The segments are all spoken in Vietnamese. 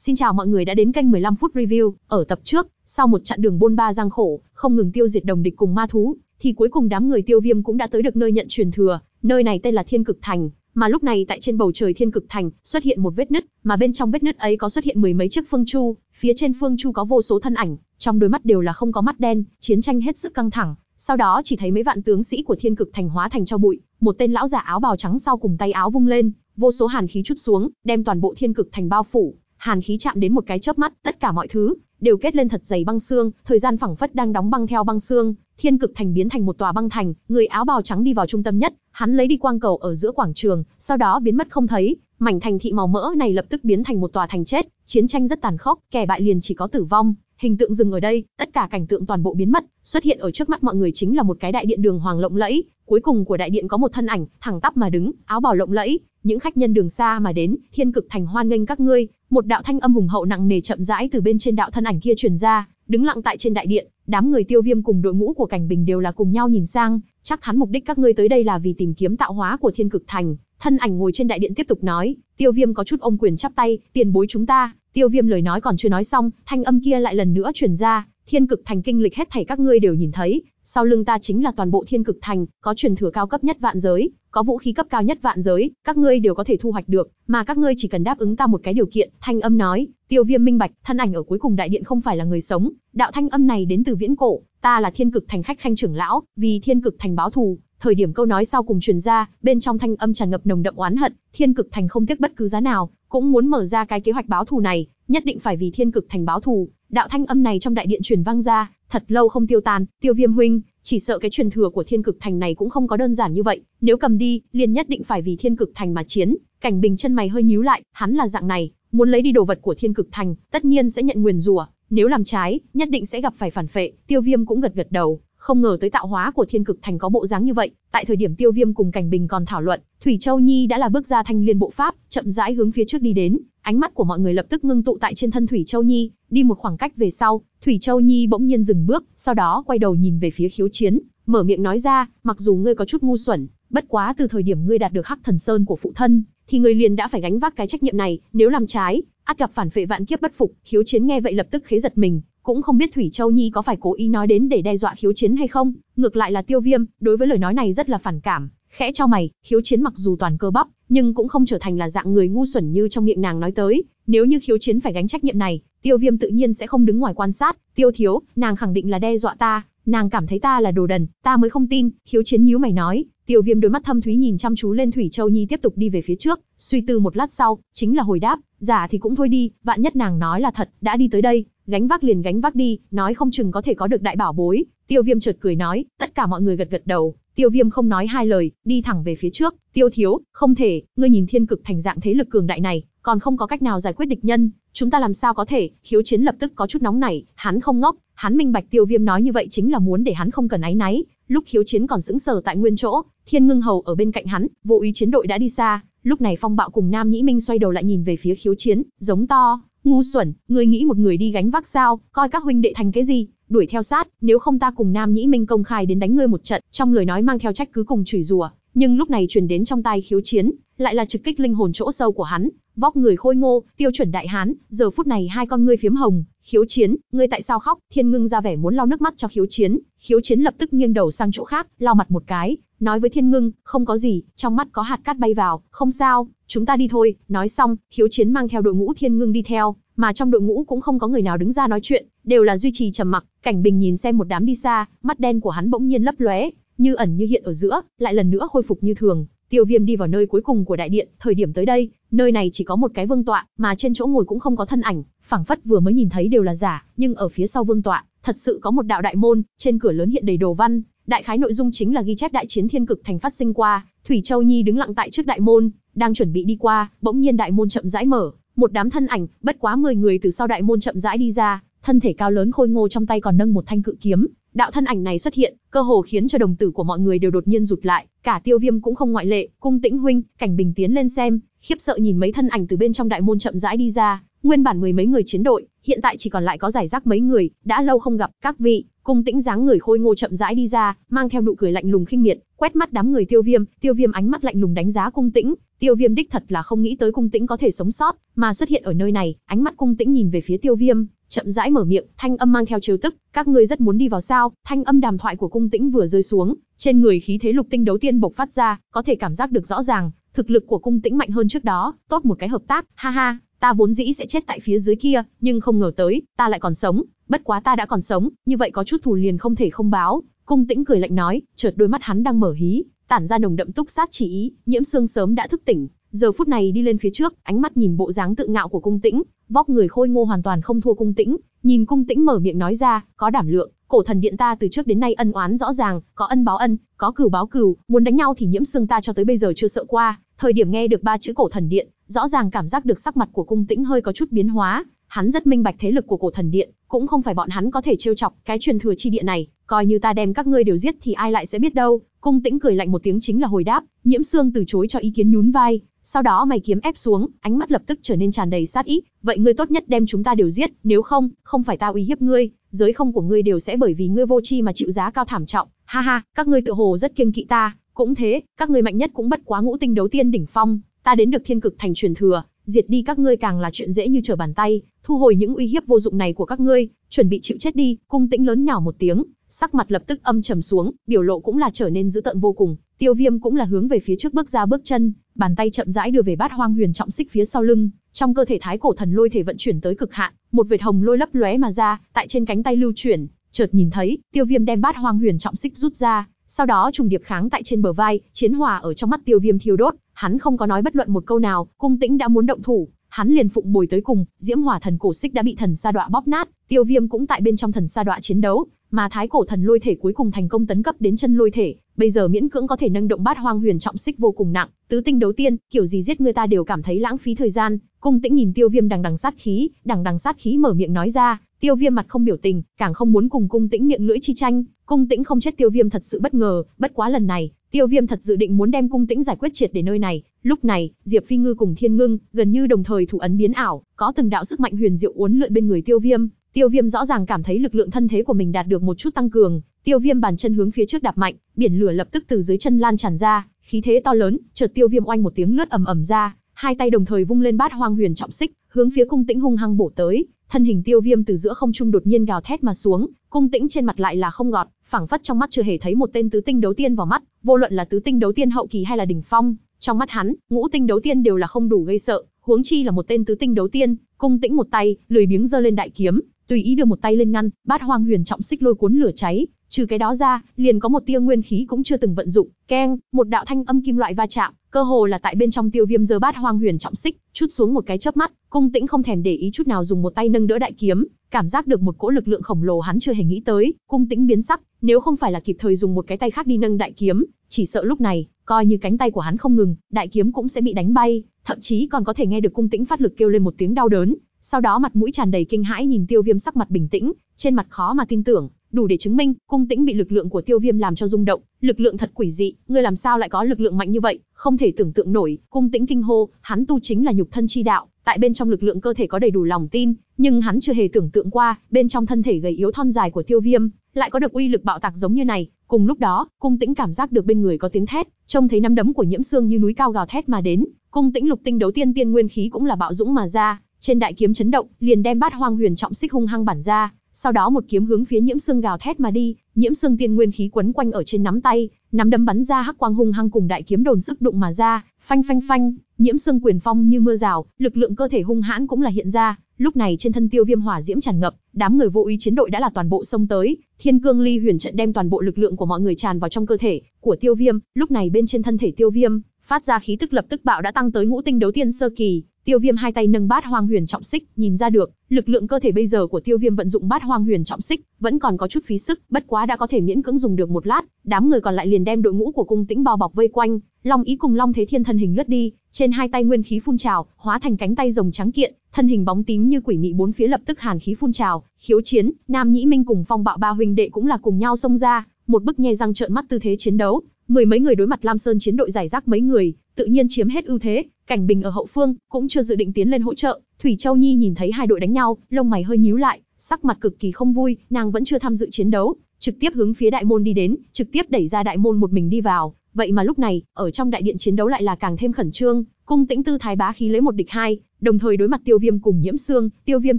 Xin chào mọi người đã đến kênh 15 phút review. Ở tập trước, sau một chặng đường bôn ba giang khổ, không ngừng tiêu diệt đồng địch cùng ma thú, thì cuối cùng đám người Tiêu Viêm cũng đã tới được nơi nhận truyền thừa, nơi này tên là Thiên Cực Thành, mà lúc này tại trên bầu trời Thiên Cực Thành xuất hiện một vết nứt, mà bên trong vết nứt ấy có xuất hiện mười mấy chiếc phương chu, phía trên phương chu có vô số thân ảnh, trong đôi mắt đều là không có mắt đen, chiến tranh hết sức căng thẳng. Sau đó chỉ thấy mấy vạn tướng sĩ của Thiên Cực Thành hóa thành cho bụi, một tên lão giả áo bào trắng sau cùng tay áo vung lên, vô số hàn khí chút xuống, đem toàn bộ Thiên Cực Thành bao phủ, hàn khí chạm đến một cái chớp mắt, tất cả mọi thứ đều kết lên thật dày băng xương, thời gian phẳng phất đang đóng băng theo băng xương, thiên cực thành biến thành một tòa băng thành, người áo bào trắng đi vào trung tâm nhất, hắn lấy đi quang cầu ở giữa quảng trường, sau đó biến mất không thấy, mảnh thành thị màu mỡ này lập tức biến thành một tòa thành chết, chiến tranh rất tàn khốc, kẻ bại liền chỉ có tử vong, Hình tượng dừng ở đây, tất cả cảnh tượng toàn bộ biến mất, xuất hiện ở trước mắt mọi người chính là một cái đại điện đường hoàng lộng lẫy, cuối cùng của đại điện có một thân ảnh, thẳng tắp mà đứng, áo bào lộng lẫy, những khách nhân đường xa mà đến, thiên cực thành hoan nghênh các ngươi, một đạo thanh âm hùng hậu nặng nề chậm rãi từ bên trên đạo thân ảnh kia truyền ra, đứng lặng tại trên đại điện, đám người Tiêu Viêm cùng đội ngũ của Cảnh Bình đều là cùng nhau nhìn sang, chắc hắn mục đích các ngươi tới đây là vì tìm kiếm tạo hóa của Thiên Cực Thành, thân ảnh ngồi trên đại điện tiếp tục nói, Tiêu Viêm có chút ôm quyền chắp tay, tiền bối chúng ta, Tiêu Viêm lời nói còn chưa nói xong, thanh âm kia lại lần nữa truyền ra, Thiên Cực Thành kinh lịch hết thảy các ngươi đều nhìn thấy, sau lưng ta chính là toàn bộ Thiên Cực Thành, có truyền thừa cao cấp nhất vạn giới, có vũ khí cấp cao nhất vạn giới, các ngươi đều có thể thu hoạch được, mà các ngươi chỉ cần đáp ứng ta một cái điều kiện." Thanh âm nói, Tiêu Viêm minh bạch, thân ảnh ở cuối cùng đại điện không phải là người sống, đạo thanh âm này đến từ viễn cổ, ta là Thiên Cực Thành khách khanh trưởng lão, vì Thiên Cực Thành báo thù, Thời điểm câu nói sau cùng truyền ra, bên trong thanh âm tràn ngập nồng đậm oán hận, Thiên Cực Thành không tiếc bất cứ giá nào, cũng muốn mở ra cái kế hoạch báo thù này, nhất định phải vì Thiên Cực Thành báo thù. Đạo thanh âm này trong đại điện truyền vang ra, thật lâu không tiêu tan, Tiêu Viêm huynh, chỉ sợ cái truyền thừa của Thiên Cực Thành này cũng không có đơn giản như vậy, nếu cầm đi, liền nhất định phải vì Thiên Cực Thành mà chiến. Cảnh Bình chân mày hơi nhíu lại, hắn là dạng này, muốn lấy đi đồ vật của Thiên Cực Thành, tất nhiên sẽ nhận nguyền rủa, nếu làm trái, nhất định sẽ gặp phải phản phệ, Tiêu Viêm cũng gật gật đầu, không ngờ tới tạo hóa của thiên cực thành có bộ dáng như vậy, tại thời điểm tiêu viêm cùng cảnh bình còn thảo luận, Thủy Châu Nhi đã là bước ra thanh liên bộ pháp, chậm rãi hướng phía trước đi đến, ánh mắt của mọi người lập tức ngưng tụ tại trên thân Thủy Châu Nhi, đi một khoảng cách về sau, Thủy Châu Nhi bỗng nhiên dừng bước, sau đó quay đầu nhìn về phía khiếu chiến, mở miệng nói ra, mặc dù ngươi có chút ngu xuẩn, bất quá từ thời điểm ngươi đạt được hắc thần sơn của phụ thân, thì ngươi liền đã phải gánh vác cái trách nhiệm này, nếu làm trái, ắt gặp phản phệ vạn kiếp bất phục, khiếu chiến nghe vậy lập tức khế giật mình, cũng không biết Thủy Châu Nhi có phải cố ý nói đến để đe dọa khiếu chiến hay không, ngược lại là tiêu viêm, đối với lời nói này rất là phản cảm, khẽ cho mày, khiếu chiến mặc dù toàn cơ bắp, nhưng cũng không trở thành là dạng người ngu xuẩn như trong miệng nàng nói tới, nếu như khiếu chiến phải gánh trách nhiệm này, tiêu viêm tự nhiên sẽ không đứng ngoài quan sát, tiêu thiếu, nàng khẳng định là đe dọa ta, nàng cảm thấy ta là đồ đần, ta mới không tin, khiếu chiến nhíu mày nói, tiêu viêm đôi mắt thâm thúy nhìn chăm chú lên Thủy Châu Nhi tiếp tục đi về phía trước, suy tư một lát sau, chính là hồi đáp, giả dạ thì cũng thôi đi, vạn nhất nàng nói là thật, đã đi tới đây, gánh vác liền gánh vác đi, nói không chừng có thể có được đại bảo bối. Tiêu Viêm chợt cười nói, tất cả mọi người gật gật đầu, Tiêu Viêm không nói hai lời, đi thẳng về phía trước, Tiêu thiếu, không thể, ngươi nhìn thiên cực thành dạng thế lực cường đại này, còn không có cách nào giải quyết địch nhân, chúng ta làm sao có thể, khiếu chiến lập tức có chút nóng nảy, hắn không ngốc, hắn minh bạch Tiêu Viêm nói như vậy chính là muốn để hắn không cần áy náy, lúc khiếu chiến còn sững sờ tại nguyên chỗ, Thiên Ngưng Hầu ở bên cạnh hắn, vô ý chiến đội đã đi xa, lúc này Phong Bạo cùng Nam Nhĩ Minh xoay đầu lại nhìn về phía khiếu chiến, giống to, Ngu xuẩn, ngươi nghĩ một người đi gánh vác sao, coi các huynh đệ thành cái gì, đuổi theo sát, nếu không ta cùng Nam Nhĩ Minh công khai đến đánh ngươi một trận, trong lời nói mang theo trách cứ cùng chửi rủa, nhưng lúc này truyền đến trong tai khiếu chiến, lại là trực kích linh hồn chỗ sâu của hắn, vóc người khôi ngô, tiêu chuẩn đại hán, giờ phút này hai con ngươi phiếm hồng, khiếu chiến, ngươi tại sao khóc, thiên ngưng ra vẻ muốn lau nước mắt cho khiếu chiến, khiếu chiến lập tức nghiêng đầu sang chỗ khác, lau mặt một cái, nói với thiên ngưng, không có gì, trong mắt có hạt cát bay vào, không sao, chúng ta đi thôi, nói xong, thiếu chiến mang theo đội ngũ thiên ngưng đi theo, mà trong đội ngũ cũng không có người nào đứng ra nói chuyện, đều là duy trì trầm mặc, cảnh bình nhìn xem một đám đi xa, mắt đen của hắn bỗng nhiên lấp lóe, như ẩn như hiện ở giữa, lại lần nữa khôi phục như thường, tiêu viêm đi vào nơi cuối cùng của đại điện, thời điểm tới đây, nơi này chỉ có một cái vương tọa, mà trên chỗ ngồi cũng không có thân ảnh, phảng phất vừa mới nhìn thấy đều là giả, nhưng ở phía sau vương tọa, thật sự có một đạo đại môn, trên cửa lớn hiện đầy đồ văn, Đại khái nội dung chính là ghi chép đại chiến thiên cực thành phát sinh qua, Thủy Châu Nhi đứng lặng tại trước đại môn, đang chuẩn bị đi qua, bỗng nhiên đại môn chậm rãi mở, một đám thân ảnh, bất quá mười người từ sau đại môn chậm rãi đi ra, thân thể cao lớn khôi ngô trong tay còn nâng một thanh cự kiếm, đạo thân ảnh này xuất hiện, cơ hồ khiến cho đồng tử của mọi người đều đột nhiên rụt lại, cả Tiêu Viêm cũng không ngoại lệ, cung Tĩnh huynh, Cảnh Bình tiến lên xem, khiếp sợ nhìn mấy thân ảnh từ bên trong đại môn chậm rãi đi ra, nguyên bản mười mấy người chiến đội, hiện tại chỉ còn lại có giải rác mấy người, đã lâu không gặp, các vị, Cung Tĩnh dáng người khôi ngô chậm rãi đi ra, mang theo nụ cười lạnh lùng khinh miệt, quét mắt đám người Tiêu Viêm, Tiêu Viêm ánh mắt lạnh lùng đánh giá Cung Tĩnh, Tiêu Viêm đích thật là không nghĩ tới Cung Tĩnh có thể sống sót, mà xuất hiện ở nơi này, ánh mắt Cung Tĩnh nhìn về phía Tiêu Viêm, chậm rãi mở miệng, thanh âm mang theo trêu tức, các ngươi rất muốn đi vào sao? Thanh âm đàm thoại của Cung Tĩnh vừa rơi xuống, trên người khí thế lục tinh đấu tiên bộc phát ra, có thể cảm giác được rõ ràng, thực lực của Cung Tĩnh mạnh hơn trước đó, tốt một cái hợp tác, ha ha, ta vốn dĩ sẽ chết tại phía dưới kia, nhưng không ngờ tới, ta lại còn sống, bất quá ta đã còn sống, như vậy có chút thù liền không thể không báo. Cung tĩnh cười lạnh nói, chợt đôi mắt hắn đang mở hí, tản ra nồng đậm túc sát chỉ ý, nhiễm xương sớm đã thức tỉnh, giờ phút này đi lên phía trước, ánh mắt nhìn bộ dáng tự ngạo của cung tĩnh, vóc người khôi ngô hoàn toàn không thua cung tĩnh, nhìn cung tĩnh mở miệng nói ra, có đảm lượng, cổ thần điện ta từ trước đến nay ân oán rõ ràng, có ân báo ân, có cừu báo cừu, muốn đánh nhau thì nhiễm xương ta cho tới bây giờ chưa sợ qua. Thời điểm nghe được ba chữ cổ thần điện, rõ ràng cảm giác được sắc mặt của cung tĩnh hơi có chút biến hóa, hắn rất minh bạch thế lực của cổ thần điện, cũng không phải bọn hắn có thể trêu chọc cái truyền thừa chi địa này, coi như ta đem các ngươi đều giết thì ai lại sẽ biết đâu. Cung Tĩnh cười lạnh một tiếng chính là hồi đáp, Nhiễm xương từ chối cho ý kiến nhún vai, sau đó mày kiếm ép xuống, ánh mắt lập tức trở nên tràn đầy sát ý, vậy ngươi tốt nhất đem chúng ta đều giết, nếu không, không phải ta uy hiếp ngươi, giới không của ngươi đều sẽ bởi vì ngươi vô tri mà chịu giá cao thảm trọng. Ha ha, các ngươi tự hồ rất kiêng kỵ ta, cũng thế, các ngươi mạnh nhất cũng bất quá ngũ tinh đấu tiên đỉnh phong, ta đến được thiên cực thành truyền thừa, diệt đi các ngươi càng là chuyện dễ như trở bàn tay, thu hồi những uy hiếp vô dụng này của các ngươi, chuẩn bị chịu chết đi, cung tĩnh lớn nhỏ một tiếng, sắc mặt lập tức âm trầm xuống, biểu lộ cũng là trở nên dữ tợn vô cùng, tiêu viêm cũng là hướng về phía trước bước ra bước chân, bàn tay chậm rãi đưa về bát hoang huyền trọng xích phía sau lưng, trong cơ thể thái cổ thần lôi thể vận chuyển tới cực hạn, một vệt hồng lôi lấp lóe mà ra, tại trên cánh tay lưu chuyển, chợt nhìn thấy, tiêu viêm đem bát hoang huyền trọng xích rút ra, sau đó trùng điệp kháng tại trên bờ vai, chiến hòa ở trong mắt tiêu viêm thiêu đốt, hắn không có nói bất luận một câu nào, cung tĩnh đã muốn động thủ, hắn liền phụng bồi tới cùng, diễm hỏa thần cổ xích đã bị thần sa đọa bóp nát, tiêu viêm cũng tại bên trong thần sa đọa chiến đấu, mà thái cổ thần lôi thể cuối cùng thành công tấn cấp đến chân lôi thể, bây giờ miễn cưỡng có thể nâng động bát hoang huyền trọng xích vô cùng nặng, tứ tinh đấu tiên, kiểu gì giết người ta đều cảm thấy lãng phí thời gian, cung tĩnh nhìn tiêu viêm đằng đằng sát khí, đằng đằng sát khí mở miệng nói ra, Tiêu Viêm mặt không biểu tình, càng không muốn cùng Cung Tĩnh miệng lưỡi chi tranh, Cung Tĩnh không chết Tiêu Viêm thật sự bất ngờ, bất quá lần này, Tiêu Viêm thật dự định muốn đem Cung Tĩnh giải quyết triệt để nơi này, lúc này, Diệp Phi Ngư cùng Thiên Ngưng gần như đồng thời thủ ấn biến ảo, có từng đạo sức mạnh huyền diệu uốn lượn bên người Tiêu Viêm, Tiêu Viêm rõ ràng cảm thấy lực lượng thân thế của mình đạt được một chút tăng cường, Tiêu Viêm bàn chân hướng phía trước đạp mạnh, biển lửa lập tức từ dưới chân lan tràn ra, khí thế to lớn, chợt Tiêu Viêm oanh một tiếng lướt ầm ầm ra, hai tay đồng thời vung lên bát hoang huyền trọng xích, hướng phía cung tĩnh hung hăng bổ tới, thân hình tiêu viêm từ giữa không trung đột nhiên gào thét mà xuống, cung tĩnh trên mặt lại là không gọt, phảng phất trong mắt chưa hề thấy một tên tứ tinh đấu tiên vào mắt, vô luận là tứ tinh đấu tiên hậu kỳ hay là đỉnh phong, trong mắt hắn, ngũ tinh đấu tiên đều là không đủ gây sợ, huống chi là một tên tứ tinh đấu tiên, cung tĩnh một tay, lười biếng giơ lên đại kiếm, tùy ý đưa một tay lên ngăn, bát hoang huyền trọng xích lôi cuốn lửa cháy, trừ cái đó ra, liền có một tia nguyên khí cũng chưa từng vận dụng, keng, một đạo thanh âm kim loại va chạm, cơ hồ là tại bên trong tiêu viêm giơ bát hoang huyền trọng xích, chút xuống một cái chớp mắt, cung tĩnh không thèm để ý chút nào dùng một tay nâng đỡ đại kiếm, cảm giác được một cỗ lực lượng khổng lồ hắn chưa hề nghĩ tới, cung tĩnh biến sắc, nếu không phải là kịp thời dùng một cái tay khác đi nâng đại kiếm, chỉ sợ lúc này, coi như cánh tay của hắn không ngừng, đại kiếm cũng sẽ bị đánh bay, thậm chí còn có thể nghe được cung tĩnh phát lực kêu lên một tiếng đau đớn, sau đó mặt mũi tràn đầy kinh hãi nhìn tiêu viêm sắc mặt bình tĩnh trên mặt khó mà tin tưởng đủ để chứng minh cung tĩnh bị lực lượng của tiêu viêm làm cho rung động lực lượng thật quỷ dị ngươi làm sao lại có lực lượng mạnh như vậy không thể tưởng tượng nổi cung tĩnh kinh hô hắn tu chính là nhục thân chi đạo tại bên trong lực lượng cơ thể có đầy đủ lòng tin nhưng hắn chưa hề tưởng tượng qua bên trong thân thể gầy yếu thon dài của tiêu viêm lại có được uy lực bạo tạc giống như này cùng lúc đó cung tĩnh cảm giác được bên người có tiếng thét trông thấy nắm đấm của nhiễm xương như núi cao gào thét mà đến cung tĩnh lục tinh đấu tiên tiên nguyên khí cũng là bạo dũng mà ra trên đại kiếm chấn động, liền đem bát hoang huyền trọng xích hung hăng bản ra, sau đó một kiếm hướng phía Nhiễm Xương gào thét mà đi, Nhiễm Xương tiên nguyên khí quấn quanh ở trên nắm tay, nắm đấm bắn ra hắc quang hung hăng cùng đại kiếm đồn sức đụng mà ra, phanh phanh phanh, Nhiễm Xương quyền phong như mưa rào, lực lượng cơ thể hung hãn cũng là hiện ra, lúc này trên thân Tiêu Viêm hỏa diễm tràn ngập, đám người vô ý chiến đội đã là toàn bộ xông tới, Thiên Cương Ly Huyền trận đem toàn bộ lực lượng của mọi người tràn vào trong cơ thể của Tiêu Viêm, lúc này bên trên thân thể Tiêu Viêm, phát ra khí tức lập tức bạo đã tăng tới ngũ tinh đấu tiên sơ kỳ, Tiêu Viêm hai tay nâng bát hoang huyền trọng xích, nhìn ra được, lực lượng cơ thể bây giờ của Tiêu Viêm vận dụng bát hoang huyền trọng xích, vẫn còn có chút phí sức, bất quá đã có thể miễn cưỡng dùng được một lát, đám người còn lại liền đem đội ngũ của cung tĩnh bao bọc vây quanh, Long Ý cùng Long Thế Thiên thân hình lướt đi, trên hai tay nguyên khí phun trào, hóa thành cánh tay rồng trắng kiện, thân hình bóng tím như quỷ mị bốn phía lập tức hàn khí phun trào, khiếu chiến, Nam Nhĩ Minh cùng Phong Bạo ba huynh đệ cũng là cùng nhau xông ra, một bức nhe răng trợn mắt tư thế chiến đấu, Mười mấy người đối mặt Lam Sơn chiến đội giải rác mấy người, tự nhiên chiếm hết ưu thế, Cảnh Bình ở hậu phương cũng chưa dự định tiến lên hỗ trợ, Thủy Châu Nhi nhìn thấy hai đội đánh nhau, lông mày hơi nhíu lại, sắc mặt cực kỳ không vui, nàng vẫn chưa tham dự chiến đấu, trực tiếp hướng phía đại môn đi đến, trực tiếp đẩy ra đại môn một mình đi vào, vậy mà lúc này, ở trong đại điện chiến đấu lại là càng thêm khẩn trương, cung tĩnh tư thái bá khí lấy một địch hai, đồng thời đối mặt Tiêu Viêm cùng Nhiễm Sương, Tiêu Viêm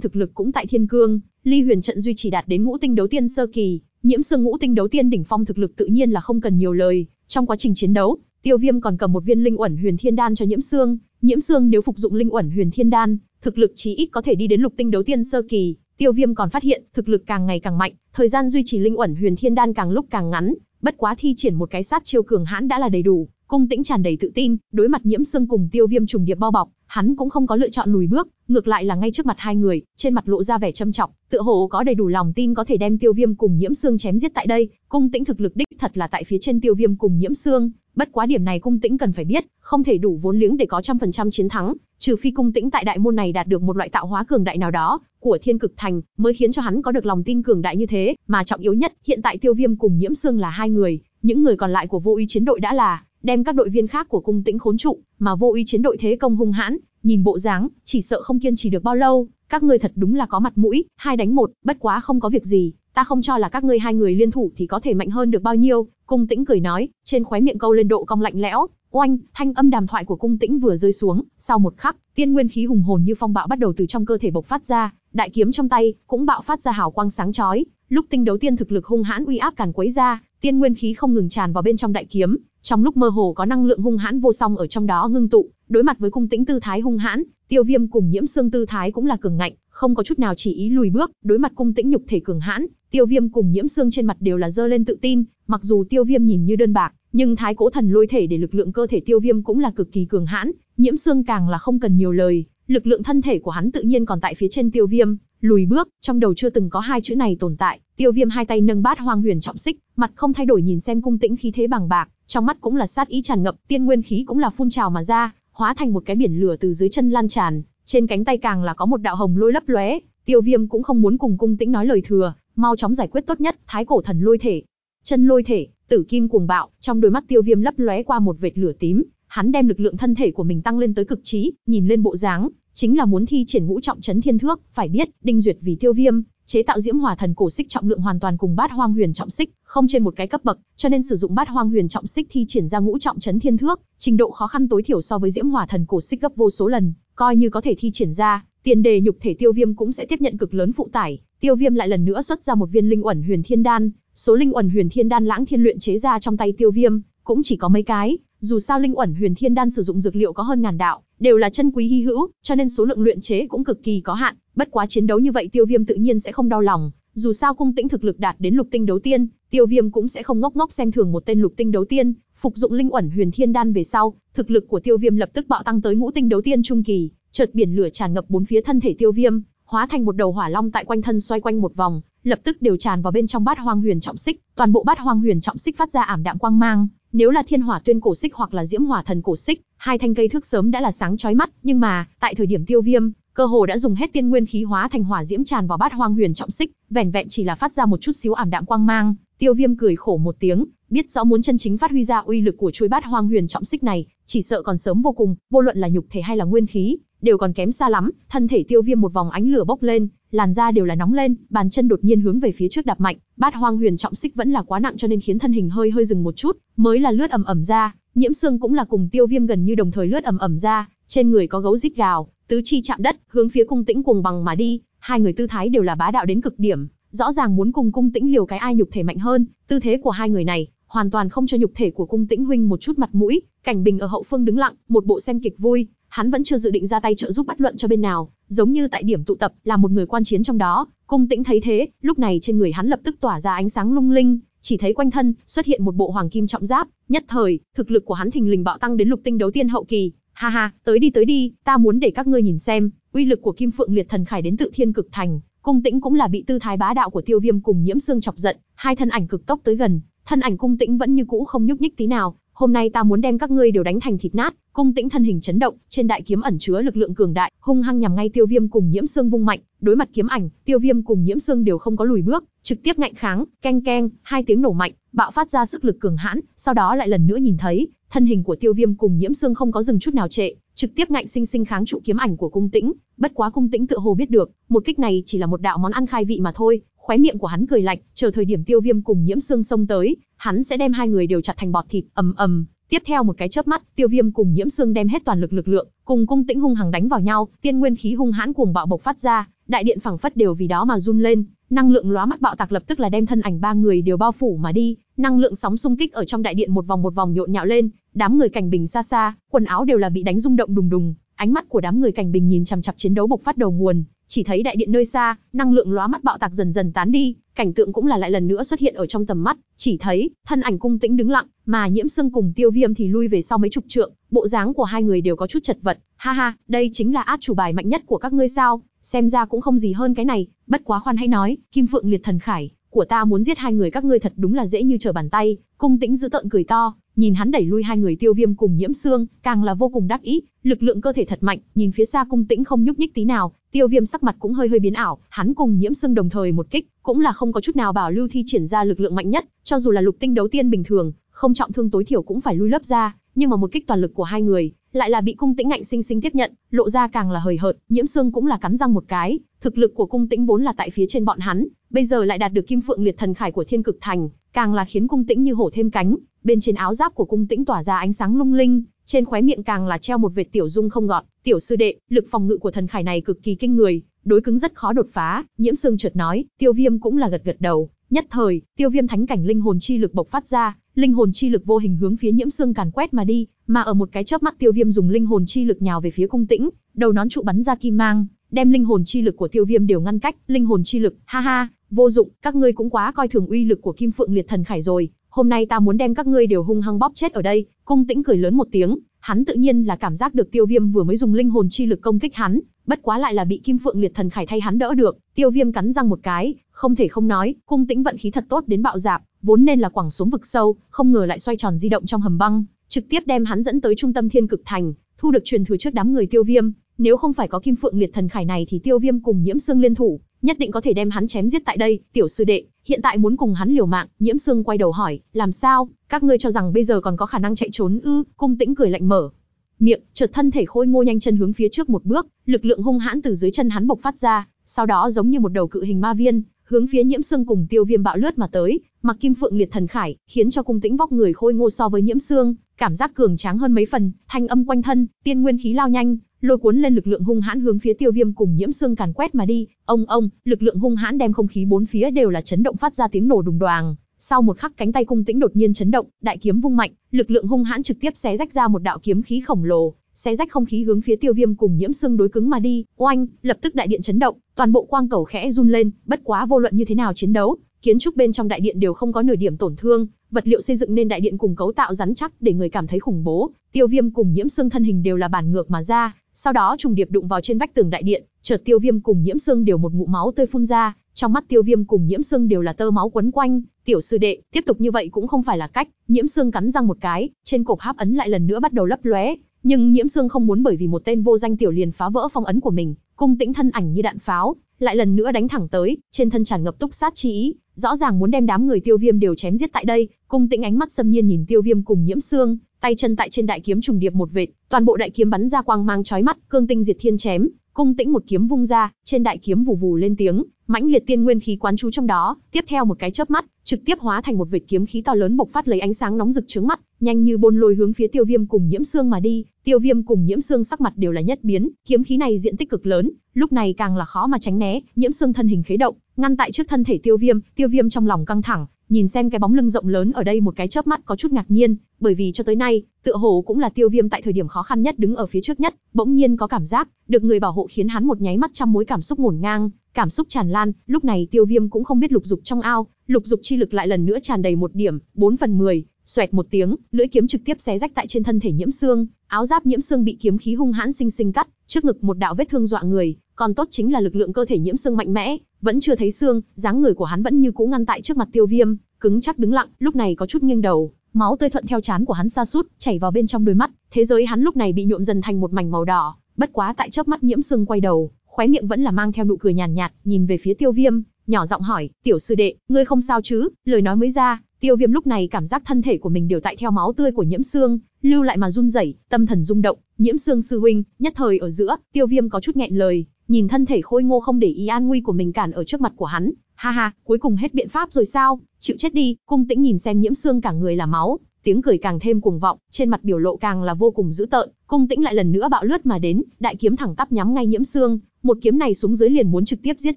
thực lực cũng tại thiên cương, Ly Huyền trận duy trì đạt đến ngũ tinh đấu tiên sơ kỳ, Nhiễm Sương ngũ tinh đấu tiên đỉnh phong thực lực tự nhiên là không cần nhiều lời, trong quá trình chiến đấu, Tiêu Viêm còn cầm một viên linh uẩn huyền thiên đan cho Nhiễm xương. Nhiễm xương nếu phục dụng linh uẩn huyền thiên đan, thực lực chí ít có thể đi đến lục tinh đấu tiên sơ kỳ, Tiêu Viêm còn phát hiện, thực lực càng ngày càng mạnh, thời gian duy trì linh uẩn huyền thiên đan càng lúc càng ngắn, bất quá thi triển một cái sát chiêu cường hãn đã là đầy đủ, cung tĩnh tràn đầy tự tin, đối mặt Nhiễm xương cùng Tiêu Viêm trùng điệp bao bọc, hắn cũng không có lựa chọn lùi bước, ngược lại là ngay trước mặt hai người, trên mặt lộ ra vẻ châm trọng, tựa hồ có đầy đủ lòng tin có thể đem Tiêu Viêm cùng Nhiễm Xương chém giết tại đây, cung tĩnh thực lực đích thật là tại phía trên Tiêu Viêm cùng Nhiễm Xương, bất quá điểm này cung tĩnh cần phải biết, không thể đủ vốn liếng để có trăm phần trăm chiến thắng, trừ phi cung tĩnh tại đại môn này đạt được một loại tạo hóa cường đại nào đó của thiên cực thành mới khiến cho hắn có được lòng tin cường đại như thế mà trọng yếu nhất hiện tại tiêu viêm cùng nhiễm xương là hai người những người còn lại của vô uy chiến đội đã là đem các đội viên khác của cung tĩnh khốn trụ, mà vô ý chiến đội thế công hung hãn, nhìn bộ dáng, chỉ sợ không kiên trì được bao lâu, các ngươi thật đúng là có mặt mũi, hai đánh một, bất quá không có việc gì, ta không cho là các ngươi hai người liên thủ thì có thể mạnh hơn được bao nhiêu, cung tĩnh cười nói, trên khóe miệng câu lên độ cong lạnh lẽo, oanh, thanh âm đàm thoại của cung tĩnh vừa rơi xuống, sau một khắc, tiên nguyên khí hùng hồn như phong bạo bắt đầu từ trong cơ thể bộc phát ra, đại kiếm trong tay cũng bạo phát ra hào quang sáng chói, lúc tinh đấu tiên thực lực hung hãn uy áp càn quấy ra, tiên nguyên khí không ngừng tràn vào bên trong đại kiếm, trong lúc mơ hồ có năng lượng hung hãn vô song ở trong đó ngưng tụ, đối mặt với cung tĩnh tư thái hung hãn, Tiêu Viêm cùng Nhiễm Xương tư thái cũng là cường ngạnh, không có chút nào chỉ ý lùi bước, đối mặt cung tĩnh nhục thể cường hãn, Tiêu Viêm cùng Nhiễm Xương trên mặt đều là dơ lên tự tin, mặc dù Tiêu Viêm nhìn như đơn bạc, nhưng thái cổ thần lôi thể để lực lượng cơ thể Tiêu Viêm cũng là cực kỳ cường hãn, Nhiễm Xương càng là không cần nhiều lời, lực lượng thân thể của hắn tự nhiên còn tại phía trên Tiêu Viêm, lùi bước, trong đầu chưa từng có hai chữ này tồn tại, tiêu viêm hai tay nâng bát hoang huyền trọng xích, mặt không thay đổi nhìn xem cung tĩnh khí thế bằng bạc, trong mắt cũng là sát ý tràn ngập, tiên nguyên khí cũng là phun trào mà ra, hóa thành một cái biển lửa từ dưới chân lan tràn, trên cánh tay càng là có một đạo hồng lôi lấp lóe, tiêu viêm cũng không muốn cùng cung tĩnh nói lời thừa, mau chóng giải quyết tốt nhất, thái cổ thần lôi thể. Chân lôi thể, tử kim cuồng bạo, trong đôi mắt tiêu viêm lấp lóe qua một vệt lửa tím, hắn đem lực lượng thân thể của mình tăng lên tới cực trí, nhìn lên bộ dáng, chính là muốn thi triển ngũ trọng chấn thiên thước, phải biết, Đinh Duyệt vì Tiêu Viêm, chế tạo Diễm hòa Thần cổ xích trọng lượng hoàn toàn cùng Bát Hoang Huyền trọng xích, không trên một cái cấp bậc, cho nên sử dụng Bát Hoang Huyền trọng xích thi triển ra ngũ trọng chấn thiên thước, trình độ khó khăn tối thiểu so với Diễm hòa Thần cổ xích gấp vô số lần, coi như có thể thi triển ra, tiền đề nhục thể Tiêu Viêm cũng sẽ tiếp nhận cực lớn phụ tải, Tiêu Viêm lại lần nữa xuất ra một viên linh ẩn Huyền Thiên đan, số linh ẩn Huyền Thiên đan lãng thiên luyện chế ra trong tay Tiêu Viêm, cũng chỉ có mấy cái, dù sao linh uẩn huyền thiên đan sử dụng dược liệu có hơn ngàn đạo, đều là chân quý hy hữu, cho nên số lượng luyện chế cũng cực kỳ có hạn, bất quá chiến đấu như vậy Tiêu Viêm tự nhiên sẽ không đau lòng, dù sao cung tĩnh thực lực đạt đến lục tinh đấu tiên, Tiêu Viêm cũng sẽ không ngốc ngốc xem thường một tên lục tinh đấu tiên, phục dụng linh uẩn huyền thiên đan về sau, thực lực của Tiêu Viêm lập tức bạo tăng tới ngũ tinh đấu tiên trung kỳ, chợt biển lửa tràn ngập bốn phía thân thể Tiêu Viêm, hóa thành một đầu hỏa long tại quanh thân xoay quanh một vòng, lập tức đều tràn vào bên trong bát hoang huyền trọng xích, toàn bộ bát hoang huyền trọng xích phát ra ảm đạm quang mang, nếu là thiên hỏa tuyên cổ xích hoặc là diễm hỏa thần cổ xích, hai thanh cây thước sớm đã là sáng chói mắt, nhưng mà, tại thời điểm tiêu viêm, cơ hồ đã dùng hết tiên nguyên khí hóa thành hỏa diễm tràn vào bát hoang huyền trọng xích, vẻn vẹn chỉ là phát ra một chút xíu ảm đạm quang mang, tiêu viêm cười khổ một tiếng, biết rõ muốn chân chính phát huy ra uy lực của chuôi bát hoang huyền trọng xích này, chỉ sợ còn sớm vô cùng, vô luận là nhục thể hay là nguyên khí, đều còn kém xa lắm, thân thể tiêu viêm một vòng ánh lửa bốc lên, làn da đều là nóng lên, bàn chân đột nhiên hướng về phía trước đạp mạnh, bát hoang huyền trọng xích vẫn là quá nặng cho nên khiến thân hình hơi hơi dừng một chút, mới là lướt ẩm ẩm ra, nhiễm xương cũng là cùng tiêu viêm gần như đồng thời lướt ẩm ẩm ra, trên người có gấu rít gào, tứ chi chạm đất, hướng phía cung tĩnh cùng bằng mà đi, hai người tư thái đều là bá đạo đến cực điểm, rõ ràng muốn cùng cung tĩnh liều cái ai nhục thể mạnh hơn, tư thế của hai người này hoàn toàn không cho nhục thể của cung tĩnh huynh một chút mặt mũi, cảnh bình ở hậu phương đứng lặng, một bộ xem kịch vui, hắn vẫn chưa dự định ra tay trợ giúp bắt luận cho bên nào, giống như tại điểm tụ tập là một người quan chiến trong đó, cung tĩnh thấy thế, lúc này trên người hắn lập tức tỏa ra ánh sáng lung linh, chỉ thấy quanh thân xuất hiện một bộ hoàng kim trọng giáp, nhất thời, thực lực của hắn thình lình bạo tăng đến lục tinh đấu tiên hậu kỳ. Ha ha, tới đi tới đi, ta muốn để các ngươi nhìn xem, uy lực của Kim Phượng Liệt Thần Khải đến tự thiên cực thành, cung tĩnh cũng là bị tư thái bá đạo của Tiêu Viêm cùng Nhiễm Xương chọc giận, hai thân ảnh cực tốc tới gần, thân ảnh cung tĩnh vẫn như cũ không nhúc nhích tí nào, hôm nay ta muốn đem các ngươi đều đánh thành thịt nát, Cung Tĩnh thân hình chấn động, trên đại kiếm ẩn chứa lực lượng cường đại, hung hăng nhằm ngay Tiêu Viêm cùng Nhiễm Sương vung mạnh, đối mặt kiếm ảnh, Tiêu Viêm cùng Nhiễm Sương đều không có lùi bước, trực tiếp ngạnh kháng, keng keng, hai tiếng nổ mạnh, bạo phát ra sức lực cường hãn, sau đó lại lần nữa nhìn thấy, thân hình của Tiêu Viêm cùng Nhiễm Sương không có dừng chút nào trệ, trực tiếp ngạnh sinh sinh kháng trụ kiếm ảnh của Cung Tĩnh, bất quá Cung Tĩnh tự hồ biết được, một kích này chỉ là một đạo món ăn khai vị mà thôi, khóe miệng của hắn cười lạnh, chờ thời điểm Tiêu Viêm cùng Nhiễm Sương xông tới, hắn sẽ đem hai người đều chặt thành bọt thịt, ầm ầm, Tiếp theo một cái chớp mắt, Tiêu Viêm cùng Nhiễm Sương đem hết toàn lực lực lượng, cùng cung tĩnh hung hăng đánh vào nhau, tiên nguyên khí hung hãn cuồng bạo bộc phát ra, đại điện phẳng phất đều vì đó mà run lên, năng lượng lóa mắt bạo tạc lập tức là đem thân ảnh ba người đều bao phủ mà đi, năng lượng sóng xung kích ở trong đại điện một vòng một vòng nhộn nhạo lên, đám người cảnh bình xa xa, quần áo đều là bị đánh rung động đùng đùng, ánh mắt của đám người cảnh bình nhìn chằm chằm chiến đấu bộc phát đầu nguồn, chỉ thấy đại điện nơi xa, năng lượng lóa mắt bạo tạc dần dần tán đi, cảnh tượng cũng là lại lần nữa xuất hiện ở trong tầm mắt, chỉ thấy thân ảnh cung tĩnh đứng lặng, mà Nhiễm xương cùng Tiêu Viêm thì lui về sau mấy chục trượng, bộ dáng của hai người đều có chút chật vật, ha ha, đây chính là át chủ bài mạnh nhất của các ngươi sao? Xem ra cũng không gì hơn cái này, bất quá khoan hãy nói, Kim Phượng Liệt Thần Khải, của ta muốn giết hai người các ngươi thật đúng là dễ như trở bàn tay, cung tĩnh giữ tợn cười to, nhìn hắn đẩy lui hai người tiêu viêm cùng nhiễm xương, càng là vô cùng đắc ý, lực lượng cơ thể thật mạnh, nhìn phía xa cung tĩnh không nhúc nhích tí nào, Tiêu Viêm sắc mặt cũng hơi hơi biến ảo, hắn cùng Nhiễm Sương đồng thời một kích, cũng là không có chút nào bảo lưu thi triển ra lực lượng mạnh nhất, cho dù là lục tinh đấu tiên bình thường, không trọng thương tối thiểu cũng phải lui lấp ra, nhưng mà một kích toàn lực của hai người, lại là bị Cung Tĩnh ngạnh sinh sinh tiếp nhận, lộ ra càng là hời hợt, Nhiễm Sương cũng là cắn răng một cái, thực lực của Cung Tĩnh vốn là tại phía trên bọn hắn, bây giờ lại đạt được Kim Phượng Liệt Thần Khải của Thiên Cực Thành, càng là khiến Cung Tĩnh như hổ thêm cánh, bên trên áo giáp của Cung Tĩnh tỏa ra ánh sáng lung linh, trên khóe miệng càng là treo một vệt tiểu dung không gọn, "Tiểu sư đệ, lực phòng ngự của thần khải này cực kỳ kinh người, đối cứng rất khó đột phá." Nhiễm xương chợt nói, Tiêu Viêm cũng là gật gật đầu, nhất thời, Tiêu Viêm thánh cảnh linh hồn chi lực bộc phát ra, linh hồn chi lực vô hình hướng phía Nhiễm xương càn quét mà đi, mà ở một cái chớp mắt Tiêu Viêm dùng linh hồn chi lực nhào về phía cung tĩnh, đầu nón trụ bắn ra kim mang, đem linh hồn chi lực của Tiêu Viêm đều ngăn cách, linh hồn chi lực, ha ha, vô dụng, các ngươi cũng quá coi thường uy lực của Kim Phượng Liệt Thần Khải rồi, hôm nay ta muốn đem các ngươi đều hung hăng bóp chết ở đây, Cung Tĩnh cười lớn một tiếng, hắn tự nhiên là cảm giác được Tiêu Viêm vừa mới dùng linh hồn chi lực công kích hắn, bất quá lại là bị Kim Phượng Liệt Thần Khải thay hắn đỡ được. Tiêu Viêm cắn răng một cái, không thể không nói, Cung Tĩnh vận khí thật tốt đến bạo dạp, vốn nên là quẳng xuống vực sâu, không ngờ lại xoay tròn di động trong hầm băng, trực tiếp đem hắn dẫn tới trung tâm Thiên Cực Thành, thu được truyền thừa trước đám người Tiêu Viêm. Nếu không phải có Kim Phượng Liệt Thần Khải này thì Tiêu Viêm cùng Nhiễm Sương liên thủ, nhất định có thể đem hắn chém giết tại đây, tiểu sư đệ, hiện tại muốn cùng hắn liều mạng, Nhiễm Sương quay đầu hỏi, làm sao, các ngươi cho rằng bây giờ còn có khả năng chạy trốn ư, cung tĩnh cười lạnh mở. Miệng, chợt thân thể khôi ngô nhanh chân hướng phía trước một bước, lực lượng hung hãn từ dưới chân hắn bộc phát ra, sau đó giống như một đầu cự hình ma viên, hướng phía Nhiễm Sương cùng Tiêu Viêm bạo lướt mà tới, mặc kim phượng liệt thần khải, khiến cho cung tĩnh vóc người khôi ngô so với Nhiễm Sương, cảm giác cường tráng hơn mấy phần, thanh âm quanh thân, tiên nguyên khí lao nhanh, lôi cuốn lên lực lượng hung hãn hướng phía tiêu viêm cùng nhiễm xương càn quét mà đi ông ông lực lượng hung hãn đem không khí bốn phía đều là chấn động phát ra tiếng nổ đùng đoàng sau một khắc cánh tay cung tĩnh đột nhiên chấn động đại kiếm vung mạnh lực lượng hung hãn trực tiếp xé rách ra một đạo kiếm khí khổng lồ xé rách không khí hướng phía tiêu viêm cùng nhiễm xương đối cứng mà đi oanh lập tức đại điện chấn động toàn bộ quang cầu khẽ run lên bất quá vô luận như thế nào chiến đấu kiến trúc bên trong đại điện đều không có nửa điểm tổn thương vật liệu xây dựng nên đại điện cùng cấu tạo rắn chắc để người cảm thấy khủng bố tiêu viêm cùng nhiễm xương thân hình đều là bản ngược mà ra sau đó trùng điệp đụng vào trên vách tường đại điện chợt tiêu viêm cùng nhiễm xương đều một ngụm máu tươi phun ra trong mắt tiêu viêm cùng nhiễm xương đều là tơ máu quấn quanh tiểu sư đệ tiếp tục như vậy cũng không phải là cách nhiễm xương cắn răng một cái trên cột háp ấn lại lần nữa bắt đầu lấp lóe nhưng nhiễm xương không muốn bởi vì một tên vô danh tiểu liền phá vỡ phong ấn của mình cung tĩnh thân ảnh như đạn pháo lại lần nữa đánh thẳng tới trên thân tràn ngập túc sát chi ý rõ ràng muốn đem đám người tiêu viêm đều chém giết tại đây cung tĩnh ánh mắt xâm nhiên nhìn tiêu viêm cùng nhiễm xương tay chân tại trên đại kiếm trùng điệp một vệt, toàn bộ đại kiếm bắn ra quang mang chói mắt, cương tinh diệt thiên chém, cung tĩnh một kiếm vung ra, trên đại kiếm vù vù lên tiếng, mãnh liệt tiên nguyên khí quán trú trong đó, tiếp theo một cái chớp mắt, trực tiếp hóa thành một vệt kiếm khí to lớn bộc phát lấy ánh sáng nóng rực chướng mắt, nhanh như bôn lôi hướng phía Tiêu Viêm cùng Nhiễm Xương mà đi. Tiêu Viêm cùng Nhiễm Xương sắc mặt đều là nhất biến, kiếm khí này diện tích cực lớn, lúc này càng là khó mà tránh né, Nhiễm Xương thân hình khế động, ngăn tại trước thân thể Tiêu Viêm, Tiêu Viêm trong lòng căng thẳng, nhìn xem cái bóng lưng rộng lớn ở đây một cái chớp mắt có chút ngạc nhiên, bởi vì cho tới nay, tựa hồ cũng là Tiêu Viêm tại thời điểm khó khăn nhất đứng ở phía trước nhất, bỗng nhiên có cảm giác, được người bảo hộ khiến hắn một nháy mắt trăm mối cảm xúc ngổn ngang, cảm xúc tràn lan, lúc này Tiêu Viêm cũng không biết lục dục trong ao, lục dục chi lực lại lần nữa tràn đầy một điểm, 4 phần 10, xoẹt một tiếng, lưỡi kiếm trực tiếp xé rách tại trên thân thể Nhiễm Xương, áo giáp Nhiễm Xương bị kiếm khí hung hãn sinh sinh cắt, trước ngực một đạo vết thương dọa người, còn tốt chính là lực lượng cơ thể nhiễm xương mạnh mẽ, vẫn chưa thấy xương, dáng người của hắn vẫn như cũ ngăn tại trước mặt Tiêu Viêm, cứng chắc đứng lặng, lúc này có chút nghiêng đầu, máu tươi thuận theo trán của hắn sa sút, chảy vào bên trong đôi mắt, thế giới hắn lúc này bị nhuộm dần thành một mảnh màu đỏ, bất quá tại chớp mắt nhiễm xương quay đầu, khóe miệng vẫn là mang theo nụ cười nhàn nhạt, nhạt, nhìn về phía Tiêu Viêm, nhỏ giọng hỏi, "Tiểu sư đệ, ngươi không sao chứ?" Lời nói mới ra, Tiêu Viêm lúc này cảm giác thân thể của mình đều tại theo máu tươi của Nhiễm Xương, lưu lại mà run rẩy, tâm thần rung động, Nhiễm Xương sư huynh, nhất thời ở giữa, Tiêu Viêm có chút nghẹn lời, nhìn thân thể khôi ngô không để ý an nguy của mình cản ở trước mặt của hắn, ha ha, cuối cùng hết biện pháp rồi sao, chịu chết đi, cung tĩnh nhìn xem nhiễm xương cả người là máu, tiếng cười càng thêm cuồng vọng, trên mặt biểu lộ càng là vô cùng dữ tợn, cung tĩnh lại lần nữa bạo lướt mà đến, đại kiếm thẳng tắp nhắm ngay nhiễm xương, một kiếm này xuống dưới liền muốn trực tiếp giết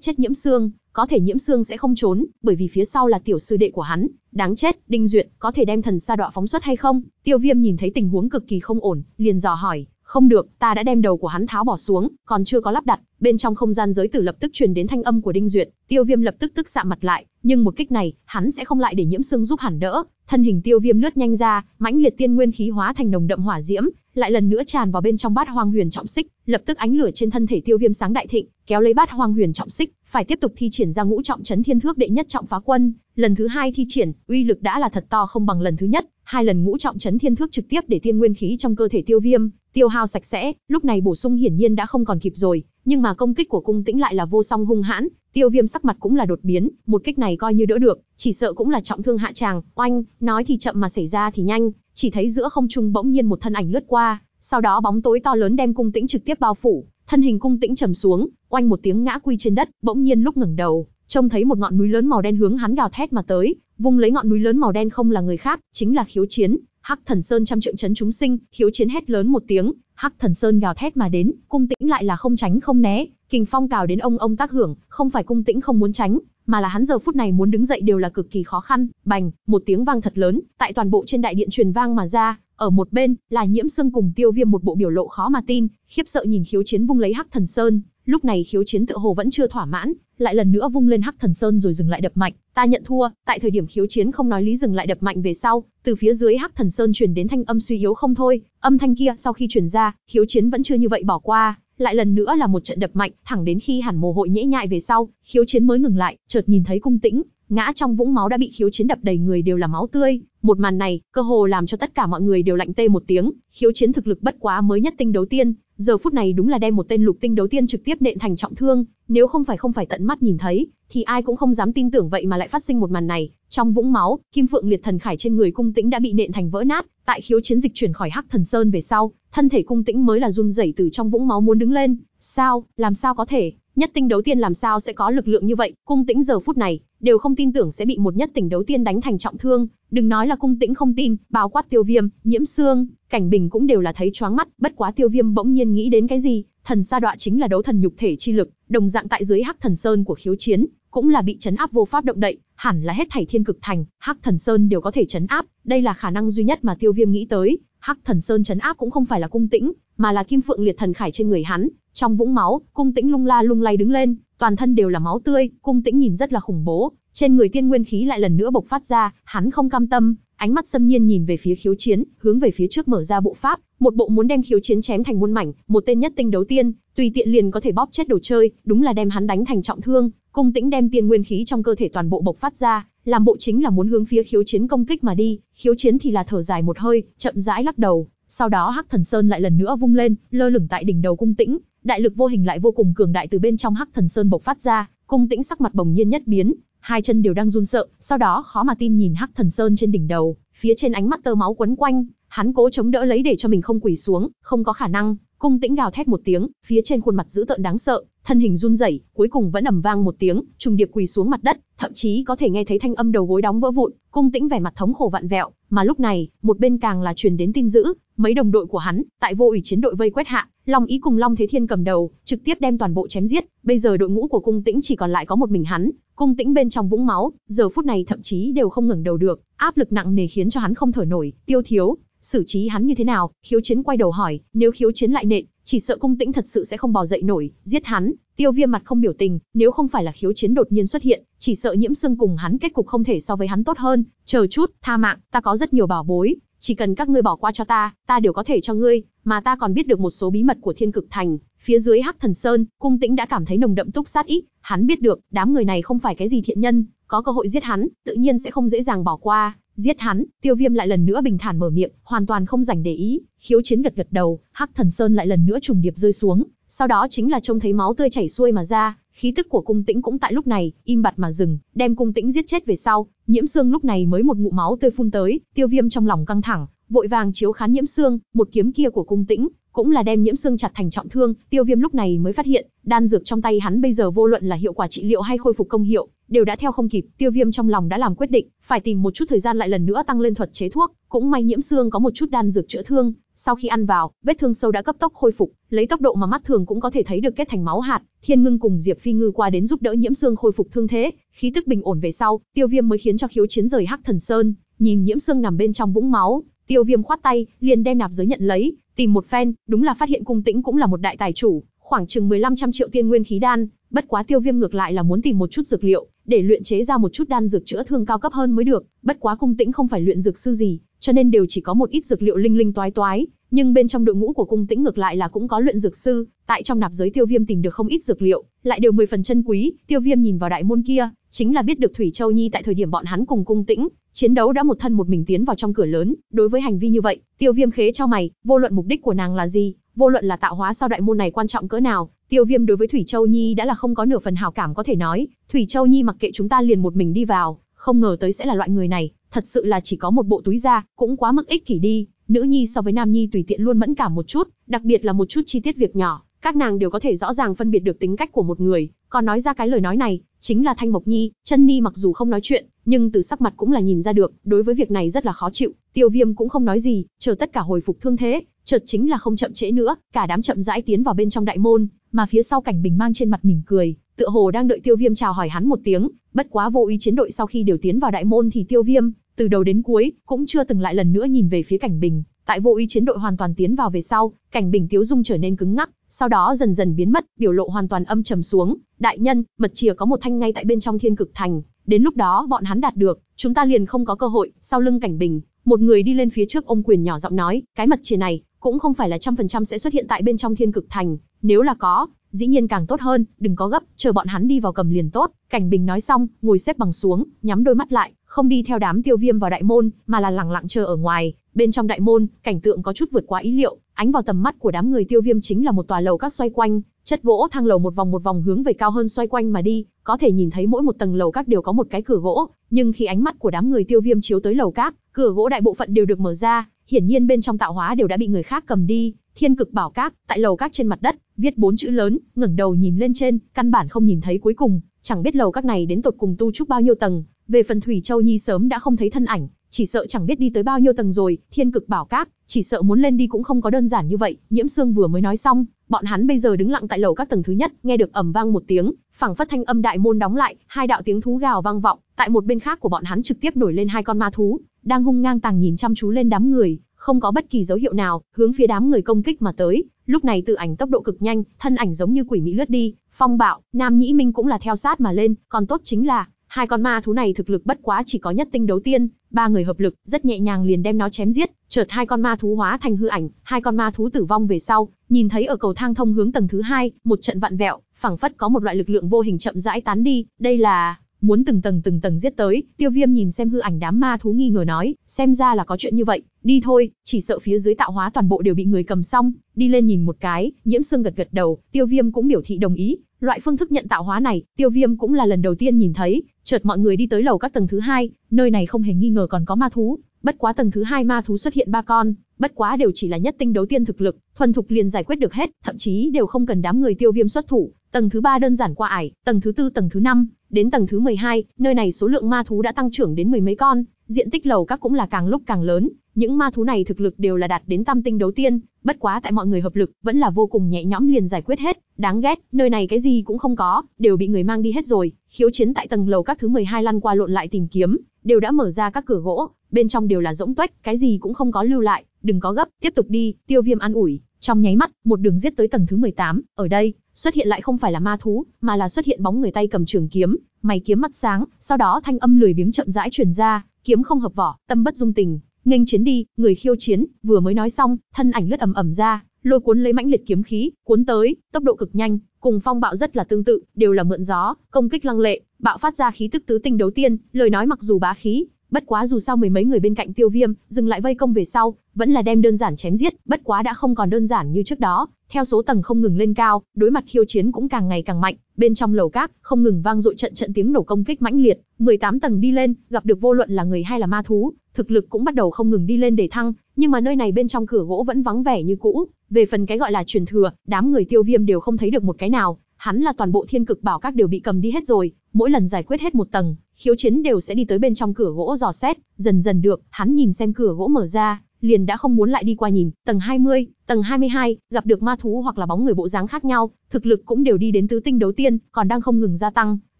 chết nhiễm xương, có thể nhiễm xương sẽ không trốn, bởi vì phía sau là tiểu sư đệ của hắn, đáng chết, đinh duyệt, có thể đem thần sa đọa phóng xuất hay không, tiêu viêm nhìn thấy tình huống cực kỳ không ổn, liền dò hỏi, không được, ta đã đem đầu của hắn tháo bỏ xuống, còn chưa có lắp đặt, bên trong không gian giới tử lập tức truyền đến thanh âm của Đinh Duyệt, Tiêu Viêm lập tức tức sạm mặt lại, nhưng một kích này, hắn sẽ không lại để Nhiễm Sương giúp hẳn đỡ, thân hình Tiêu Viêm lướt nhanh ra, mãnh liệt tiên nguyên khí hóa thành nồng đậm hỏa diễm, lại lần nữa tràn vào bên trong bát hoang huyền trọng xích, lập tức ánh lửa trên thân thể Tiêu Viêm sáng đại thịnh, kéo lấy bát hoang huyền trọng xích, phải tiếp tục thi triển ra ngũ trọng chấn thiên thước đệ nhất trọng phá quân, lần thứ hai thi triển, uy lực đã là thật to không bằng lần thứ nhất, hai lần ngũ trọng chấn thiên thước trực tiếp để tiên nguyên khí trong cơ thể Tiêu Viêm tiêu hao sạch sẽ, lúc này bổ sung hiển nhiên đã không còn kịp rồi, nhưng mà công kích của cung tĩnh lại là vô song hung hãn, tiêu viêm sắc mặt cũng là đột biến, một kích này coi như đỡ được, chỉ sợ cũng là trọng thương hạ tràng, oanh, nói thì chậm mà xảy ra thì nhanh, chỉ thấy giữa không trung bỗng nhiên một thân ảnh lướt qua, sau đó bóng tối to lớn đem cung tĩnh trực tiếp bao phủ, thân hình cung tĩnh trầm xuống, oanh một tiếng ngã quy trên đất, bỗng nhiên lúc ngẩng đầu, trông thấy một ngọn núi lớn màu đen hướng hắn gào thét mà tới, vung lấy ngọn núi lớn màu đen không là người khác, chính là khiếu chiến, Hắc Thần Sơn trăm trượng chấn chúng sinh, khiếu chiến hét lớn một tiếng, Hắc Thần Sơn gào thét mà đến, cung tĩnh lại là không tránh không né, kình phong cào đến ông ông tác hưởng, không phải cung tĩnh không muốn tránh, mà là hắn giờ phút này muốn đứng dậy đều là cực kỳ khó khăn. Bành, một tiếng vang thật lớn, tại toàn bộ trên đại điện truyền vang mà ra, ở một bên là Nhiễm Sương cùng Tiêu Viêm một bộ biểu lộ khó mà tin, khiếp sợ nhìn khiếu chiến vung lấy Hắc Thần Sơn, Lúc này khiếu chiến tựa hồ vẫn chưa thỏa mãn, lại lần nữa vung lên hắc thần sơn rồi dừng lại đập mạnh, ta nhận thua, tại thời điểm khiếu chiến không nói lý dừng lại đập mạnh về sau, từ phía dưới hắc thần sơn truyền đến thanh âm suy yếu không thôi, âm thanh kia sau khi truyền ra, khiếu chiến vẫn chưa như vậy bỏ qua, lại lần nữa là một trận đập mạnh, thẳng đến khi hẳn mồ hội nhễ nhại về sau, khiếu chiến mới ngừng lại, chợt nhìn thấy cung tĩnh, ngã trong vũng máu đã bị khiếu chiến đập đầy người đều là máu tươi, một màn này, cơ hồ làm cho tất cả mọi người đều lạnh tê một tiếng, khiếu chiến thực lực bất quá mới nhất tinh đấu tiên, giờ phút này đúng là đem một tên lục tinh đấu tiên trực tiếp nện thành trọng thương, nếu không phải không phải tận mắt nhìn thấy, thì ai cũng không dám tin tưởng vậy mà lại phát sinh một màn này. Trong vũng máu, Kim Phượng Liệt thần khải trên người Cung Tĩnh đã bị nện thành vỡ nát, tại khiếu chiến dịch chuyển khỏi Hắc Thần Sơn về sau, thân thể Cung Tĩnh mới là run rẩy từ trong vũng máu muốn đứng lên, sao, làm sao có thể? Nhất tinh đấu tiên làm sao sẽ có lực lượng như vậy, cung tĩnh giờ phút này, đều không tin tưởng sẽ bị một nhất tinh đấu tiên đánh thành trọng thương, đừng nói là cung tĩnh không tin, bao quát tiêu viêm, nhiễm xương, cảnh bình cũng đều là thấy choáng mắt, bất quá tiêu viêm bỗng nhiên nghĩ đến cái gì, thần sa đọa chính là đấu thần nhục thể chi lực, đồng dạng tại dưới hắc thần sơn của khiếu chiến, cũng là bị chấn áp vô pháp động đậy, hẳn là hết thảy thiên cực thành, Hắc Thần Sơn đều có thể chấn áp, đây là khả năng duy nhất mà Tiêu Viêm nghĩ tới, Hắc Thần Sơn chấn áp cũng không phải là cung tĩnh, mà là Kim Phượng Liệt Thần Khải trên người hắn, trong vũng máu, cung tĩnh lung la lung lay đứng lên, toàn thân đều là máu tươi, cung tĩnh nhìn rất là khủng bố, trên người tiên nguyên khí lại lần nữa bộc phát ra, hắn không cam tâm, ánh mắt xâm nhiên nhìn về phía khiếu chiến, hướng về phía trước mở ra bộ pháp, một bộ muốn đem khiếu chiến chém thành muôn mảnh, một tên nhất tinh đấu tiên, tùy tiện liền có thể bóp chết đồ chơi, đúng là đem hắn đánh thành trọng thương, Cung Tĩnh đem tiên nguyên khí trong cơ thể toàn bộ bộc phát ra, làm bộ chính là muốn hướng phía khiếu chiến công kích mà đi, khiếu chiến thì là thở dài một hơi, chậm rãi lắc đầu, sau đó Hắc Thần Sơn lại lần nữa vung lên, lơ lửng tại đỉnh đầu Cung Tĩnh, đại lực vô hình lại vô cùng cường đại từ bên trong Hắc Thần Sơn bộc phát ra, Cung Tĩnh sắc mặt bồng nhiên nhất biến, hai chân đều đang run sợ, sau đó khó mà tin nhìn Hắc Thần Sơn trên đỉnh đầu, phía trên ánh mắt tơ máu quấn quanh, hắn cố chống đỡ lấy để cho mình không quỳ xuống, không có khả năng, Cung Tĩnh gào thét một tiếng, phía trên khuôn mặt dữ tợn đáng sợ, thân hình run rẩy, cuối cùng vẫn ầm vang một tiếng, trùng điệp quỳ xuống mặt đất, thậm chí có thể nghe thấy thanh âm đầu gối đóng vỡ vụn, cung tĩnh vẻ mặt thống khổ vặn vẹo, mà lúc này, một bên càng là truyền đến tin dữ, mấy đồng đội của hắn, tại vô ủy chiến đội vây quét hạ, Long Ý cùng Long Thế Thiên cầm đầu, trực tiếp đem toàn bộ chém giết, bây giờ đội ngũ của cung tĩnh chỉ còn lại có một mình hắn, cung tĩnh bên trong vũng máu, giờ phút này thậm chí đều không ngừng đầu được, áp lực nặng nề khiến cho hắn không thở nổi, tiêu thiếu, xử trí hắn như thế nào, khiếu chiến quay đầu hỏi, nếu khiếu chiến lại nện, chỉ sợ cung tĩnh thật sự sẽ không bò dậy nổi, giết hắn. Tiêu Viêm mặt không biểu tình, nếu không phải là khiếu chiến đột nhiên xuất hiện, chỉ sợ nhiễm xương cùng hắn kết cục không thể so với hắn tốt hơn. Chờ chút, tha mạng, ta có rất nhiều bảo bối, chỉ cần các ngươi bỏ qua cho ta, ta đều có thể cho ngươi, mà ta còn biết được một số bí mật của Thiên Cực Thành. Phía dưới Hắc Thần Sơn, Cung Tĩnh đã cảm thấy nồng đậm túc sát ý, hắn biết được, đám người này không phải cái gì thiện nhân, có cơ hội giết hắn, tự nhiên sẽ không dễ dàng bỏ qua. Giết hắn, tiêu viêm lại lần nữa bình thản mở miệng, hoàn toàn không dành để ý, khiếu chiến gật gật đầu, hắc thần sơn lại lần nữa trùng điệp rơi xuống, sau đó chính là trông thấy máu tươi chảy xuôi mà ra, khí tức của cung tĩnh cũng tại lúc này, im bặt mà dừng, đem cung tĩnh giết chết về sau, nhiễm xương lúc này mới một ngụ máu tươi phun tới, tiêu viêm trong lòng căng thẳng, vội vàng chiếu khán nhiễm xương, một kiếm kia của cung tĩnh, cũng là đem nhiễm xương chặt thành trọng thương, Tiêu Viêm lúc này mới phát hiện, đan dược trong tay hắn bây giờ vô luận là hiệu quả trị liệu hay khôi phục công hiệu, đều đã theo không kịp, Tiêu Viêm trong lòng đã làm quyết định, phải tìm một chút thời gian lại lần nữa tăng lên thuật chế thuốc, cũng may nhiễm xương có một chút đan dược chữa thương, sau khi ăn vào, vết thương sâu đã cấp tốc khôi phục, lấy tốc độ mà mắt thường cũng có thể thấy được kết thành máu hạt, Thiên Ngưng cùng Diệp Phi Ngư qua đến giúp đỡ nhiễm xương khôi phục thương thế, khí tức bình ổn về sau, Tiêu Viêm mới khiến cho khiếu chiến rời Hắc Thần Sơn, nhìn nhiễm xương nằm bên trong vũng máu, Tiêu Viêm khoát tay, liền đem nạp giới nhận lấy, tìm một phen, đúng là phát hiện Cung Tĩnh cũng là một đại tài chủ, khoảng chừng 1500 triệu tiên nguyên khí đan, bất quá Tiêu Viêm ngược lại là muốn tìm một chút dược liệu, để luyện chế ra một chút đan dược chữa thương cao cấp hơn mới được, bất quá Cung Tĩnh không phải luyện dược sư gì, cho nên đều chỉ có một ít dược liệu linh linh toái toái, nhưng bên trong đội ngũ của Cung Tĩnh ngược lại là cũng có luyện dược sư, tại trong nạp giới Tiêu Viêm tìm được không ít dược liệu, lại đều 10 phần chân quý, Tiêu Viêm nhìn vào đại môn kia, chính là biết được Thủy Châu Nhi tại thời điểm bọn hắn cùng Cung Tĩnh chiến đấu đã một thân một mình tiến vào trong cửa lớn, đối với hành vi như vậy, Tiêu Viêm khế cho mày, vô luận mục đích của nàng là gì, vô luận là tạo hóa sau đại môn này quan trọng cỡ nào, Tiêu Viêm đối với Thủy Châu Nhi đã là không có nửa phần hảo cảm có thể nói, Thủy Châu Nhi mặc kệ chúng ta liền một mình đi vào, không ngờ tới sẽ là loại người này, thật sự là chỉ có một bộ túi da, cũng quá mức ích kỷ đi, nữ nhi so với nam nhi tùy tiện luôn mẫn cảm một chút, đặc biệt là một chút chi tiết việc nhỏ, các nàng đều có thể rõ ràng phân biệt được tính cách của một người, còn nói ra cái lời nói này, chính là Thanh Mộc Nhi, chân Ni mặc dù không nói chuyện, nhưng từ sắc mặt cũng là nhìn ra được, đối với việc này rất là khó chịu, Tiêu Viêm cũng không nói gì, chờ tất cả hồi phục thương thế, chợt chính là không chậm trễ nữa, cả đám chậm rãi tiến vào bên trong đại môn, mà phía sau Cảnh Bình mang trên mặt mỉm cười, tựa hồ đang đợi Tiêu Viêm chào hỏi hắn một tiếng, bất quá vô ý chiến đội sau khi đều tiến vào đại môn thì Tiêu Viêm, từ đầu đến cuối, cũng chưa từng lại lần nữa nhìn về phía Cảnh Bình, tại vô ý chiến đội hoàn toàn tiến vào về sau, Cảnh Bình tiếu dung trở nên cứng ngắc, sau đó dần dần biến mất, biểu lộ hoàn toàn âm trầm xuống. Đại nhân, mật chìa có một thanh ngay tại bên trong thiên cực thành, đến lúc đó bọn hắn đạt được, chúng ta liền không có cơ hội, sau lưng cảnh bình. Một người đi lên phía trước ông quyền nhỏ giọng nói, cái mật chìa này, cũng không phải là trăm phần trăm sẽ xuất hiện tại bên trong thiên cực thành, nếu là có, dĩ nhiên càng tốt hơn, đừng có gấp, chờ bọn hắn đi vào cầm liền tốt. Cảnh Bình nói xong, ngồi xếp bằng xuống, nhắm đôi mắt lại, không đi theo đám tiêu viêm vào đại môn, mà là lặng lặng chờ ở ngoài, Bên trong đại môn, cảnh tượng có chút vượt quá ý liệu, ánh vào tầm mắt của đám người tiêu viêm chính là một tòa lầu các xoay quanh, chất gỗ thang lầu một vòng một vòng hướng về cao hơn xoay quanh mà đi, có thể nhìn thấy mỗi một tầng lầu các đều có một cái cửa gỗ, nhưng khi ánh mắt của đám người tiêu viêm chiếu tới lầu các, cửa gỗ đại bộ phận đều được mở ra, hiển nhiên bên trong tạo hóa đều đã bị người khác cầm đi. Thiên cực bảo các, tại lầu các trên mặt đất, viết bốn chữ lớn, ngẩng đầu nhìn lên trên, căn bản không nhìn thấy cuối cùng, chẳng biết lầu các này đến tột cùng tu trúc bao nhiêu tầng. Về phần Thủy Châu Nhi sớm đã không thấy thân ảnh, chỉ sợ chẳng biết đi tới bao nhiêu tầng rồi, thiên cực bảo các, chỉ sợ muốn lên đi cũng không có đơn giản như vậy, Nhiễm xương vừa mới nói xong, bọn hắn bây giờ đứng lặng tại lầu các tầng thứ nhất, nghe được ầm vang một tiếng, phảng phất thanh âm đại môn đóng lại, hai đạo tiếng thú gào vang vọng, tại một bên khác của bọn hắn trực tiếp nổi lên hai con ma thú, đang hung ngang tàng nhìn chăm chú lên đám người, không có bất kỳ dấu hiệu nào, hướng phía đám người công kích mà tới. Lúc này tự ảnh tốc độ cực nhanh, thân ảnh giống như quỷ mỹ lướt đi, phong bạo, Nam Nhĩ Minh cũng là theo sát mà lên, còn tốt chính là, Hai con ma thú này thực lực bất quá chỉ có nhất tinh đấu tiên, ba người hợp lực, rất nhẹ nhàng liền đem nó chém giết, chợt hai con ma thú hóa thành hư ảnh, hai con ma thú tử vong về sau, nhìn thấy ở cầu thang thông hướng tầng thứ hai, một trận vạn vẹo, phảng phất có một loại lực lượng vô hình chậm rãi tán đi, đây là muốn từng tầng từng tầng giết tới, Tiêu Viêm nhìn xem hư ảnh đám ma thú nghi ngờ nói, xem ra là có chuyện như vậy, đi thôi, chỉ sợ phía dưới tạo hóa toàn bộ đều bị người cầm xong, đi lên nhìn một cái, Nhiễm Sương gật gật đầu, Tiêu Viêm cũng biểu thị đồng ý, Loại phương thức nhận tạo hóa này, Tiêu Viêm cũng là lần đầu tiên nhìn thấy, chợt mọi người đi tới lầu các tầng thứ hai, nơi này không hề nghi ngờ còn có ma thú, bất quá tầng thứ hai ma thú xuất hiện ba con, bất quá đều chỉ là nhất tinh đấu tiên thực lực, thuần thục liền giải quyết được hết, thậm chí đều không cần đám người Tiêu Viêm xuất thủ, tầng thứ ba đơn giản qua ải, tầng thứ tư tầng thứ năm, đến tầng thứ 12, nơi này số lượng ma thú đã tăng trưởng đến mười mấy con, diện tích lầu các cũng là càng lúc càng lớn, những ma thú này thực lực đều là đạt đến tam tinh đấu tiên, bất quá tại mọi người hợp lực, vẫn là vô cùng nhẹ nhõm liền giải quyết hết, đáng ghét, nơi này cái gì cũng không có, đều bị người mang đi hết rồi. Khiếu chiến tại tầng lầu các thứ 12 lăn qua lộn lại tìm kiếm, đều đã mở ra các cửa gỗ, bên trong đều là rỗng tuếch, cái gì cũng không có lưu lại, đừng có gấp, tiếp tục đi, Tiêu Viêm an ủi, trong nháy mắt, một đường giết tới tầng thứ 18, ở đây, xuất hiện lại không phải là ma thú, mà là xuất hiện bóng người tay cầm trường kiếm, mày kiếm mắt sáng, sau đó thanh âm lười biếng chậm rãi truyền ra, kiếm không hợp vỏ, tâm bất dung tình, nghênh chiến đi, người khiêu chiến, vừa mới nói xong, thân ảnh lướt ầm ầm ra, lôi cuốn lấy mãnh liệt kiếm khí, cuốn tới, tốc độ cực nhanh, cùng phong bạo rất là tương tự, đều là mượn gió, công kích lăng lệ, bạo phát ra khí tức tứ tinh đấu tiên, lời nói mặc dù bá khí, bất quá dù sao mười mấy người bên cạnh tiêu viêm dừng lại vây công về sau vẫn là đem đơn giản chém giết bất quá đã không còn đơn giản như trước đó theo số tầng không ngừng lên cao đối mặt khiêu chiến cũng càng ngày càng mạnh bên trong lầu cát không ngừng vang dội trận trận tiếng nổ công kích mãnh liệt 18 tầng đi lên gặp được vô luận là người hay là ma thú thực lực cũng bắt đầu không ngừng đi lên để thăng nhưng mà nơi này bên trong cửa gỗ vẫn vắng vẻ như cũ về phần cái gọi là truyền thừa đám người tiêu viêm đều không thấy được một cái nào hắn là toàn bộ thiên cực bảo các đều bị cầm đi hết rồi mỗi lần giải quyết hết một tầng khiếu chiến đều sẽ đi tới bên trong cửa gỗ dò xét, dần dần được, hắn nhìn xem cửa gỗ mở ra, liền đã không muốn lại đi qua nhìn, tầng 20, tầng 22, gặp được ma thú hoặc là bóng người bộ dáng khác nhau, thực lực cũng đều đi đến tứ tinh đấu tiên, còn đang không ngừng gia tăng,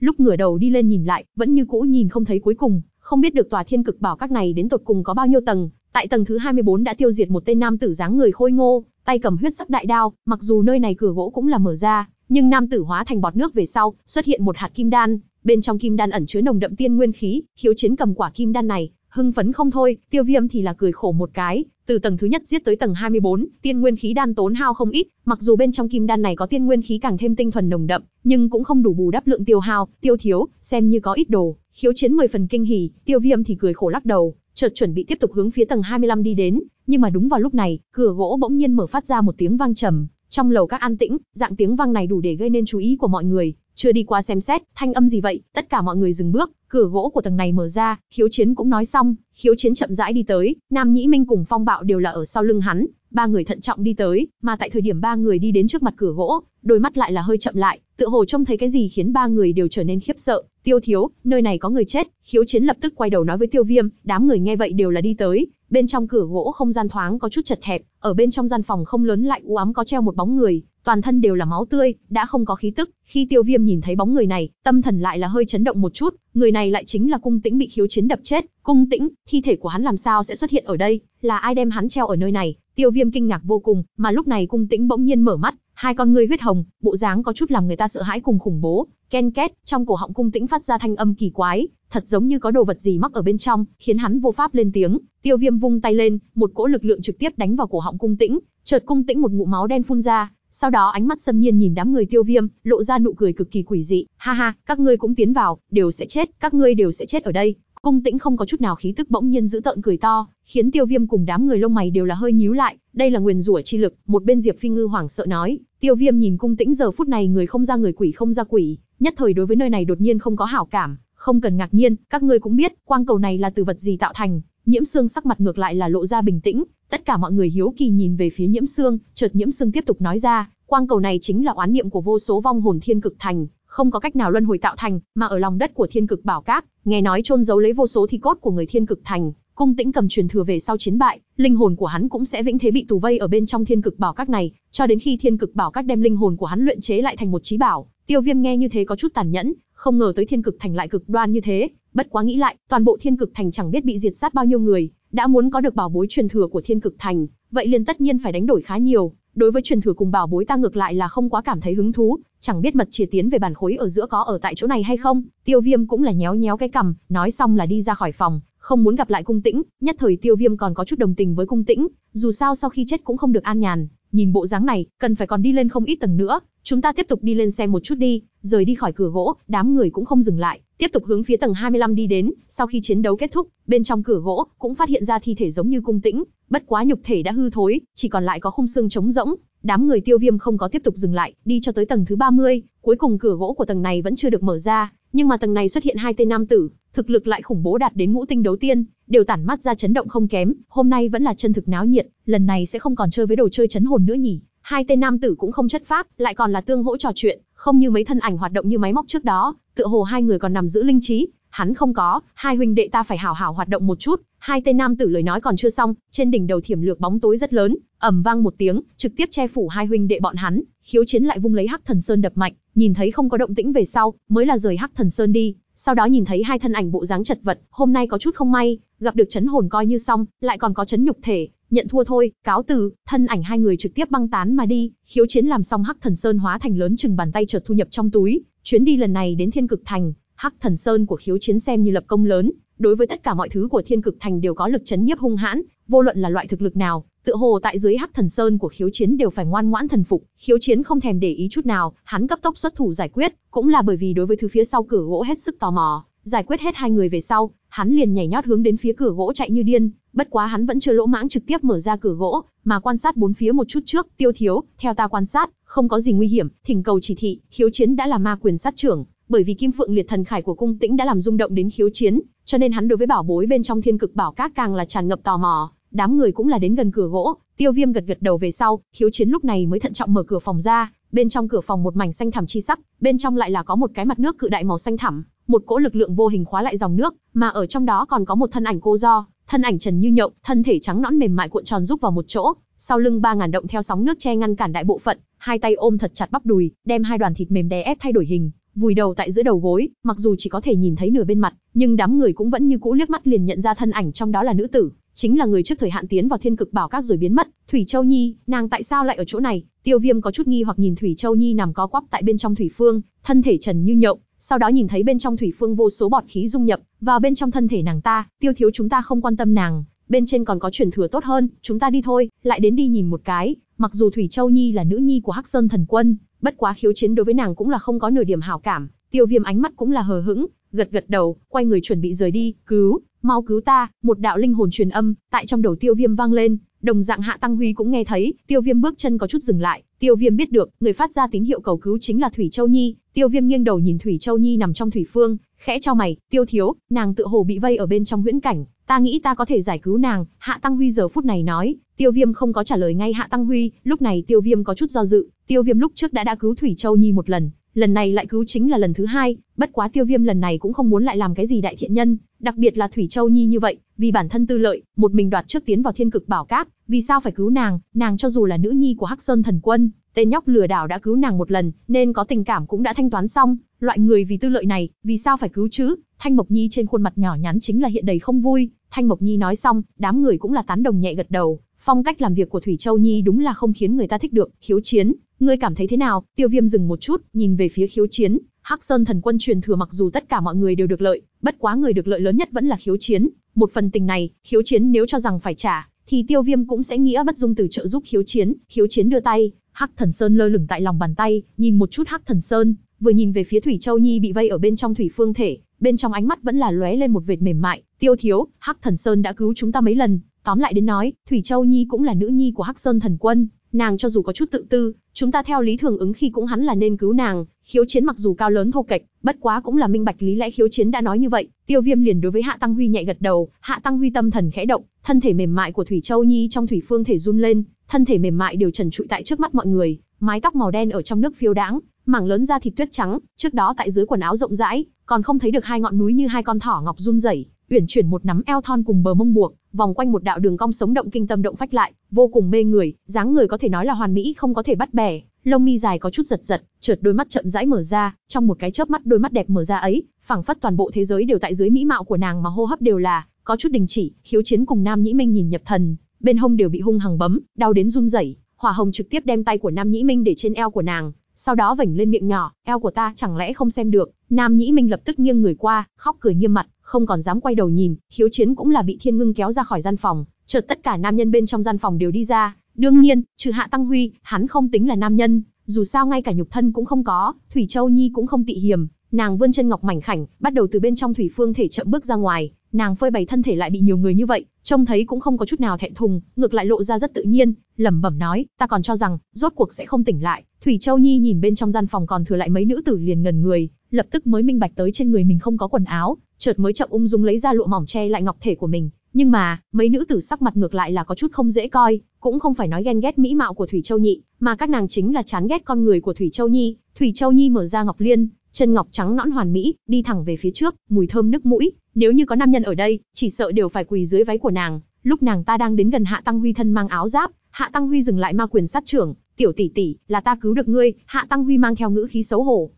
lúc ngửa đầu đi lên nhìn lại, vẫn như cũ nhìn không thấy cuối cùng, không biết được tòa thiên cực bảo các này đến tột cùng có bao nhiêu tầng, tại tầng thứ 24 đã tiêu diệt một tên nam tử dáng người khôi ngô, tay cầm huyết sắc đại đao, mặc dù nơi này cửa gỗ cũng là mở ra, nhưng nam tử hóa thành bọt nước về sau, xuất hiện một hạt kim đan, bên trong kim đan ẩn chứa nồng đậm tiên nguyên khí, khiếu chiến cầm quả kim đan này, hưng phấn không thôi, Tiêu Viêm thì là cười khổ một cái, từ tầng thứ nhất giết tới tầng 24, tiên nguyên khí đan tốn hao không ít, mặc dù bên trong kim đan này có tiên nguyên khí càng thêm tinh thuần nồng đậm, nhưng cũng không đủ bù đắp lượng tiêu hao, tiêu thiếu, xem như có ít đồ, khiếu chiến 10 phần kinh hỉ, Tiêu Viêm thì cười khổ lắc đầu, chợt chuẩn bị tiếp tục hướng phía tầng 25 đi đến, nhưng mà đúng vào lúc này, cửa gỗ bỗng nhiên mở phát ra một tiếng vang trầm, trong lầu các an tĩnh, dạng tiếng vang này đủ để gây nên chú ý của mọi người, chưa đi qua xem xét, thanh âm gì vậy? Tất cả mọi người dừng bước, cửa gỗ của tầng này mở ra, khiếu chiến cũng nói xong, khiếu chiến chậm rãi đi tới, Nam Nhĩ Minh cùng Phong Bạo đều là ở sau lưng hắn, ba người thận trọng đi tới, mà tại thời điểm ba người đi đến trước mặt cửa gỗ, đôi mắt lại là hơi chậm lại, tựa hồ trông thấy cái gì khiến ba người đều trở nên khiếp sợ. Tiêu Thiếu, nơi này có người chết, khiếu chiến lập tức quay đầu nói với Tiêu Viêm, đám người nghe vậy đều là đi tới, Bên trong cửa gỗ không gian thoáng có chút chật hẹp, ở bên trong gian phòng không lớn lại u ám có treo một bóng người, toàn thân đều là máu tươi, đã không có khí tức. Khi Tiêu Viêm nhìn thấy bóng người này, tâm thần lại là hơi chấn động một chút, người này lại chính là Cung Tĩnh bị khiếu chiến đập chết. Cung Tĩnh, thi thể của hắn làm sao sẽ xuất hiện ở đây, là ai đem hắn treo ở nơi này? Tiêu Viêm kinh ngạc vô cùng, mà lúc này Cung Tĩnh bỗng nhiên mở mắt, hai con ngươi huyết hồng, bộ dáng có chút làm người ta sợ hãi cùng khủng bố. Ken két, trong cổ họng Cung Tĩnh phát ra thanh âm kỳ quái, thật giống như có đồ vật gì mắc ở bên trong, khiến hắn vô pháp lên tiếng. Tiêu Viêm vung tay lên, một cỗ lực lượng trực tiếp đánh vào cổ họng Cung Tĩnh, chợt Cung Tĩnh một ngụm máu đen phun ra, sau đó ánh mắt xâm Nhiên nhìn đám người Tiêu Viêm, lộ ra nụ cười cực kỳ quỷ dị, "Ha ha, các ngươi cũng tiến vào, đều sẽ chết, các ngươi đều sẽ chết ở đây." Cung Tĩnh không có chút nào khí tức bỗng nhiên giữ tợn cười to, khiến Tiêu Viêm cùng đám người lông mày đều là hơi nhíu lại, đây là nguyền rủa chi lực, một bên Diệp Phi Ngư hoảng sợ nói, Tiêu Viêm nhìn Cung Tĩnh giờ phút này người không ra người quỷ không ra quỷ, nhất thời đối với nơi này đột nhiên không có hảo cảm, không cần ngạc nhiên, các ngươi cũng biết, quang cầu này là từ vật gì tạo thành. Nhiễm Sương sắc mặt ngược lại là lộ ra bình tĩnh, tất cả mọi người hiếu kỳ nhìn về phía Nhiễm Sương, chợt Nhiễm Sương tiếp tục nói ra, quang cầu này chính là oán niệm của vô số vong hồn thiên cực thành, không có cách nào luân hồi tạo thành, mà ở lòng đất của thiên cực bảo cát, nghe nói chôn giấu lấy vô số thi cốt của người thiên cực thành, cung tĩnh cầm truyền thừa về sau chiến bại, linh hồn của hắn cũng sẽ vĩnh thế bị tù vây ở bên trong thiên cực bảo cát này, cho đến khi thiên cực bảo cát đem linh hồn của hắn luyện chế lại thành một trí bảo, Tiêu Viêm nghe như thế có chút tàn nhẫn, không ngờ tới Thiên Cực Thành lại cực đoan như thế, bất quá nghĩ lại, toàn bộ Thiên Cực Thành chẳng biết bị diệt sát bao nhiêu người, đã muốn có được bảo bối truyền thừa của Thiên Cực Thành, vậy liền tất nhiên phải đánh đổi khá nhiều. Đối với truyền thừa cùng bảo bối ta ngược lại là không quá cảm thấy hứng thú, chẳng biết mật chia tiến về bản khối ở giữa có ở tại chỗ này hay không. Tiêu Viêm cũng là nhéo nhéo cái cằm, nói xong là đi ra khỏi phòng, không muốn gặp lại Cung Tĩnh, nhất thời Tiêu Viêm còn có chút đồng tình với Cung Tĩnh, dù sao sau khi chết cũng không được an nhàn, nhìn bộ dáng này, cần phải còn đi lên không ít tầng nữa, Chúng ta tiếp tục đi lên xem một chút đi, rời đi khỏi cửa gỗ, đám người cũng không dừng lại, tiếp tục hướng phía tầng 25 đi đến, sau khi chiến đấu kết thúc, bên trong cửa gỗ cũng phát hiện ra thi thể giống như cung tĩnh, bất quá nhục thể đã hư thối, chỉ còn lại có khung xương trống rỗng. Đám người Tiêu Viêm không có tiếp tục dừng lại, đi cho tới tầng thứ 30, cuối cùng cửa gỗ của tầng này vẫn chưa được mở ra, nhưng mà tầng này xuất hiện hai tên nam tử, thực lực lại khủng bố đạt đến ngũ tinh đấu tiên, đều tản mắt ra chấn động không kém, hôm nay vẫn là chân thực náo nhiệt, lần này sẽ không còn chơi với đồ chơi chấn hồn nữa nhỉ, hai tên nam tử cũng không chất phát, lại còn là tương hỗ trò chuyện, không như mấy thân ảnh hoạt động như máy móc trước đó, tựa hồ hai người còn nằm giữ linh trí, hắn không có, hai huynh đệ ta phải hào hào hoạt động một chút, hai tên nam tử lời nói còn chưa xong, trên đỉnh đầu thiểm lược bóng tối rất lớn, ầm vang một tiếng, trực tiếp che phủ hai huynh đệ bọn hắn, khiếu chiến lại vung lấy hắc thần sơn đập mạnh, nhìn thấy không có động tĩnh về sau, mới là rời hắc thần sơn đi, sau đó nhìn thấy hai thân ảnh bộ dáng chật vật, hôm nay có chút không may, gặp được chấn hồn coi như xong, lại còn có chấn nhục thể, nhận thua thôi, cáo từ, thân ảnh hai người trực tiếp băng tán mà đi, khiếu chiến làm xong Hắc Thần Sơn hóa thành lớn chừng bàn tay chợt thu nhập trong túi, chuyến đi lần này đến Thiên Cực Thành, Hắc Thần Sơn của khiếu chiến xem như lập công lớn, đối với tất cả mọi thứ của Thiên Cực Thành đều có lực chấn nhiếp hung hãn, vô luận là loại thực lực nào, tựa hồ tại dưới Hắc Thần Sơn của khiếu chiến đều phải ngoan ngoãn thần phục, khiếu chiến không thèm để ý chút nào, hắn cấp tốc xuất thủ giải quyết, cũng là bởi vì đối với thứ phía sau cửa gỗ hết sức tò mò, giải quyết hết hai người về sau, hắn liền nhảy nhót hướng đến phía cửa gỗ chạy như điên, bất quá hắn vẫn chưa lỗ mãng trực tiếp mở ra cửa gỗ, mà quan sát bốn phía một chút trước, tiêu thiếu, theo ta quan sát, không có gì nguy hiểm, thỉnh cầu chỉ thị, khiếu chiến đã là ma quyền sát trưởng, bởi vì kim phượng liệt thần khải của cung tĩnh đã làm rung động đến khiếu chiến, cho nên hắn đối với bảo bối bên trong thiên cực bảo các càng là tràn ngập tò mò, đám người cũng là đến gần cửa gỗ, tiêu viêm gật gật đầu về sau, khiếu chiến lúc này mới thận trọng mở cửa phòng ra, bên trong cửa phòng một mảnh xanh thẳm chi sắc, bên trong lại là có một cái mặt nước cự đại màu xanh thẳm, một cỗ lực lượng vô hình khóa lại dòng nước, mà ở trong đó còn có một thân ảnh cô do, thân ảnh Trần Như Nhộng, thân thể trắng nõn mềm mại cuộn tròn rúc vào một chỗ, sau lưng ba ngàn động theo sóng nước che ngăn cản đại bộ phận, hai tay ôm thật chặt bắp đùi, đem hai đoàn thịt mềm đè ép thay đổi hình, vùi đầu tại giữa đầu gối, mặc dù chỉ có thể nhìn thấy nửa bên mặt, nhưng đám người cũng vẫn như cũ liếc mắt liền nhận ra thân ảnh trong đó là nữ tử, chính là người trước thời hạn tiến vào thiên cực bảo các rồi biến mất, Thủy Châu Nhi, nàng tại sao lại ở chỗ này? Tiêu Viêm có chút nghi hoặc nhìn Thủy Châu Nhi nằm co quắp tại bên trong thủy phương, thân thể trần như nhộng, sau đó nhìn thấy bên trong thủy phương vô số bọt khí dung nhập vào bên trong thân thể nàng ta, tiêu thiếu chúng ta không quan tâm nàng, bên trên còn có truyền thừa tốt hơn, chúng ta đi thôi, lại đến đi nhìn một cái, mặc dù Thủy Châu Nhi là nữ nhi của Hắc Sơn thần quân, bất quá khiếu chiến đối với nàng cũng là không có nửa điểm hảo cảm, Tiêu Viêm ánh mắt cũng là hờ hững, gật gật đầu, quay người chuẩn bị rời đi, cứu, mau cứu ta, một đạo linh hồn truyền âm, tại trong đầu Tiêu Viêm vang lên, đồng dạng Hạ Tăng Huy cũng nghe thấy, Tiêu Viêm bước chân có chút dừng lại, Tiêu Viêm biết được, người phát ra tín hiệu cầu cứu chính là Thủy Châu Nhi, Tiêu Viêm nghiêng đầu nhìn Thủy Châu Nhi nằm trong thủy phương, khẽ cho mày, "Tiêu thiếu, nàng tự hồ bị vây ở bên trong huyễn cảnh, ta nghĩ ta có thể giải cứu nàng." Hạ Tăng Huy giờ phút này nói, Tiêu Viêm không có trả lời ngay Hạ Tăng Huy, lúc này Tiêu Viêm có chút do dự, Tiêu Viêm lúc trước đã đã cứu Thủy Châu Nhi một lần, lần này lại cứu chính là lần thứ hai, bất quá Tiêu Viêm lần này cũng không muốn lại làm cái gì đại thiện nhân, đặc biệt là Thủy Châu Nhi như vậy, vì bản thân tư lợi, một mình đoạt trước tiến vào Thiên Cực Bảo Cát, vì sao phải cứu nàng, nàng cho dù là nữ nhi của Hắc Sơn Thần Quân, Tên nhóc lừa đảo đã cứu nàng một lần, nên có tình cảm cũng đã thanh toán xong, loại người vì tư lợi này, vì sao phải cứu chứ? Thanh Mộc Nhi trên khuôn mặt nhỏ nhắn chính là hiện đầy không vui, Thanh Mộc Nhi nói xong, đám người cũng là tán đồng nhẹ gật đầu, phong cách làm việc của Thủy Châu Nhi đúng là không khiến người ta thích được, khiếu chiến, ngươi cảm thấy thế nào? Tiêu Viêm dừng một chút, nhìn về phía khiếu chiến, Hắc Sơn thần quân truyền thừa mặc dù tất cả mọi người đều được lợi, bất quá người được lợi lớn nhất vẫn là khiếu chiến, một phần tình này, khiếu chiến nếu cho rằng phải trả, thì tiêu viêm cũng sẽ nghĩa bất dung từ trợ giúp khiếu chiến, khiếu chiến đưa tay, Hắc Thần Sơn lơ lửng tại lòng bàn tay, nhìn một chút Hắc Thần Sơn, vừa nhìn về phía Thủy Châu Nhi bị vây ở bên trong thủy phương thể, bên trong ánh mắt vẫn là lóe lên một vệt mềm mại, "Tiêu thiếu, Hắc Thần Sơn đã cứu chúng ta mấy lần, tóm lại đến nói, Thủy Châu Nhi cũng là nữ nhi của Hắc Sơn thần quân, nàng cho dù có chút tự tư, chúng ta theo lý thường ứng khi cũng hắn là nên cứu nàng, Khiếu Chiến mặc dù cao lớn thô kệch, bất quá cũng là minh bạch lý lẽ Khiếu Chiến đã nói như vậy, Tiêu Viêm liền đối với Hạ Tăng Huy nhẹ gật đầu, Hạ Tăng Huy tâm thần khẽ động, thân thể mềm mại của Thủy Châu Nhi trong thủy phương thể run lên, thân thể mềm mại đều trần trụi tại trước mắt mọi người, mái tóc màu đen ở trong nước phiêu đãng, mảng lớn da thịt tuyết trắng, trước đó tại dưới quần áo rộng rãi, còn không thấy được hai ngọn núi như hai con thỏ ngọc run rẩy, uyển chuyển một nắm eo thon cùng bờ mông buộc, vòng quanh một đạo đường cong sống động kinh tâm động phách lại, vô cùng mê người, dáng người có thể nói là hoàn mỹ không có thể bắt bẻ lông mi dài có chút giật giật, chợt đôi mắt chậm rãi mở ra, trong một cái chớp mắt đôi mắt đẹp mở ra ấy, phảng phất toàn bộ thế giới đều tại dưới mỹ mạo của nàng mà hô hấp đều là có chút đình chỉ, khiếu chiến cùng Nam Nhĩ Minh nhìn nhập thần, bên hông đều bị hung hằng bấm, đau đến run rẩy, Hỏa Hồng trực tiếp đem tay của Nam Nhĩ Minh để trên eo của nàng, sau đó vảnh lên miệng nhỏ, eo của ta chẳng lẽ không xem được, Nam Nhĩ Minh lập tức nghiêng người qua, khóc cười nghiêm mặt, không còn dám quay đầu nhìn, khiếu chiến cũng là bị Thiên Ngưng kéo ra khỏi gian phòng, chợt tất cả nam nhân bên trong gian phòng đều đi ra, Đương nhiên, trừ Hạ Tăng Huy, hắn không tính là nam nhân, dù sao ngay cả nhục thân cũng không có, Thủy Châu Nhi cũng không tị hiểm, nàng vươn chân ngọc mảnh khảnh, bắt đầu từ bên trong thủy phương thể chậm bước ra ngoài, nàng phơi bày thân thể lại bị nhiều người như vậy, trông thấy cũng không có chút nào thẹn thùng, ngược lại lộ ra rất tự nhiên, lẩm bẩm nói, ta còn cho rằng, rốt cuộc sẽ không tỉnh lại. Thủy Châu Nhi nhìn bên trong gian phòng còn thừa lại mấy nữ tử liền ngần người, lập tức mới minh bạch tới trên người mình không có quần áo, chợt mới chậm ung dung lấy ra lụa mỏng che lại ngọc thể của mình, nhưng mà, mấy nữ tử sắc mặt ngược lại là có chút không dễ coi, cũng không phải nói ghen ghét mỹ mạo của Thủy Châu Nhị, mà các nàng chính là chán ghét con người của Thủy Châu Nhi. Thủy Châu Nhi mở ra ngọc liên, chân ngọc trắng nõn hoàn mỹ, đi thẳng về phía trước, mùi thơm nức mũi, nếu như có nam nhân ở đây, chỉ sợ đều phải quỳ dưới váy của nàng. Lúc nàng ta đang đến gần Hạ Tăng Huy thân mang áo giáp, Hạ Tăng Huy dừng lại ma quyền sát trưởng, "Tiểu tỷ tỷ, là ta cứu được ngươi." Hạ Tăng Huy mang theo ngữ khí xấu hổ,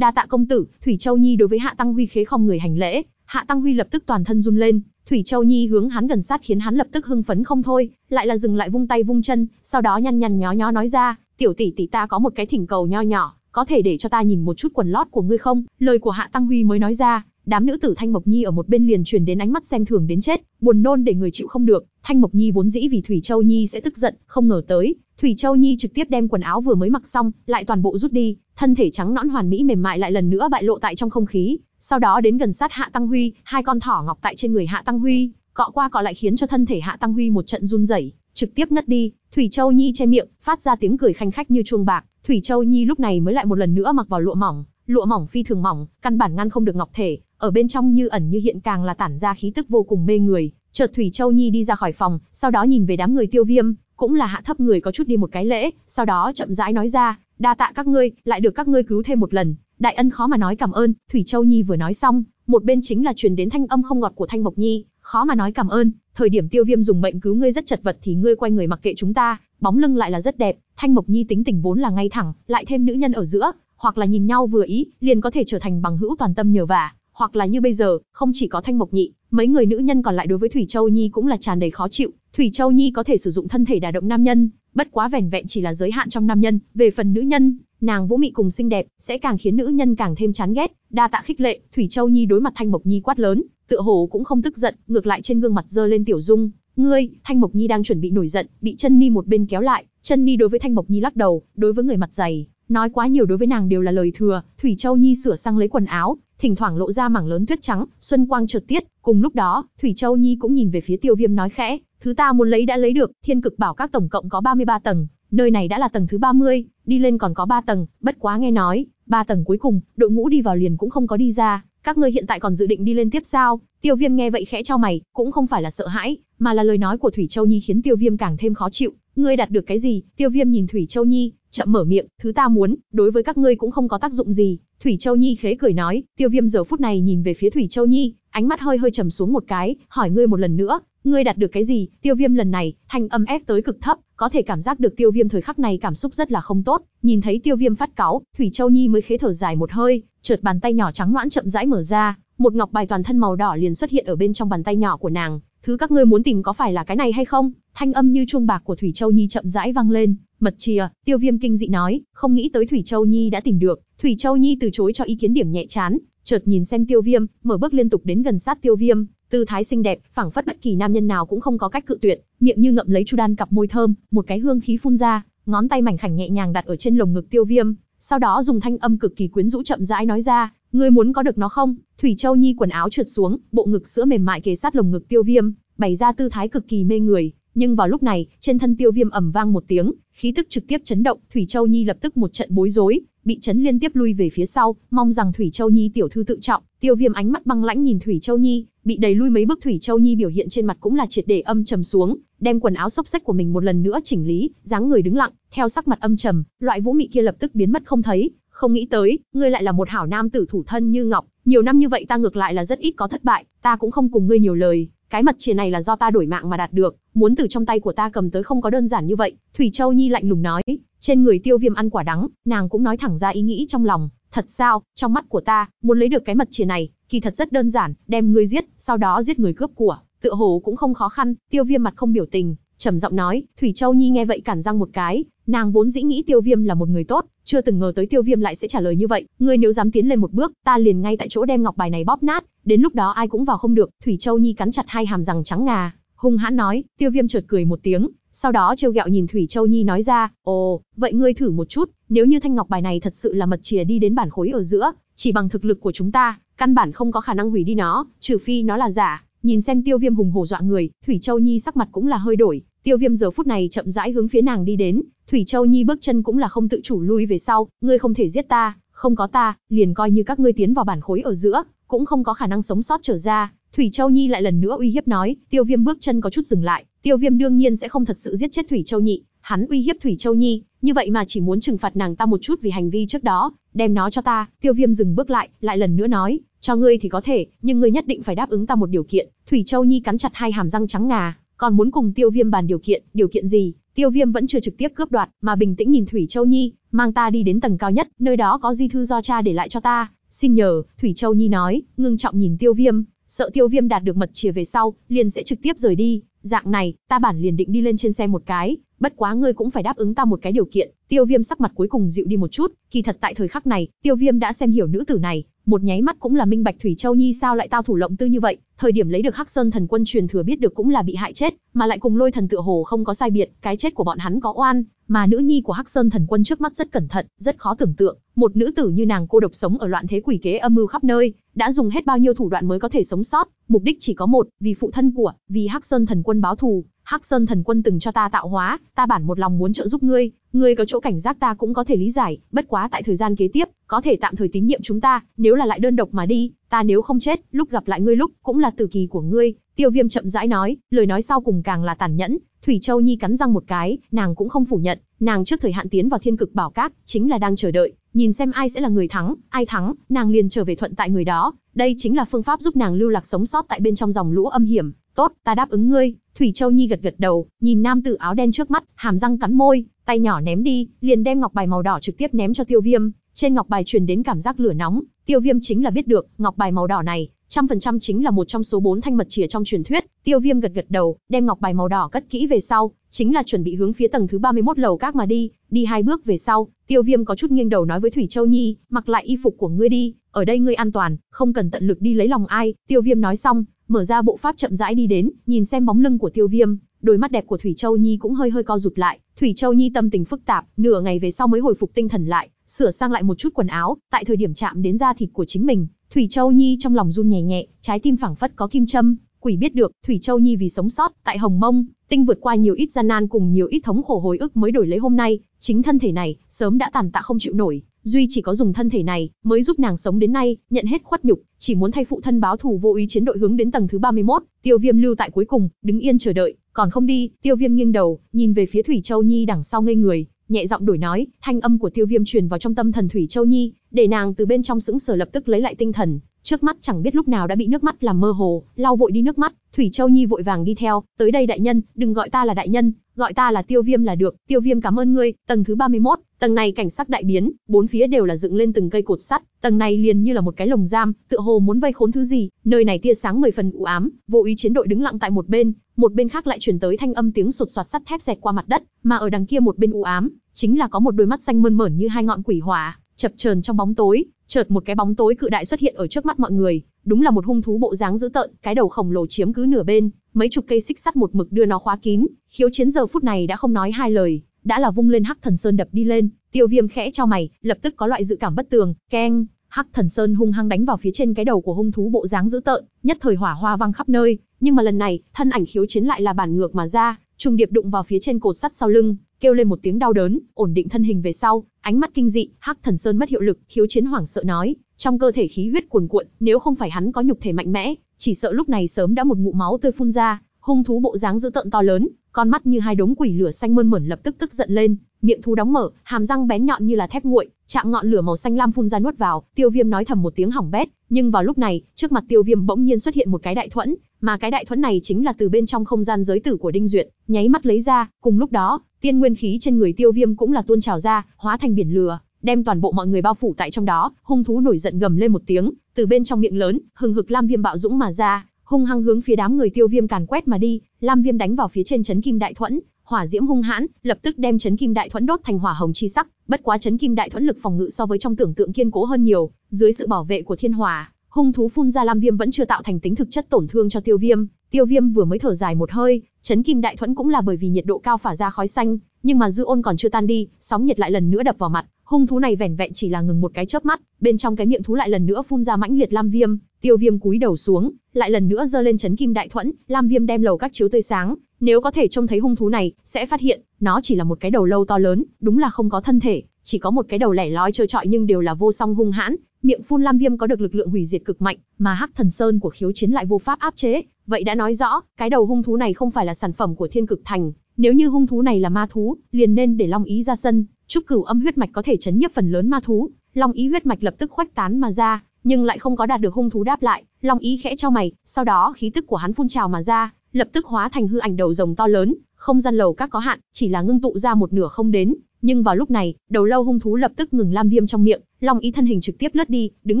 đa tạ công tử thủy châu nhi đối với hạ tăng huy khế không người hành lễ hạ tăng huy lập tức toàn thân run lên thủy châu nhi hướng hắn gần sát khiến hắn lập tức hưng phấn không thôi lại là dừng lại vung tay vung chân sau đó nhăn nhăn nhó nhó nói ra tiểu tỷ tỷ ta có một cái thỉnh cầu nho nhỏ có thể để cho ta nhìn một chút quần lót của ngươi không lời của hạ tăng huy mới nói ra Đám nữ tử Thanh Mộc Nhi ở một bên liền truyền đến ánh mắt xem thường đến chết, buồn nôn để người chịu không được, Thanh Mộc Nhi vốn dĩ vì Thủy Châu Nhi sẽ tức giận, không ngờ tới, Thủy Châu Nhi trực tiếp đem quần áo vừa mới mặc xong, lại toàn bộ rút đi, thân thể trắng nõn hoàn mỹ mềm mại lại lần nữa bại lộ tại trong không khí, sau đó đến gần sát Hạ Tăng Huy, hai con thỏ ngọc tại trên người Hạ Tăng Huy, cọ qua cọ lại khiến cho thân thể Hạ Tăng Huy một trận run rẩy, trực tiếp ngất đi, Thủy Châu Nhi che miệng, phát ra tiếng cười khanh khách như chuông bạc, Thủy Châu Nhi lúc này mới lại một lần nữa mặc vào lụa mỏng, lụa mỏng phi thường mỏng, căn bản ngăn không được ngọc thể, ở bên trong như ẩn như hiện càng là tản ra khí tức vô cùng mê người. Chợt Thủy Châu Nhi đi ra khỏi phòng, sau đó nhìn về đám người Tiêu Viêm, cũng là hạ thấp người có chút đi một cái lễ, sau đó chậm rãi nói ra, đa tạ các ngươi, lại được các ngươi cứu thêm một lần, đại ân khó mà nói cảm ơn. Thủy Châu Nhi vừa nói xong, một bên chính là truyền đến thanh âm không ngọt của Thanh Mộc Nhi, khó mà nói cảm ơn. Thời điểm Tiêu Viêm dùng mệnh cứu ngươi rất chật vật thì ngươi quay người mặc kệ chúng ta, bóng lưng lại là rất đẹp. Thanh Mộc Nhi tính tình vốn là ngay thẳng, lại thêm nữ nhân ở giữa, hoặc là nhìn nhau vừa ý, liền có thể trở thành bằng hữu toàn tâm nhờ vả hoặc là như bây giờ, không chỉ có Thanh Mộc Nhị, mấy người nữ nhân còn lại đối với Thủy Châu Nhi cũng là tràn đầy khó chịu, Thủy Châu Nhi có thể sử dụng thân thể đả động nam nhân, bất quá vẻn vẹn chỉ là giới hạn trong nam nhân, về phần nữ nhân, nàng vũ mị cùng xinh đẹp, sẽ càng khiến nữ nhân càng thêm chán ghét, đa tạ khích lệ, Thủy Châu Nhi đối mặt Thanh Mộc Nhi quát lớn, tựa hồ cũng không tức giận, ngược lại trên gương mặt dơ lên tiểu dung, "Ngươi, Thanh Mộc Nhi đang chuẩn bị nổi giận, bị Chân Ni một bên kéo lại." Chân Ni đối với Thanh Mộc Nhi lắc đầu, đối với người mặt dày, Nói quá nhiều đối với nàng đều là lời thừa, Thủy Châu Nhi sửa sang lấy quần áo, thỉnh thoảng lộ ra mảng lớn tuyết trắng, xuân quang chợt tiết, cùng lúc đó, Thủy Châu Nhi cũng nhìn về phía Tiêu Viêm nói khẽ, thứ ta muốn lấy đã lấy được, Thiên Cực Bảo các tổng cộng có 33 tầng, nơi này đã là tầng thứ 30, đi lên còn có 3 tầng, bất quá nghe nói, 3 tầng cuối cùng, đội ngũ đi vào liền cũng không có đi ra, các ngươi hiện tại còn dự định đi lên tiếp sao? Tiêu Viêm nghe vậy khẽ cho mày, cũng không phải là sợ hãi, mà là lời nói của Thủy Châu Nhi khiến Tiêu Viêm càng thêm khó chịu. Ngươi đạt được cái gì? Tiêu Viêm nhìn Thủy Châu Nhi, chậm mở miệng, thứ ta muốn, đối với các ngươi cũng không có tác dụng gì. Thủy Châu Nhi khế cười nói, Tiêu Viêm giờ phút này nhìn về phía Thủy Châu Nhi, ánh mắt hơi hơi trầm xuống một cái, hỏi ngươi một lần nữa, Ngươi đạt được cái gì? Tiêu Viêm lần này, thanh âm ép tới cực thấp, có thể cảm giác được Tiêu Viêm thời khắc này cảm xúc rất là không tốt, nhìn thấy Tiêu Viêm phát cáu, Thủy Châu Nhi mới khẽ thở dài một hơi, chợt bàn tay nhỏ trắng loãng chậm rãi mở ra, một ngọc bài toàn thân màu đỏ liền xuất hiện ở bên trong bàn tay nhỏ của nàng, "Thứ các ngươi muốn tìm có phải là cái này hay không?" Thanh âm như chuông bạc của Thủy Châu Nhi chậm rãi vang lên, mật chìa, Tiêu Viêm kinh dị nói, không nghĩ tới Thủy Châu Nhi đã tìm được, Thủy Châu Nhi từ chối cho ý kiến điểm nhẹ chán, chợt nhìn xem Tiêu Viêm, mở bước liên tục đến gần sát Tiêu Viêm, tư thái xinh đẹp, phảng phất bất kỳ nam nhân nào cũng không có cách cự tuyệt, miệng như ngậm lấy chu đan cặp môi thơm, một cái hương khí phun ra, ngón tay mảnh khảnh nhẹ nhàng đặt ở trên lồng ngực Tiêu Viêm, sau đó dùng thanh âm cực kỳ quyến rũ chậm rãi nói ra, "Ngươi muốn có được nó không?" Thủy Châu Nhi quần áo trượt xuống, bộ ngực sữa mềm mại kề sát lồng ngực Tiêu Viêm, bày ra tư thái cực kỳ mê người, nhưng vào lúc này, trên thân Tiêu Viêm ầm vang một tiếng, khí tức trực tiếp chấn động, Thủy Châu Nhi lập tức một trận bối rối, bị chấn liên tiếp lui về phía sau, mong rằng Thủy Châu Nhi tiểu thư tự trọng. Tiêu Viêm ánh mắt băng lãnh nhìn Thủy Châu Nhi, bị đẩy lui mấy bước Thủy Châu Nhi biểu hiện trên mặt cũng là triệt để âm trầm xuống, đem quần áo xốc xách của mình một lần nữa chỉnh lý, dáng người đứng lặng, theo sắc mặt âm trầm, loại vũ mị kia lập tức biến mất không thấy. Không nghĩ tới, ngươi lại là một hảo nam tử thủ thân như ngọc, nhiều năm như vậy ta ngược lại là rất ít có thất bại, ta cũng không cùng ngươi nhiều lời, cái mặt chìa này là do ta đổi mạng mà đạt được, muốn từ trong tay của ta cầm tới không có đơn giản như vậy. Thủy Châu Nhi lạnh lùng nói, trên người tiêu viêm ăn quả đắng, nàng cũng nói thẳng ra ý nghĩ trong lòng. Thật sao, trong mắt của ta, muốn lấy được cái mật chìa này, kỳ thật rất đơn giản, đem người giết, sau đó giết người cướp của, tựa hồ cũng không khó khăn, tiêu viêm mặt không biểu tình, trầm giọng nói, Thủy Châu Nhi nghe vậy cản răng một cái, nàng vốn dĩ nghĩ Tiêu Viêm là một người tốt, chưa từng ngờ tới Tiêu Viêm lại sẽ trả lời như vậy, ngươi nếu dám tiến lên một bước, ta liền ngay tại chỗ đem ngọc bài này bóp nát, đến lúc đó ai cũng vào không được, Thủy Châu Nhi cắn chặt hai hàm răng trắng ngà, hung hãn nói, Tiêu Viêm chợt cười một tiếng, sau đó trêu ghẹo nhìn Thủy Châu Nhi nói ra, "Ồ, vậy ngươi thử một chút, nếu như thanh ngọc bài này thật sự là mật chìa đi đến bản khối ở giữa, chỉ bằng thực lực của chúng ta, căn bản không có khả năng hủy đi nó, trừ phi nó là giả." Nhìn xem Tiêu Viêm hùng hổ dọa người, Thủy Châu Nhi sắc mặt cũng là hơi đổi, Tiêu Viêm giờ phút này chậm rãi hướng phía nàng đi đến, Thủy Châu Nhi bước chân cũng là không tự chủ lui về sau, ngươi không thể giết ta, không có ta, liền coi như các ngươi tiến vào bản khối ở giữa, cũng không có khả năng sống sót trở ra. Thủy Châu Nhi lại lần nữa uy hiếp nói, Tiêu Viêm bước chân có chút dừng lại, Tiêu Viêm đương nhiên sẽ không thật sự giết chết Thủy Châu Nhi, hắn uy hiếp Thủy Châu Nhi, như vậy mà chỉ muốn trừng phạt nàng ta một chút vì hành vi trước đó, đem nó cho ta, Tiêu Viêm dừng bước lại, lại lần nữa nói, cho ngươi thì có thể, nhưng ngươi nhất định phải đáp ứng ta một điều kiện. Thủy Châu Nhi cắn chặt hai hàm răng trắng ngà, còn muốn cùng tiêu viêm bàn điều kiện, điều kiện gì, tiêu viêm vẫn chưa trực tiếp cướp đoạt, mà bình tĩnh nhìn Thủy Châu Nhi, mang ta đi đến tầng cao nhất, nơi đó có di thư do cha để lại cho ta, xin nhờ, Thủy Châu Nhi nói, ngưng trọng nhìn tiêu viêm, sợ tiêu viêm đạt được mật chìa về sau, liền sẽ trực tiếp rời đi, dạng này, ta bản liền định đi lên trên xe một cái, bất quá ngươi cũng phải đáp ứng ta một cái điều kiện, tiêu viêm sắc mặt cuối cùng dịu đi một chút, kỳ thật tại thời khắc này, tiêu viêm đã xem hiểu nữ tử này, một nháy mắt cũng là minh bạch Thủy Châu Nhi sao lại tao thủ lộng tư như vậy, thời điểm lấy được Hắc Sơn Thần Quân truyền thừa biết được cũng là bị hại chết, mà lại cùng Lôi Thần tựa hồ không có sai biệt, cái chết của bọn hắn có oan, mà nữ nhi của Hắc Sơn Thần Quân trước mắt rất cẩn thận, rất khó tưởng tượng, một nữ tử như nàng cô độc sống ở loạn thế quỷ kế âm mưu khắp nơi, đã dùng hết bao nhiêu thủ đoạn mới có thể sống sót, mục đích chỉ có một, vì phụ thân của, vì Hắc Sơn Thần Quân báo thù, Hắc Sơn thần quân từng cho ta tạo hóa, ta bản một lòng muốn trợ giúp ngươi, ngươi có chỗ cảnh giác ta cũng có thể lý giải, bất quá tại thời gian kế tiếp, có thể tạm thời tín nhiệm chúng ta, nếu là lại đơn độc mà đi, ta nếu không chết, lúc gặp lại ngươi lúc cũng là tử kỳ của ngươi." Tiêu Viêm chậm rãi nói, lời nói sau cùng càng là tàn nhẫn, Thủy Châu Nhi cắn răng một cái, nàng cũng không phủ nhận, nàng trước thời hạn tiến vào Thiên Cực Bảo Các, chính là đang chờ đợi, nhìn xem ai sẽ là người thắng, ai thắng, nàng liền trở về thuận tại người đó, đây chính là phương pháp giúp nàng lưu lạc sống sót tại bên trong dòng lũ âm hiểm. "Tốt, ta đáp ứng ngươi, Thủy Châu Nhi gật gật đầu, nhìn nam tử áo đen trước mắt, hàm răng cắn môi, tay nhỏ ném đi, liền đem ngọc bài màu đỏ trực tiếp ném cho Tiêu Viêm, trên ngọc bài truyền đến cảm giác lửa nóng, Tiêu Viêm chính là biết được, ngọc bài màu đỏ này, trăm phần trăm chính là một trong số bốn thanh mật chìa trong truyền thuyết, Tiêu Viêm gật gật đầu, đem ngọc bài màu đỏ cất kỹ về sau, chính là chuẩn bị hướng phía tầng thứ 31 lầu các mà đi, đi hai bước về sau, Tiêu Viêm có chút nghiêng đầu nói với Thủy Châu Nhi, mặc lại y phục của ngươi đi, ở đây ngươi an toàn, không cần tận lực đi lấy lòng ai, Tiêu Viêm nói xong, mở ra bộ pháp chậm rãi đi đến, nhìn xem bóng lưng của Tiêu Viêm, đôi mắt đẹp của Thủy Châu Nhi cũng hơi hơi co rụt lại, Thủy Châu Nhi tâm tình phức tạp, nửa ngày về sau mới hồi phục tinh thần lại, sửa sang lại một chút quần áo, tại thời điểm chạm đến da thịt của chính mình, Thủy Châu Nhi trong lòng run nhẹ nhẹ, trái tim phảng phất có kim châm, quỷ biết được, Thủy Châu Nhi vì sống sót tại Hồng Mông, tinh vượt qua nhiều ít gian nan cùng nhiều ít thống khổ hồi ức mới đổi lấy hôm nay, chính thân thể này sớm đã tàn tạ không chịu nổi, duy chỉ có dùng thân thể này mới giúp nàng sống đến nay, nhận hết khuất nhục, chỉ muốn thay phụ thân báo thù vô ý chiến đội hướng đến tầng thứ 31, Tiêu Viêm lưu tại cuối cùng, đứng yên chờ đợi, còn không đi, Tiêu Viêm nghiêng đầu, nhìn về phía Thủy Châu Nhi đằng sau ngây người, nhẹ giọng đổi nói, thanh âm của Tiêu Viêm truyền vào trong tâm thần Thủy Châu Nhi, để nàng từ bên trong sững sờ lập tức lấy lại tinh thần, trước mắt chẳng biết lúc nào đã bị nước mắt làm mơ hồ, lau vội đi nước mắt, Thủy Châu Nhi vội vàng đi theo, tới đây đại nhân, đừng gọi ta là đại nhân, gọi ta là Tiêu Viêm là được, Tiêu Viêm cảm ơn ngươi, tầng thứ 31, tầng này cảnh sắc đại biến, bốn phía đều là dựng lên từng cây cột sắt, tầng này liền như là một cái lồng giam, tựa hồ muốn vây khốn thứ gì, nơi này tia sáng mười phần u ám, vô ý chiến đội đứng lặng tại một bên, một bên khác lại truyền tới thanh âm tiếng sột soạt sắt thép xẹt qua mặt đất, mà ở đằng kia một bên u ám, chính là có một đôi mắt xanh mơn mởn như hai ngọn quỷ hỏa, chập chờn trong bóng tối, chợt một cái bóng tối cự đại xuất hiện ở trước mắt mọi người, đúng là một hung thú bộ dáng dữ tợn, cái đầu khổng lồ chiếm cứ nửa bên, mấy chục cây xích sắt một mực đưa nó khóa kín, khiếu chiến giờ phút này đã không nói hai lời, đã là vung lên hắc thần sơn đập đi lên, tiêu viêm khẽ cho mày, lập tức có loại dự cảm bất tường, keng, hắc thần sơn hung hăng đánh vào phía trên cái đầu của hung thú bộ dáng dữ tợn, nhất thời hỏa hoa vang khắp nơi, nhưng mà lần này, thân ảnh khiếu chiến lại là bản ngược mà ra, trùng điệp đụng vào phía trên cột sắt sau lưng, kêu lên một tiếng đau đớn, ổn định thân hình về sau, ánh mắt kinh dị, Hắc Thần Sơn mất hiệu lực, khiếu chiến hoảng sợ nói, trong cơ thể khí huyết cuồn cuộn, nếu không phải hắn có nhục thể mạnh mẽ, chỉ sợ lúc này sớm đã một ngụm máu tươi phun ra, hung thú bộ dáng dữ tợn to lớn, con mắt như hai đống quỷ lửa xanh mơn mởn lập tức tức giận lên, miệng thú đóng mở, hàm răng bén nhọn như là thép nguội, chạm ngọn lửa màu xanh lam phun ra nuốt vào, Tiêu Viêm nói thầm một tiếng hỏng bét, nhưng vào lúc này, trước mặt Tiêu Viêm bỗng nhiên xuất hiện một cái đại thuẫn, mà cái đại thuẫn này chính là từ bên trong không gian giới tử của Đinh Duyệt, nháy mắt lấy ra, cùng lúc đó, tiên nguyên khí trên người Tiêu Viêm cũng là tuôn trào ra, hóa thành biển lửa, đem toàn bộ mọi người bao phủ tại trong đó, hung thú nổi giận gầm lên một tiếng, từ bên trong miệng lớn, hừng hực lam viêm bạo dũng mà ra, hung hăng hướng phía đám người Tiêu Viêm càn quét mà đi, lam viêm đánh vào phía trên chấn kim đại thuẫn, hỏa diễm hung hãn, lập tức đem chấn kim đại thuẫn đốt thành hỏa hồng chi sắc, bất quá chấn kim đại thuẫn lực phòng ngự so với trong tưởng tượng kiên cố hơn nhiều, dưới sự bảo vệ của thiên hỏa, hung thú phun ra lam viêm vẫn chưa tạo thành tính thực chất tổn thương cho tiêu viêm, tiêu viêm vừa mới thở dài một hơi, chấn kim đại thuẫn cũng là bởi vì nhiệt độ cao phả ra khói xanh, nhưng mà dư ôn còn chưa tan đi, sóng nhiệt lại lần nữa đập vào mặt, hung thú này vẻn vẹn chỉ là ngừng một cái chớp mắt, bên trong cái miệng thú lại lần nữa phun ra mãnh liệt lam viêm, Tiêu Viêm cúi đầu xuống, lại lần nữa giơ lên chấn kim đại thuẫn, Lam Viêm đem lầu các chiếu tươi sáng, nếu có thể trông thấy hung thú này, sẽ phát hiện, nó chỉ là một cái đầu lâu to lớn, đúng là không có thân thể, chỉ có một cái đầu lẻ loi trơ trọi nhưng đều là vô song hung hãn, miệng phun Lam Viêm có được lực lượng hủy diệt cực mạnh, mà Hắc Thần Sơn của khiếu chiến lại vô pháp áp chế, vậy đã nói rõ, cái đầu hung thú này không phải là sản phẩm của Thiên Cực Thành, nếu như hung thú này là ma thú, liền nên để Long Ý ra sân, trúc cửu âm huyết mạch có thể chấn nhiếp phần lớn ma thú, Long Ý huyết mạch lập tức khuếch tán mà ra, nhưng lại không có đạt được hung thú đáp lại, Long Ý khẽ cho mày, sau đó khí tức của hắn phun trào mà ra, lập tức hóa thành hư ảnh đầu rồng to lớn, không gian lầu các có hạn, chỉ là ngưng tụ ra một nửa không đến, nhưng vào lúc này, đầu lâu hung thú lập tức ngừng lam viêm trong miệng, Long Ý thân hình trực tiếp lướt đi, đứng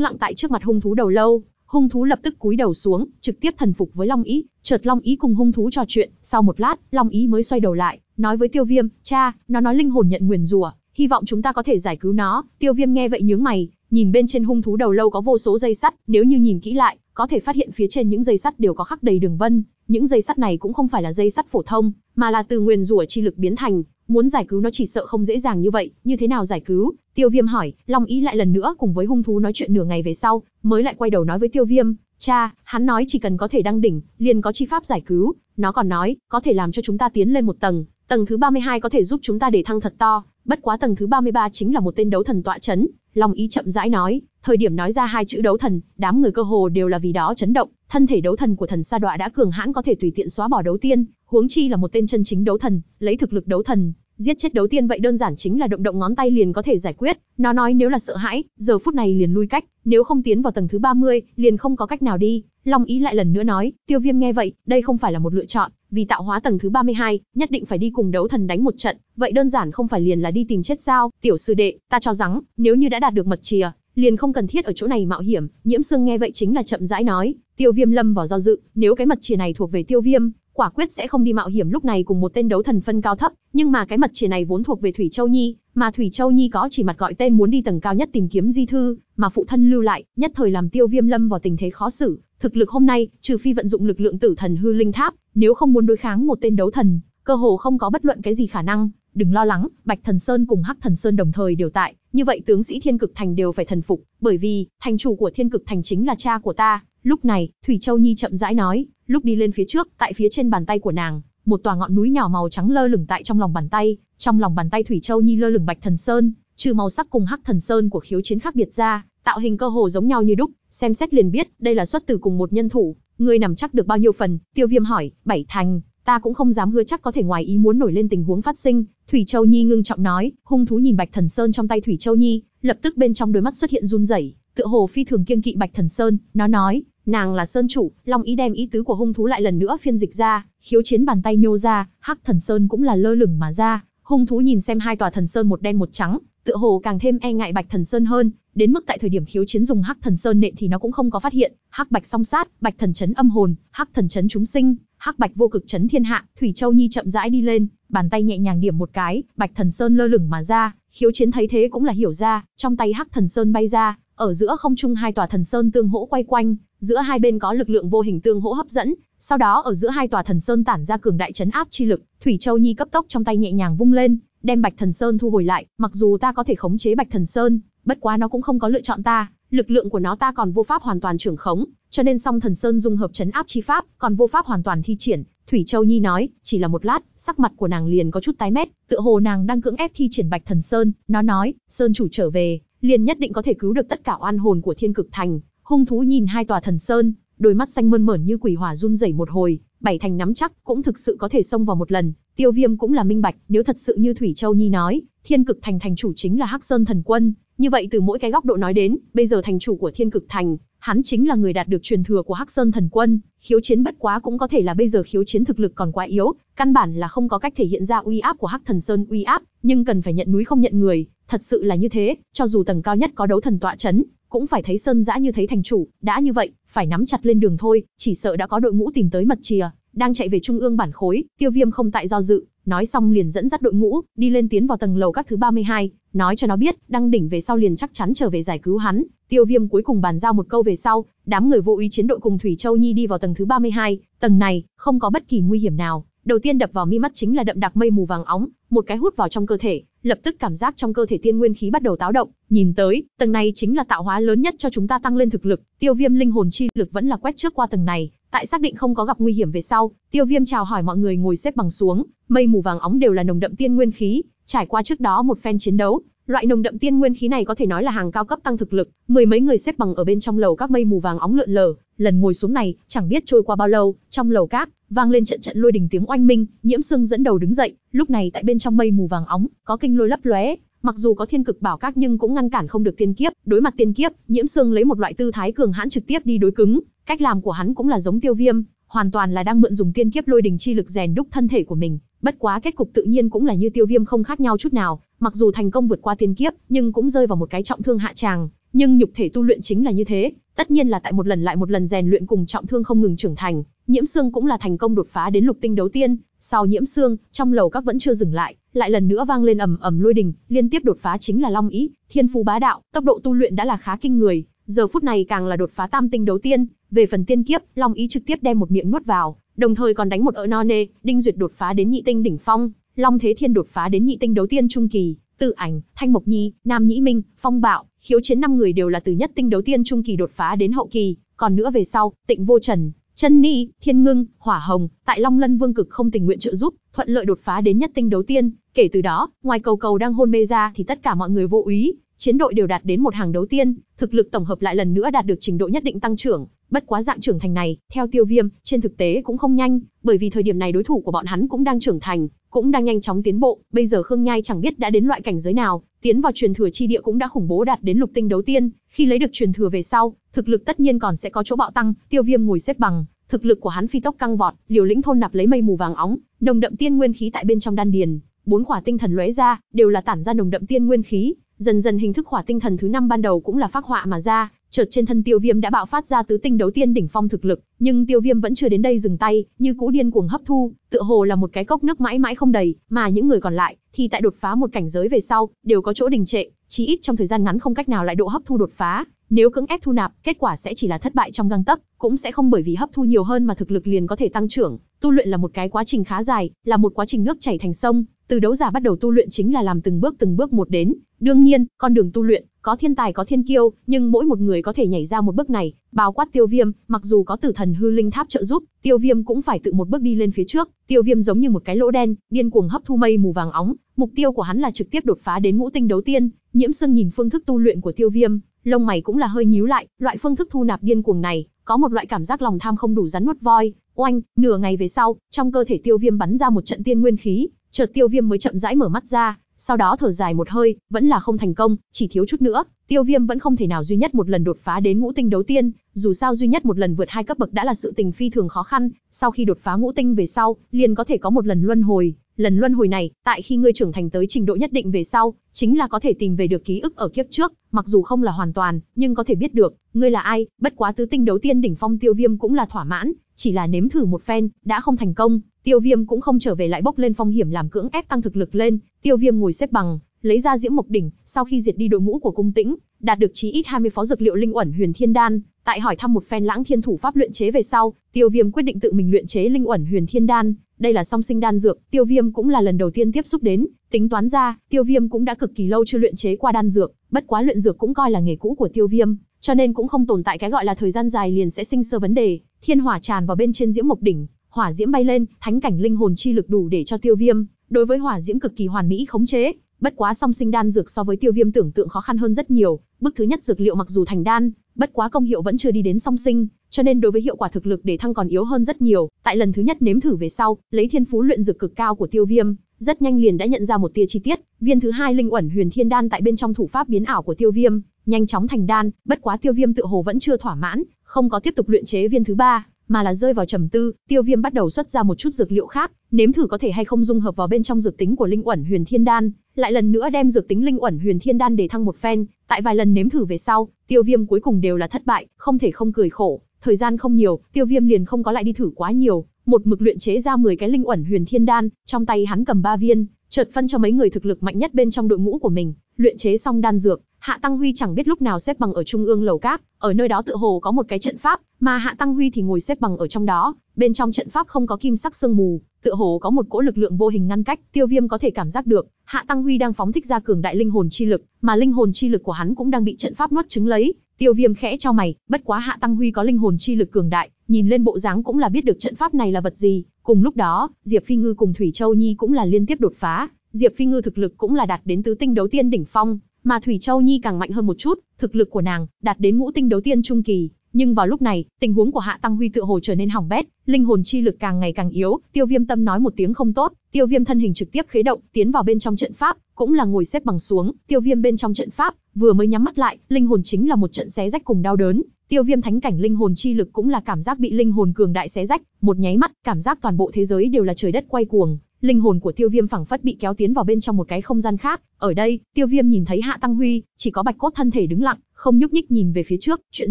lặng tại trước mặt hung thú đầu lâu. Hung thú lập tức cúi đầu xuống, trực tiếp thần phục với Long Ý, chợt Long Ý cùng hung thú trò chuyện, sau một lát, Long Ý mới xoay đầu lại, nói với Tiêu Viêm, "Cha, nó nói linh hồn nhận nguyền rủa, hy vọng chúng ta có thể giải cứu nó." Tiêu Viêm nghe vậy nhướng mày, Nhìn bên trên hung thú đầu lâu có vô số dây sắt, nếu như nhìn kỹ lại, có thể phát hiện phía trên những dây sắt đều có khắc đầy đường vân, những dây sắt này cũng không phải là dây sắt phổ thông, mà là từ nguyên rủa chi lực biến thành, muốn giải cứu nó chỉ sợ không dễ dàng như vậy, như thế nào giải cứu? Tiêu Viêm hỏi, Long Ý lại lần nữa cùng với hung thú nói chuyện nửa ngày về sau, mới lại quay đầu nói với Tiêu Viêm, "Cha, hắn nói chỉ cần có thể đăng đỉnh, liền có chi pháp giải cứu, nó còn nói, có thể làm cho chúng ta tiến lên một tầng, Tầng thứ 32 có thể giúp chúng ta để thăng thật to, bất quá tầng thứ 33 chính là một tên đấu thần tọa chấn, Long Ý chậm rãi nói, thời điểm nói ra hai chữ đấu thần, đám người cơ hồ đều là vì đó chấn động, thân thể đấu thần của thần sa đọa đã cường hãn có thể tùy tiện xóa bỏ đấu tiên, huống chi là một tên chân chính đấu thần, lấy thực lực đấu thần, giết chết đấu tiên vậy đơn giản chính là động động ngón tay liền có thể giải quyết, nó nói nếu là sợ hãi, giờ phút này liền lui cách, nếu không tiến vào tầng thứ 30, liền không có cách nào đi, Long Ý lại lần nữa nói, Tiêu Viêm nghe vậy, đây không phải là một lựa chọn, vì tạo hóa tầng thứ 32, nhất định phải đi cùng đấu thần đánh một trận, vậy đơn giản không phải liền là đi tìm chết sao? Tiểu sư đệ, ta cho rằng, nếu như đã đạt được mật chìa, liền không cần thiết ở chỗ này mạo hiểm, Nhiễm Sương nghe vậy chính là chậm rãi nói, Tiêu Viêm lâm vào do dự, nếu cái mật chìa này thuộc về Tiêu Viêm, quả quyết sẽ không đi mạo hiểm lúc này cùng một tên đấu thần phân cao thấp, nhưng mà cái mật chìa này vốn thuộc về Thủy Châu Nhi, mà Thủy Châu Nhi có chỉ mặt gọi tên muốn đi tầng cao nhất tìm kiếm di thư, mà phụ thân lưu lại, nhất thời làm Tiêu Viêm Lâm vào tình thế khó xử, Thực lực hôm nay, trừ phi vận dụng lực lượng tử thần hư linh tháp, nếu không muốn đối kháng một tên đấu thần, cơ hồ không có bất luận cái gì khả năng. Đừng lo lắng, Bạch Thần Sơn cùng Hắc Thần Sơn đồng thời đều tại, như vậy tướng sĩ Thiên Cực Thành đều phải thần phục, bởi vì thành chủ của Thiên Cực Thành chính là cha của ta. Lúc này, Thủy Châu Nhi chậm rãi nói, lúc đi lên phía trước, tại phía trên bàn tay của nàng, một tòa ngọn núi nhỏ màu trắng lơ lửng tại trong lòng bàn tay, trong lòng bàn tay Thủy Châu Nhi lơ lửng Bạch Thần Sơn, trừ màu sắc cùng Hắc Thần Sơn của khiếu chiến khác biệt ra, tạo hình cơ hồ giống nhau như đúc, xem xét liền biết, đây là xuất từ cùng một nhân thủ, ngươi nằm chắc được bao nhiêu phần? Tiêu Viêm hỏi, bảy thành, ta cũng không dám hứa chắc có thể ngoài ý muốn nổi lên tình huống phát sinh, Thủy Châu Nhi ngưng trọng nói, hung thú nhìn Bạch Thần Sơn trong tay Thủy Châu Nhi, lập tức bên trong đôi mắt xuất hiện run rẩy, tựa hồ phi thường kiên kỵ Bạch Thần Sơn, nó nói, nàng là sơn chủ, Long ý đem ý tứ của hung thú lại lần nữa phiên dịch ra, khiếu chiến bàn tay nhô ra, Hắc Thần Sơn cũng là lơ lửng mà ra, hung thú nhìn xem hai tòa thần sơn một đen một trắng, tựa hồ càng thêm e ngại Bạch Thần Sơn hơn, đến mức tại thời điểm khiếu chiến dùng Hắc Thần Sơn nện thì nó cũng không có phát hiện, Hắc Bạch song sát, Bạch Thần chấn âm hồn, Hắc Thần chấn chúng sinh, Hắc Bạch vô cực chấn thiên hạ, Thủy Châu Nhi chậm rãi đi lên, bàn tay nhẹ nhàng điểm một cái, Bạch Thần Sơn lơ lửng mà ra, khiếu chiến thấy thế cũng là hiểu ra, trong tay Hắc Thần Sơn bay ra, ở giữa không trung hai tòa thần sơn tương hỗ quay quanh, giữa hai bên có lực lượng vô hình tương hỗ hấp dẫn, sau đó ở giữa hai tòa thần sơn tản ra cường đại chấn áp chi lực, Thủy Châu Nhi cấp tốc trong tay nhẹ nhàng vung lên, đem Bạch Thần Sơn thu hồi lại, mặc dù ta có thể khống chế Bạch Thần Sơn, bất quá nó cũng không có lựa chọn ta, lực lượng của nó ta còn vô pháp hoàn toàn trưởng khống, cho nên song Thần Sơn dung hợp chấn áp chi pháp, còn vô pháp hoàn toàn thi triển. Thủy Châu Nhi nói, chỉ là một lát, sắc mặt của nàng liền có chút tái mét, tựa hồ nàng đang cưỡng ép thi triển Bạch Thần Sơn, nó nói, Sơn chủ trở về, liền nhất định có thể cứu được tất cả oan hồn của Thiên Cực Thành. Hung thú nhìn hai tòa thần sơn, đôi mắt xanh mơn mởn như quỷ hỏa run rẩy một hồi, bảy thành nắm chắc cũng thực sự có thể xông vào một lần, Tiêu Viêm cũng là minh bạch, nếu thật sự như Thủy Châu Nhi nói, Thiên Cực Thành thành chủ chính là Hắc Sơn Thần Quân, như vậy từ mỗi cái góc độ nói đến, bây giờ thành chủ của Thiên Cực Thành, hắn chính là người đạt được truyền thừa của Hắc Sơn Thần Quân, khiếu chiến bất quá cũng có thể là bây giờ khiếu chiến thực lực còn quá yếu, căn bản là không có cách thể hiện ra uy áp của Hắc Thần Sơn uy áp, nhưng cần phải nhận núi không nhận người, thật sự là như thế, cho dù tầng cao nhất có đấu thần tọa chấn, cũng phải thấy sơn dã như thấy thành chủ, đã như vậy, phải nắm chặt lên đường thôi, chỉ sợ đã có đội ngũ tìm tới mật chìa đang chạy về trung ương bản khối, Tiêu Viêm không tại do dự, nói xong liền dẫn dắt đội ngũ, đi lên tiến vào tầng lầu các thứ 32, nói cho nó biết, đăng đỉnh về sau liền chắc chắn trở về giải cứu hắn. Tiêu Viêm cuối cùng bàn giao một câu về sau, đám người vô ý chiến đội cùng Thủy Châu Nhi đi vào tầng thứ 32, tầng này không có bất kỳ nguy hiểm nào. Đầu tiên đập vào mi mắt chính là đậm đặc mây mù vàng óng, một cái hút vào trong cơ thể, lập tức cảm giác trong cơ thể tiên nguyên khí bắt đầu táo động, nhìn tới, tầng này chính là tạo hóa lớn nhất cho chúng ta tăng lên thực lực, Tiêu Viêm linh hồn chi lực vẫn là quét trước qua tầng này, Tại xác định không có gặp nguy hiểm về sau, Tiêu Viêm chào hỏi mọi người ngồi xếp bằng xuống, mây mù vàng óng đều là nồng đậm tiên nguyên khí, trải qua trước đó một phen chiến đấu, loại nồng đậm tiên nguyên khí này có thể nói là hàng cao cấp tăng thực lực, mười mấy người xếp bằng ở bên trong lầu các mây mù vàng óng lượn lờ, lần ngồi xuống này, chẳng biết trôi qua bao lâu, trong lầu các vang lên trận trận lôi đình tiếng oanh minh, Nhiễm Sương dẫn đầu đứng dậy, lúc này tại bên trong mây mù vàng óng, có kinh lôi lấp lóe, mặc dù có thiên cực bảo các nhưng cũng ngăn cản không được tiên kiếp đối mặt tiên kiếp nhiễm xương lấy một loại tư thái cường hãn trực tiếp đi đối cứng cách làm của hắn cũng là giống tiêu viêm hoàn toàn là đang mượn dùng tiên kiếp lôi đình chi lực rèn đúc thân thể của mình bất quá kết cục tự nhiên cũng là như tiêu viêm không khác nhau chút nào mặc dù thành công vượt qua tiên kiếp nhưng cũng rơi vào một cái trọng thương hạ tràng nhưng nhục thể tu luyện chính là như thế tất nhiên là tại một lần lại một lần rèn luyện cùng trọng thương không ngừng trưởng thành nhiễm xương cũng là thành công đột phá đến lục tinh đấu tiên sau nhiễm xương, trong lầu các vẫn chưa dừng lại, lại lần nữa vang lên ầm ầm lôi đình, liên tiếp đột phá chính là Long Ý, thiên phú bá đạo, tốc độ tu luyện đã là khá kinh người, giờ phút này càng là đột phá tam tinh đầu tiên, về phần tiên kiếp, Long Ý trực tiếp đem một miệng nuốt vào, đồng thời còn đánh một ợ no nê, Đinh Duyệt đột phá đến nhị tinh đỉnh phong, Long Thế Thiên đột phá đến nhị tinh đấu tiên trung kỳ, Tự Ảnh, Thanh Mộc Nhi, Nam Nhĩ Minh, Phong Bạo, khiếu chiến năm người đều là từ nhất tinh đấu tiên trung kỳ đột phá đến hậu kỳ, còn nữa về sau, Tịnh Vô Trần, chân ni, thiên ngưng, hỏa hồng, tại Long Lân Vương cực không tình nguyện trợ giúp, thuận lợi đột phá đến nhất tinh đấu tiên, kể từ đó, ngoài cầu cầu đang hôn mê ra thì tất cả mọi người vô úy, chiến đội đều đạt đến một hàng đấu tiên, thực lực tổng hợp lại lần nữa đạt được trình độ nhất định tăng trưởng, bất quá dạng trưởng thành này, theo Tiêu Viêm, trên thực tế cũng không nhanh, bởi vì thời điểm này đối thủ của bọn hắn cũng đang trưởng thành, cũng đang nhanh chóng tiến bộ, bây giờ Khương Nhai chẳng biết đã đến loại cảnh giới nào, tiến vào truyền thừa chi địa cũng đã khủng bố đạt đến lục tinh đấu tiên, khi lấy được truyền thừa về sau, thực lực tất nhiên còn sẽ có chỗ bạo tăng, Tiêu Viêm ngồi xếp bằng, thực lực của hắn phi tốc căng vọt, liều lĩnh thôn nạp lấy mây mù vàng óng, nồng đậm tiên nguyên khí tại bên trong đan điền, bốn quả tinh thần lóe ra, đều là tản ra nồng đậm tiên nguyên khí, dần dần hình thức quả tinh thần thứ năm ban đầu cũng là phát họa mà ra, chợt trên thân tiêu viêm đã bạo phát ra tứ tinh đấu tiên đỉnh phong thực lực nhưng tiêu viêm vẫn chưa đến đây dừng tay như cũ điên cuồng hấp thu tựa hồ là một cái cốc nước mãi mãi không đầy mà những người còn lại thì tại đột phá một cảnh giới về sau đều có chỗ đình trệ chí ít trong thời gian ngắn không cách nào lại độ hấp thu đột phá nếu cưỡng ép thu nạp kết quả sẽ chỉ là thất bại trong găng tấc cũng sẽ không bởi vì hấp thu nhiều hơn mà thực lực liền có thể tăng trưởng tu luyện là một cái quá trình khá dài là một quá trình nước chảy thành sông từ đấu giả bắt đầu tu luyện chính là làm từng bước từng bước một đến đương nhiên con đường tu luyện có thiên tài có thiên kiêu, nhưng mỗi một người có thể nhảy ra một bước này, bao quát tiêu viêm, mặc dù có tử thần hư linh tháp trợ giúp, tiêu viêm cũng phải tự một bước đi lên phía trước, tiêu viêm giống như một cái lỗ đen, điên cuồng hấp thu mây mù vàng óng, mục tiêu của hắn là trực tiếp đột phá đến ngũ tinh đấu tiên, nhiễm sương nhìn phương thức tu luyện của tiêu viêm, lông mày cũng là hơi nhíu lại, loại phương thức thu nạp điên cuồng này, có một loại cảm giác lòng tham không đủ rắn nuốt voi. Oanh, nửa ngày về sau, trong cơ thể Tiêu Viêm bắn ra một trận tiên nguyên khí, chợt Tiêu Viêm mới chậm rãi mở mắt ra, sau đó thở dài một hơi, vẫn là không thành công, chỉ thiếu chút nữa, tiêu viêm vẫn không thể nào duy nhất một lần đột phá đến ngũ tinh đấu tiên, dù sao duy nhất một lần vượt hai cấp bậc đã là sự tình phi thường khó khăn, sau khi đột phá ngũ tinh về sau, liền có thể có một lần luân hồi, lần luân hồi này, tại khi ngươi trưởng thành tới trình độ nhất định về sau, chính là có thể tìm về được ký ức ở kiếp trước, mặc dù không là hoàn toàn, nhưng có thể biết được, ngươi là ai, bất quá tứ tinh đấu tiên đỉnh phong tiêu viêm cũng là thỏa mãn, chỉ là nếm thử một phen, đã không thành công, Tiêu Viêm cũng không trở về lại bốc lên phong hiểm làm cưỡng ép tăng thực lực lên, Tiêu Viêm ngồi xếp bằng, lấy ra Diễm Mộc đỉnh, sau khi diệt đi đội ngũ của cung tĩnh, đạt được chí ít 20 phó dược liệu linh uẩn huyền thiên đan, tại hỏi thăm một phen lãng thiên thủ pháp luyện chế về sau, Tiêu Viêm quyết định tự mình luyện chế linh uẩn huyền thiên đan, đây là song sinh đan dược, Tiêu Viêm cũng là lần đầu tiên tiếp xúc đến, tính toán ra, Tiêu Viêm cũng đã cực kỳ lâu chưa luyện chế qua đan dược, bất quá luyện dược cũng coi là nghề cũ của Tiêu Viêm, cho nên cũng không tồn tại cái gọi là thời gian dài liền sẽ sinh sơ vấn đề, thiên hỏa tràn vào bên trên Diễm Mộc đỉnh, hỏa diễm bay lên, thánh cảnh linh hồn chi lực đủ để cho Tiêu Viêm đối với hỏa diễm cực kỳ hoàn mỹ khống chế, bất quá song sinh đan dược so với Tiêu Viêm tưởng tượng khó khăn hơn rất nhiều, bước thứ nhất dược liệu mặc dù thành đan, bất quá công hiệu vẫn chưa đi đến song sinh, cho nên đối với hiệu quả thực lực để thăng còn yếu hơn rất nhiều, tại lần thứ nhất nếm thử về sau, lấy thiên phú luyện dược cực cao của Tiêu Viêm, rất nhanh liền đã nhận ra một tia chi tiết, viên thứ hai linh ẩn huyền thiên đan tại bên trong thủ pháp biến ảo của Tiêu Viêm, nhanh chóng thành đan, bất quá Tiêu Viêm tự hồ vẫn chưa thỏa mãn, không có tiếp tục luyện chế viên thứ ba, mà là rơi vào trầm tư, Tiêu Viêm bắt đầu xuất ra một chút dược liệu khác, nếm thử có thể hay không dung hợp vào bên trong dược tính của Linh Uẩn Huyền Thiên Đan, lại lần nữa đem dược tính Linh Uẩn Huyền Thiên Đan để thăng một phen, tại vài lần nếm thử về sau, Tiêu Viêm cuối cùng đều là thất bại, không thể không cười khổ, thời gian không nhiều, Tiêu Viêm liền không có lại đi thử quá nhiều, một mực luyện chế ra 10 cái Linh Uẩn Huyền Thiên Đan, trong tay hắn cầm 3 viên, chợt phân cho mấy người thực lực mạnh nhất bên trong đội ngũ của mình, luyện chế xong đan dược, Hạ Tăng Huy chẳng biết lúc nào xếp bằng ở trung ương lầu cát, ở nơi đó tựa hồ có một cái trận pháp, mà Hạ Tăng Huy thì ngồi xếp bằng ở trong đó, bên trong trận pháp không có kim sắc sương mù, tựa hồ có một cỗ lực lượng vô hình ngăn cách, Tiêu Viêm có thể cảm giác được, Hạ Tăng Huy đang phóng thích ra cường đại linh hồn chi lực, mà linh hồn chi lực của hắn cũng đang bị trận pháp nuốt chứng lấy. Tiêu Viêm khẽ cho mày, bất quá Hạ Tăng Huy có linh hồn chi lực cường đại, nhìn lên bộ dáng cũng là biết được trận pháp này là vật gì. Cùng lúc đó, Diệp Phi Ngư cùng Thủy Châu Nhi cũng là liên tiếp đột phá, Diệp Phi Ngư thực lực cũng là đạt đến tứ tinh đấu tiên đỉnh phong, mà Thủy Châu Nhi càng mạnh hơn một chút, thực lực của nàng đạt đến ngũ tinh đấu tiên trung kỳ, nhưng vào lúc này, tình huống của Hạ Tăng Huy tựa hồ trở nên hỏng bét, linh hồn chi lực càng ngày càng yếu, Tiêu Viêm tâm nói một tiếng không tốt, Tiêu Viêm thân hình trực tiếp khế động, tiến vào bên trong trận pháp, cũng là ngồi xếp bằng xuống, Tiêu Viêm bên trong trận pháp, vừa mới nhắm mắt lại, linh hồn chính là một trận xé rách cùng đau đớn, Tiêu Viêm thánh cảnh linh hồn chi lực cũng là cảm giác bị linh hồn cường đại xé rách, một nháy mắt, cảm giác toàn bộ thế giới đều là trời đất quay cuồng, linh hồn của tiêu viêm phẳng phất bị kéo tiến vào bên trong một cái không gian khác. Ở đây, tiêu viêm nhìn thấy hạ tăng huy, chỉ có bạch cốt thân thể đứng lặng, không nhúc nhích nhìn về phía trước, chuyện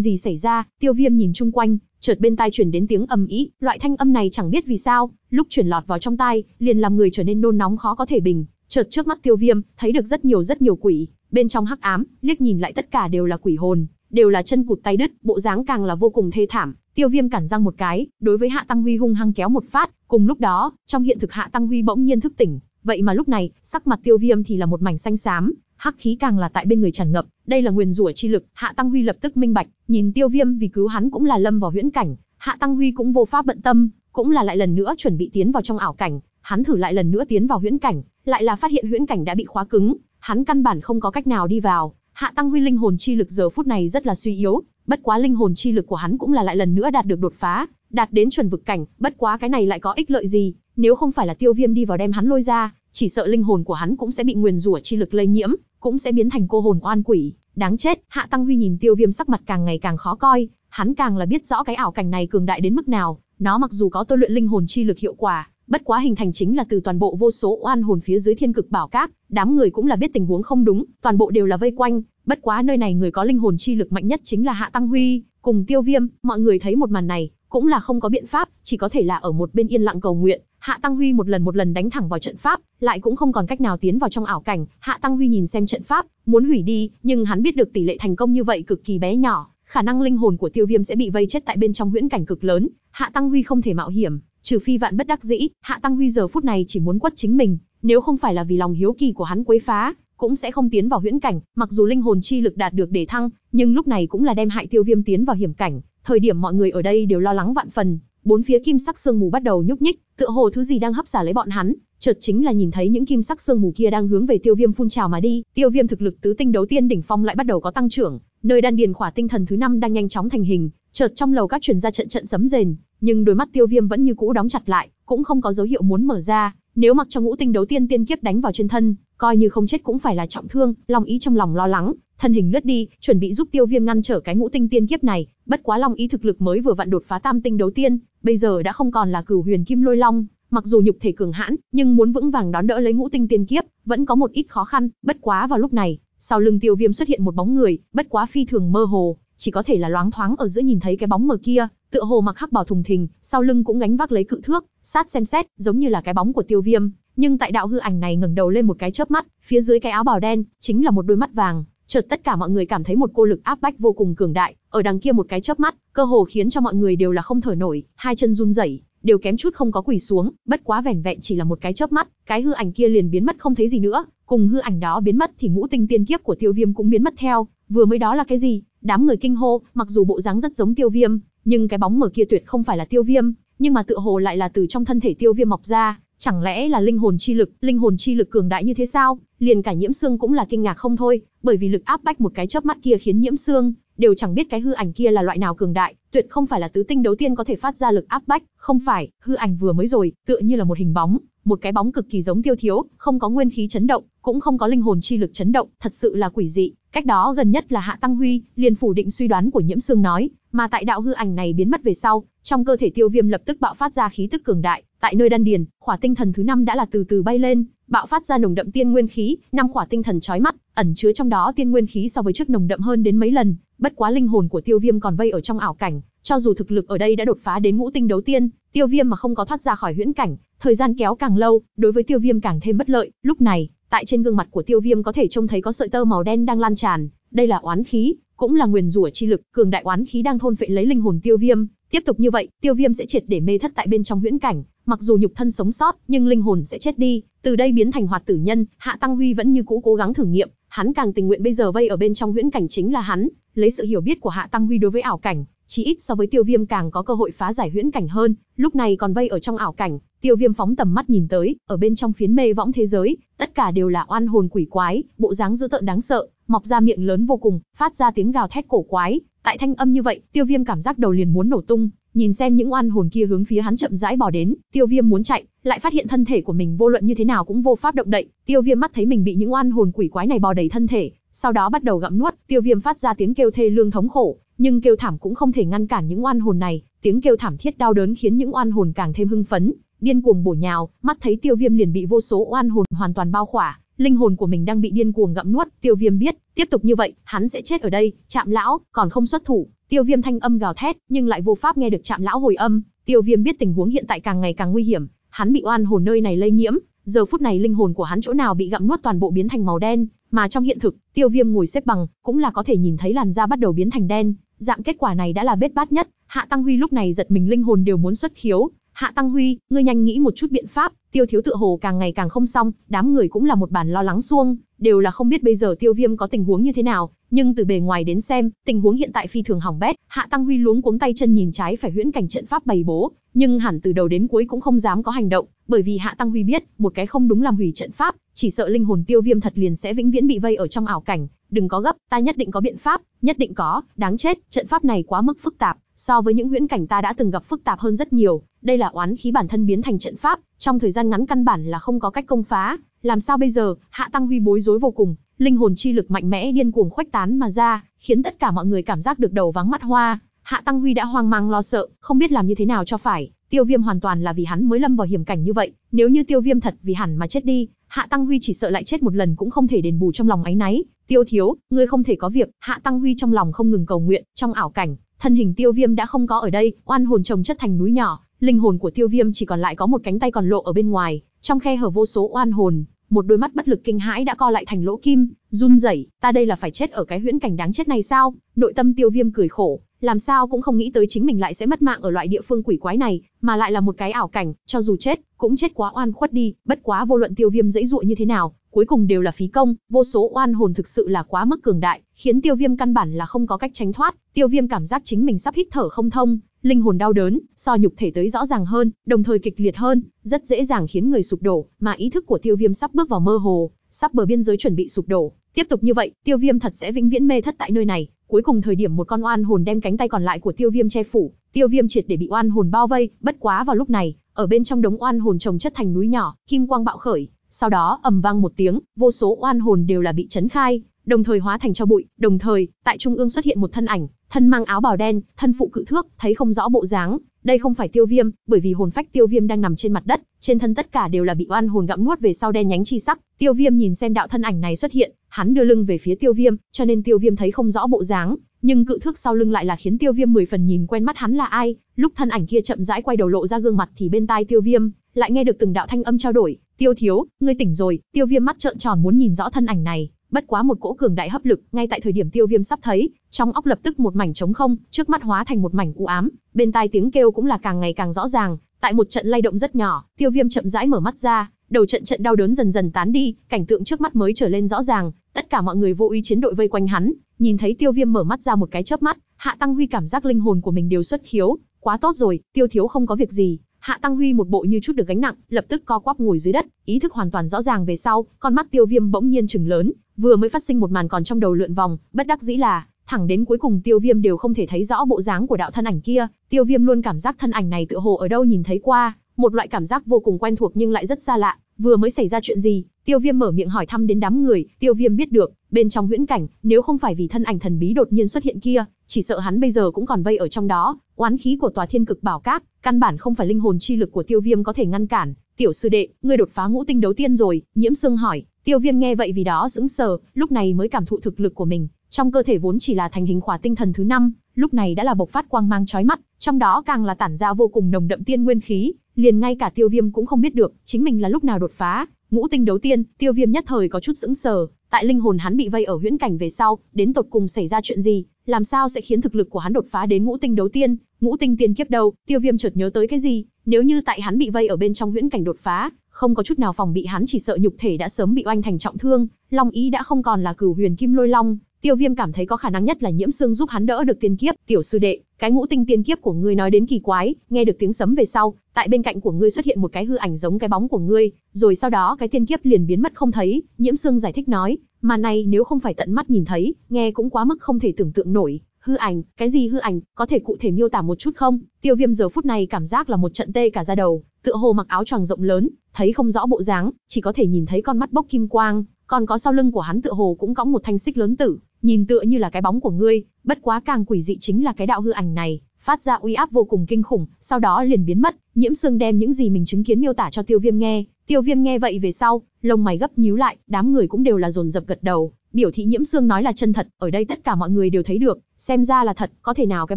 gì xảy ra, tiêu viêm nhìn chung quanh, chợt bên tai chuyển đến tiếng ầm ĩ loại thanh âm này chẳng biết vì sao, lúc chuyển lọt vào trong tai, liền làm người trở nên nôn nóng khó có thể bình. Chợt trước mắt tiêu viêm, thấy được rất nhiều rất nhiều quỷ, bên trong hắc ám, liếc nhìn lại tất cả đều là quỷ hồn, đều là chân cụt tay đứt, bộ dáng càng là vô cùng thê thảm. Tiêu Viêm cản răng một cái, đối với Hạ Tăng Huy hung hăng kéo một phát, cùng lúc đó, trong hiện thực Hạ Tăng Huy bỗng nhiên thức tỉnh, vậy mà lúc này, sắc mặt Tiêu Viêm thì là một mảnh xanh xám, hắc khí càng là tại bên người tràn ngập, đây là nguyên rủa chi lực, Hạ Tăng Huy lập tức minh bạch, nhìn Tiêu Viêm vì cứu hắn cũng là lâm vào huyễn cảnh, Hạ Tăng Huy cũng vô pháp bận tâm, cũng là lại lần nữa chuẩn bị tiến vào trong ảo cảnh, hắn thử lại lần nữa tiến vào huyễn cảnh, lại là phát hiện huyễn cảnh đã bị khóa cứng, hắn căn bản không có cách nào đi vào, Hạ Tăng Huy linh hồn chi lực giờ phút này rất là suy yếu, bất quá linh hồn chi lực của hắn cũng là lại lần nữa đạt được đột phá, đạt đến chuẩn vực cảnh, bất quá cái này lại có ích lợi gì, nếu không phải là Tiêu Viêm đi vào đem hắn lôi ra, chỉ sợ linh hồn của hắn cũng sẽ bị nguyền rủa chi lực lây nhiễm, cũng sẽ biến thành cô hồn oan quỷ, đáng chết. Hạ Tăng Huy nhìn Tiêu Viêm sắc mặt càng ngày càng khó coi, hắn càng là biết rõ cái ảo cảnh này cường đại đến mức nào, nó mặc dù có tôi luyện linh hồn chi lực hiệu quả, bất quá hình thành chính là từ toàn bộ vô số oan hồn phía dưới thiên cực bảo cát. đám người cũng là biết tình huống không đúng, toàn bộ đều là vây quanh, Bất quá nơi này người có linh hồn chi lực mạnh nhất chính là Hạ Tăng Huy, cùng Tiêu Viêm, mọi người thấy một màn này, cũng là không có biện pháp, chỉ có thể là ở một bên yên lặng cầu nguyện. Hạ Tăng Huy một lần một lần đánh thẳng vào trận pháp, lại cũng không còn cách nào tiến vào trong ảo cảnh. Hạ Tăng Huy nhìn xem trận pháp, muốn hủy đi, nhưng hắn biết được tỷ lệ thành công như vậy cực kỳ bé nhỏ, khả năng linh hồn của Tiêu Viêm sẽ bị vây chết tại bên trong huyễn cảnh cực lớn. Hạ Tăng Huy không thể mạo hiểm, trừ phi vạn bất đắc dĩ. Hạ Tăng Huy giờ phút này chỉ muốn quất chính mình, nếu không phải là vì lòng hiếu kỳ của hắn quấy phá, cũng sẽ không tiến vào huyễn cảnh, mặc dù linh hồn chi lực đạt được để thăng, nhưng lúc này cũng là đem hại tiêu viêm tiến vào hiểm cảnh, thời điểm mọi người ở đây đều lo lắng vạn phần, bốn phía kim sắc sương mù bắt đầu nhúc nhích, tựa hồ thứ gì đang hấp xả lấy bọn hắn, chợt chính là nhìn thấy những kim sắc sương mù kia đang hướng về Tiêu Viêm phun trào mà đi, Tiêu Viêm thực lực tứ tinh đấu tiên đỉnh phong lại bắt đầu có tăng trưởng, nơi đan điền khỏa tinh thần thứ năm đang nhanh chóng thành hình, chợt trong lầu các truyền ra trận trận sấm rền, nhưng đôi mắt Tiêu Viêm vẫn như cũ đóng chặt lại, cũng không có dấu hiệu muốn mở ra, nếu mặc cho ngũ tinh đấu tiên tiên kiếp đánh vào trên thân, coi như không chết cũng phải là trọng thương, Long Ý trong lòng lo lắng, thân hình lướt đi, chuẩn bị giúp Tiêu Viêm ngăn trở cái ngũ tinh tiên kiếp này, bất quá Long Ý thực lực mới vừa vặn đột phá tam tinh đấu tiên, bây giờ đã không còn là cửu huyền kim lôi long, mặc dù nhục thể cường hãn, nhưng muốn vững vàng đón đỡ lấy ngũ tinh tiên kiếp, vẫn có một ít khó khăn, bất quá vào lúc này, sau lưng Tiêu Viêm xuất hiện một bóng người, bất quá phi thường mơ hồ, chỉ có thể là loáng thoáng ở giữa nhìn thấy cái bóng mờ kia, tựa hồ mặc hắc bào thùng thình, sau lưng cũng gánh vác lấy cự thước, sát xem xét, giống như là cái bóng của Tiêu Viêm, nhưng tại đạo hư ảnh này ngẩng đầu lên một cái chớp mắt, phía dưới cái áo bào đen chính là một đôi mắt vàng, chợt tất cả mọi người cảm thấy một cô lực áp bách vô cùng cường đại, ở đằng kia một cái chớp mắt, cơ hồ khiến cho mọi người đều là không thở nổi, hai chân run rẩy, đều kém chút không có quỳ xuống, bất quá vẻn vẹn chỉ là một cái chớp mắt, cái hư ảnh kia liền biến mất không thấy gì nữa, cùng hư ảnh đó biến mất thì ngũ tinh tiên kiếp của Tiêu Viêm cũng biến mất theo, Vừa mới đó là cái gì? Đám người kinh hô, mặc dù bộ dáng rất giống Tiêu Viêm, nhưng cái bóng mở kia tuyệt không phải là Tiêu Viêm, nhưng mà tựa hồ lại là từ trong thân thể Tiêu Viêm mọc ra, chẳng lẽ là linh hồn chi lực, linh hồn chi lực cường đại như thế sao? Liền cả Nhiễm Xương cũng là kinh ngạc không thôi, bởi vì lực áp bách một cái chớp mắt kia khiến Nhiễm Xương đều chẳng biết cái hư ảnh kia là loại nào cường đại, tuyệt không phải là tứ tinh đấu tiên có thể phát ra lực áp bách, không phải, hư ảnh vừa mới rồi, tựa như là một hình bóng, một cái bóng cực kỳ giống Tiêu Thiếu, không có nguyên khí chấn động, cũng không có linh hồn chi lực chấn động, thật sự là quỷ dị. Cách đó gần nhất là Hạ Tăng Huy, liền phủ định suy đoán của Nhiễm Sương nói, mà tại đạo hư ảnh này biến mất về sau, trong cơ thể Tiêu Viêm lập tức bạo phát ra khí tức cường đại, tại nơi đan điền, khỏa tinh thần thứ năm đã là từ từ bay lên, bạo phát ra nồng đậm tiên nguyên khí, năm khỏa tinh thần chói mắt, ẩn chứa trong đó tiên nguyên khí so với trước nồng đậm hơn đến mấy lần, bất quá linh hồn của Tiêu Viêm còn vây ở trong ảo cảnh, cho dù thực lực ở đây đã đột phá đến ngũ tinh đấu tiên, Tiêu Viêm mà không có thoát ra khỏi huyễn cảnh, thời gian kéo càng lâu, đối với Tiêu Viêm càng thêm bất lợi, lúc này, Tại trên gương mặt của tiêu viêm có thể trông thấy có sợi tơ màu đen đang lan tràn, đây là oán khí, cũng là nguyền rủa chi lực, cường đại oán khí đang thôn phệ lấy linh hồn tiêu viêm. Tiếp tục như vậy, tiêu viêm sẽ triệt để mê thất tại bên trong huyễn cảnh, mặc dù nhục thân sống sót, nhưng linh hồn sẽ chết đi, từ đây biến thành hoạt tử nhân, Hạ Tăng Huy vẫn như cũ cố gắng thử nghiệm, hắn càng tình nguyện bây giờ vây ở bên trong huyễn cảnh chính là hắn, lấy sự hiểu biết của Hạ Tăng Huy đối với ảo cảnh, chí ít so với tiêu viêm càng có cơ hội phá giải huyễn cảnh hơn, lúc này còn vây ở trong ảo cảnh, tiêu viêm phóng tầm mắt nhìn tới, ở bên trong phiến mê võng thế giới, tất cả đều là oan hồn quỷ quái, bộ dáng dữ tợn đáng sợ, mọc ra miệng lớn vô cùng, phát ra tiếng gào thét cổ quái, tại thanh âm như vậy, tiêu viêm cảm giác đầu liền muốn nổ tung, nhìn xem những oan hồn kia hướng phía hắn chậm rãi bỏ đến, Tiêu Viêm muốn chạy, lại phát hiện thân thể của mình vô luận như thế nào cũng vô pháp động đậy, Tiêu Viêm mắt thấy mình bị những oan hồn quỷ quái này bò đầy thân thể, sau đó bắt đầu gặm nuốt, Tiêu Viêm phát ra tiếng kêu thê lương thống khổ, nhưng kêu thảm cũng không thể ngăn cản những oan hồn này, tiếng kêu thảm thiết đau đớn khiến những oan hồn càng thêm hưng phấn, điên cuồng bổ nhào, mắt thấy Tiêu Viêm liền bị vô số oan hồn hoàn toàn bao khỏa, linh hồn của mình đang bị điên cuồng gặm nuốt, Tiêu Viêm biết, tiếp tục như vậy, hắn sẽ chết ở đây, Trạm lão, còn không xuất thủ. Tiêu Viêm thanh âm gào thét, nhưng lại vô pháp nghe được Trạm lão hồi âm, Tiêu Viêm biết tình huống hiện tại càng ngày càng nguy hiểm, hắn bị oan hồn nơi này lây nhiễm, giờ phút này linh hồn của hắn chỗ nào bị gặm nuốt toàn bộ biến thành màu đen, mà trong hiện thực, Tiêu Viêm ngồi xếp bằng, cũng là có thể nhìn thấy làn da bắt đầu biến thành đen, Dạng kết quả này đã là bết bát nhất, Hạ Tăng Huy lúc này giật mình linh hồn đều muốn xuất khiếu. Hạ Tăng Huy, ngươi nhanh nghĩ một chút biện pháp, tiêu thiếu tự hồ càng ngày càng không xong, đám người cũng là một bản lo lắng xuông, đều là không biết bây giờ tiêu viêm có tình huống như thế nào, nhưng từ bề ngoài đến xem, tình huống hiện tại phi thường hỏng bét, Hạ Tăng Huy luống cuống tay chân nhìn trái phải huyễn cảnh trận pháp bày bố, nhưng hẳn từ đầu đến cuối cũng không dám có hành động, bởi vì Hạ Tăng Huy biết, một cái không đúng làm hủy trận pháp, chỉ sợ linh hồn tiêu viêm thật liền sẽ vĩnh viễn bị vây ở trong ảo cảnh, đừng có gấp, ta nhất định có biện pháp, nhất định có, đáng chết, trận pháp này quá mức phức tạp, so với những huyễn cảnh ta đã từng gặp phức tạp hơn rất nhiều, đây là oán khí bản thân biến thành trận pháp, trong thời gian ngắn căn bản là không có cách công phá, làm sao bây giờ, Hạ Tăng Huy bối rối vô cùng, linh hồn chi lực mạnh mẽ điên cuồng khuếch tán mà ra, khiến tất cả mọi người cảm giác được đầu vắng mắt hoa, Hạ Tăng Huy đã hoang mang lo sợ, không biết làm như thế nào cho phải, Tiêu Viêm hoàn toàn là vì hắn mới lâm vào hiểm cảnh như vậy, nếu như Tiêu Viêm thật vì hẳn mà chết đi, Hạ Tăng Huy chỉ sợ lại chết một lần cũng không thể đền bù trong lòng ấy náy, tiêu thiếu, ngươi không thể có việc, Hạ Tăng Huy trong lòng không ngừng cầu nguyện, trong ảo cảnh, thân hình tiêu viêm đã không có ở đây, oan hồn chồng chất thành núi nhỏ, linh hồn của tiêu viêm chỉ còn lại có một cánh tay còn lộ ở bên ngoài, trong khe hở vô số oan hồn, một đôi mắt bất lực kinh hãi đã co lại thành lỗ kim, run rẩy, ta đây là phải chết ở cái huyễn cảnh đáng chết này sao? Nội tâm Tiêu Viêm cười khổ, làm sao cũng không nghĩ tới chính mình lại sẽ mất mạng ở loại địa phương quỷ quái này, mà lại là một cái ảo cảnh, cho dù chết, cũng chết quá oan khuất đi, bất quá vô luận tiêu viêm dễ dụa như thế nào, cuối cùng đều là phí công, vô số oan hồn thực sự là quá mức cường đại, khiến tiêu viêm căn bản là không có cách tránh thoát, tiêu viêm cảm giác chính mình sắp hít thở không thông, linh hồn đau đớn, so nhục thể tới rõ ràng hơn, đồng thời kịch liệt hơn, rất dễ dàng khiến người sụp đổ, mà ý thức của tiêu viêm sắp bước vào mơ hồ, sắp bờ biên giới chuẩn bị sụp đổ. Tiếp tục như vậy, tiêu viêm thật sẽ vĩnh viễn mê thất tại nơi này, Cuối cùng thời điểm một con oan hồn đem cánh tay còn lại của Tiêu Viêm che phủ, Tiêu Viêm triệt để bị oan hồn bao vây, bất quá vào lúc này, ở bên trong đống oan hồn chồng chất thành núi nhỏ, kim quang bạo khởi, sau đó ầm vang một tiếng, vô số oan hồn đều là bị chấn khai, đồng thời hóa thành cho bụi, đồng thời, tại trung ương xuất hiện một thân ảnh, thân mang áo bào đen, thân phụ cự thước, thấy không rõ bộ dáng, đây không phải tiêu viêm, bởi vì hồn phách tiêu viêm đang nằm trên mặt đất, trên thân tất cả đều là bị oan hồn gặm nuốt về sau đen nhánh chi sắc. Tiêu viêm nhìn xem đạo thân ảnh này xuất hiện, hắn đưa lưng về phía tiêu viêm, cho nên tiêu viêm thấy không rõ bộ dáng, nhưng cự thước sau lưng lại là khiến tiêu viêm mười phần nhìn quen mắt hắn là ai. Lúc thân ảnh kia chậm rãi quay đầu lộ ra gương mặt thì bên tai tiêu viêm lại nghe được từng đạo thanh âm trao đổi. Tiêu thiếu, ngươi tỉnh rồi. Tiêu viêm mắt trợn tròn muốn nhìn rõ thân ảnh này, bất quá một cỗ cường đại hấp lực, ngay tại thời điểm Tiêu Viêm sắp thấy, trong óc lập tức một mảnh trống không, trước mắt hóa thành một mảnh u ám, bên tai tiếng kêu cũng là càng ngày càng rõ ràng, tại một trận lay động rất nhỏ, Tiêu Viêm chậm rãi mở mắt ra, đầu trận trận đau đớn dần dần tán đi, cảnh tượng trước mắt mới trở lên rõ ràng, tất cả mọi người vô ý chiến đội vây quanh hắn, nhìn thấy Tiêu Viêm mở mắt ra một cái chớp mắt, Hạ Tăng Huy cảm giác linh hồn của mình đều xuất khiếu, quá tốt rồi, Tiêu thiếu không có việc gì, Hạ Tăng Huy một bộ như chút được gánh nặng, lập tức co quắp ngồi dưới đất, ý thức hoàn toàn rõ ràng về sau, con mắt Tiêu Viêm bỗng nhiên trừng lớn, Vừa mới phát sinh một màn còn trong đầu lượn vòng, bất đắc dĩ là, thẳng đến cuối cùng Tiêu Viêm đều không thể thấy rõ bộ dáng của đạo thân ảnh kia, Tiêu Viêm luôn cảm giác thân ảnh này tựa hồ ở đâu nhìn thấy qua, một loại cảm giác vô cùng quen thuộc nhưng lại rất xa lạ, vừa mới xảy ra chuyện gì? Tiêu Viêm mở miệng hỏi thăm đến đám người, Tiêu Viêm biết được, bên trong huyễn cảnh, nếu không phải vì thân ảnh thần bí đột nhiên xuất hiện kia, chỉ sợ hắn bây giờ cũng còn vây ở trong đó, oán khí của tòa Thiên Cực Bảo cát căn bản không phải linh hồn chi lực của Tiêu Viêm có thể ngăn cản. Tiểu sư đệ, ngươi đột phá ngũ tinh đấu tiên rồi, Nhiễm Sương hỏi. Tiêu Viêm nghe vậy vì đó sững sờ, lúc này mới cảm thụ thực lực của mình, trong cơ thể vốn chỉ là thành hình khỏa tinh thần thứ năm, lúc này đã là bộc phát quang mang chói mắt, trong đó càng là tản ra vô cùng nồng đậm tiên nguyên khí, liền ngay cả Tiêu Viêm cũng không biết được, chính mình là lúc nào đột phá, ngũ tinh đấu tiên, Tiêu Viêm nhất thời có chút sững sờ, tại linh hồn hắn bị vây ở huyễn cảnh về sau, đến tột cùng xảy ra chuyện gì, làm sao sẽ khiến thực lực của hắn đột phá đến ngũ tinh đấu tiên, ngũ tinh tiên kiếp đâu, Tiêu Viêm chợt nhớ tới cái gì, nếu như tại hắn bị vây ở bên trong huyễn cảnh đột phá, không có chút nào phòng bị hắn chỉ sợ nhục thể đã sớm bị oanh thành trọng thương, long ý đã không còn là cửu huyền kim lôi long, Tiêu Viêm cảm thấy có khả năng nhất là Nhiễm Sương giúp hắn đỡ được tiên kiếp, tiểu sư đệ, cái ngũ tinh tiên kiếp của ngươi nói đến kỳ quái, nghe được tiếng sấm về sau, tại bên cạnh của ngươi xuất hiện một cái hư ảnh giống cái bóng của ngươi, rồi sau đó cái tiên kiếp liền biến mất không thấy, Nhiễm Sương giải thích nói, mà này nếu không phải tận mắt nhìn thấy, nghe cũng quá mức không thể tưởng tượng nổi, Hư ảnh, cái gì hư ảnh, có thể cụ thể miêu tả một chút không? Tiêu Viêm giờ phút này cảm giác là một trận tê cả da đầu, tựa hồ mặc áo choàng rộng lớn, thấy không rõ bộ dáng, chỉ có thể nhìn thấy con mắt bốc kim quang, còn có sau lưng của hắn tựa hồ cũng cõng một thanh xích lớn tử, nhìn tựa như là cái bóng của ngươi, bất quá càng quỷ dị chính là cái đạo hư ảnh này, phát ra uy áp vô cùng kinh khủng, sau đó liền biến mất, Nhiễm Sương đem những gì mình chứng kiến miêu tả cho Tiêu Viêm nghe, Tiêu Viêm nghe vậy về sau, lông mày gấp nhíu lại, đám người cũng đều là dồn dập gật đầu, biểu thị Nhiễm Sương nói là chân thật, ở đây tất cả mọi người đều thấy được, xem ra là thật, có thể nào cái